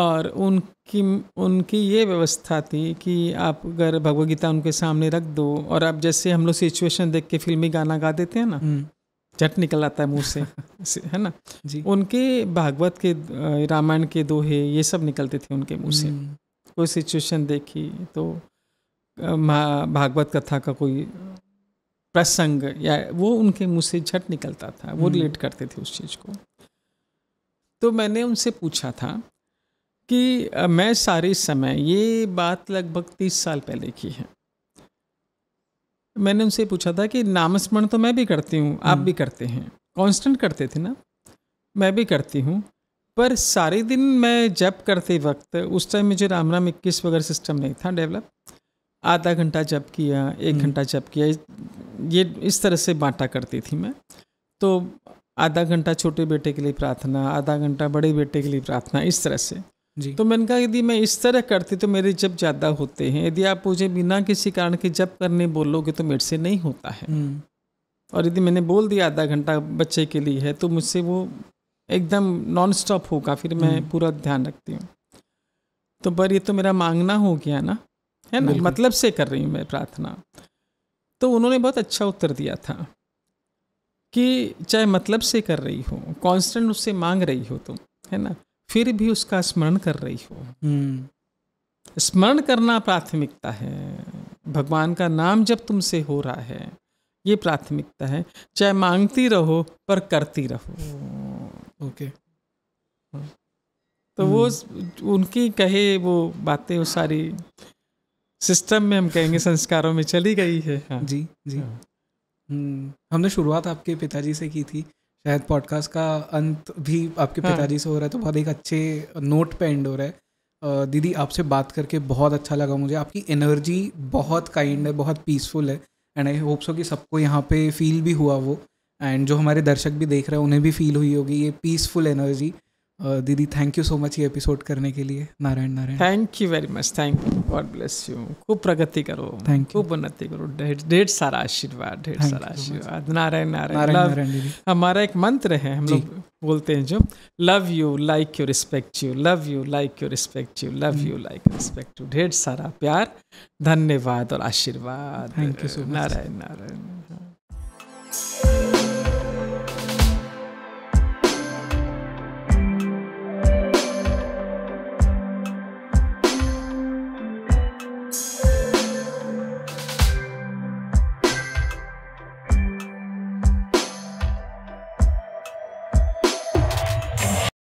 और उनकी उनकी ये व्यवस्था थी कि आप अगर भगवत गीता उनके सामने रख दो और आप जैसे हम लोग सिचुएशन देख के फिल्मी गाना गा देते हैं ना हम्म। झट निकल आता है मुंह *laughs* से है ना जी उनके भागवत के रामायण के दोहे ये सब निकलते थे उनके मुंह से हम्म। कोई सिचुएशन देखी तो भागवत कथा का कोई प्रसंग या वो उनके मुंह से झट निकलता था वो रिलेट हम्म। करते थे उस चीज़ को तो मैंने उनसे पूछा था कि मैं सारे समय ये बात लगभग तीस साल पहले की है मैंने उनसे पूछा था कि नामस्मरण तो मैं भी करती हूँ आप हम्म। भी करते हैं कांस्टेंट करते थे ना मैं भी करती हूँ पर सारे दिन मैं जब करते वक्त उस टाइम मुझे राम राम इक्कीस वगैरह सिस्टम नहीं था डेवलप आधा घंटा जब किया एक हम्म। घंटा जब किया ये इस तरह से बांटा करती थी मैं तो आधा घंटा छोटे बेटे के लिए प्रार्थना आधा घंटा बड़े बेटे के लिए प्रार्थना इस तरह से जी तो मैंने कहा यदि मैं इस तरह करती तो मेरे जब ज़्यादा होते हैं यदि आप मुझे बिना किसी कारण के जब करने बोलोगे तो मेरे से नहीं होता है हम्म। और यदि मैंने बोल दिया आधा घंटा बच्चे के लिए है तो मुझसे वो एकदम नॉन स्टॉप होगा फिर मैं हम्म। पूरा ध्यान रखती हूँ तो पर ये तो मेरा मांगना हो गया ना है ना मतलब से कर रही हूँ मैं प्रार्थना तो उन्होंने बहुत अच्छा उत्तर दिया था कि चाहे मतलब से कर रही हो कांस्टेंट उससे मांग रही हो तुम है ना फिर भी उसका स्मरण कर रही हो
हम्म।
स्मरण करना प्राथमिकता है भगवान का नाम जब तुमसे हो रहा है ये प्राथमिकता है चाहे मांगती रहो पर करती रहो ओके तो वो हम्म। उनकी कहे वो बातें वो सारी सिस्टम में हम कहेंगे संस्कारों में चली गई है हाँ। जी जी हाँ। हम्म, हमने शुरुआत आपके पिताजी से की थी शायद पॉडकास्ट का अंत
भी आपके हाँ। पिताजी से हो रहा है तो बहुत एक अच्छे नोट पे एंड हो रहा है दीदी आपसे बात करके बहुत अच्छा लगा मुझे आपकी एनर्जी बहुत काइंड है बहुत पीसफुल है एंड आई होप सो कि सबको यहाँ पे फील भी हुआ वो एंड जो हमारे दर्शक भी देख रहे हैं उन्हें भी फील हुई होगी ये पीसफुल एनर्जी दीदी थैंक यू सो मच ये एपिसोड करने के लिए Narayan Narayan
thank you very much thank you God bless you खूब प्रगति करो थैंक यू खूब उन्नति करो ढेर सारा आशीर्वाद ढेर सारा आशीर्वाद नारायण नारायण दीदी हमारा एक मंत्र है हम लोग बोलते हैं जो love you like you respect you love you like you respect you love you like respect you ढेर सारा प्यार धन्यवाद और आशीर्वाद thank you so much Narayan Narayan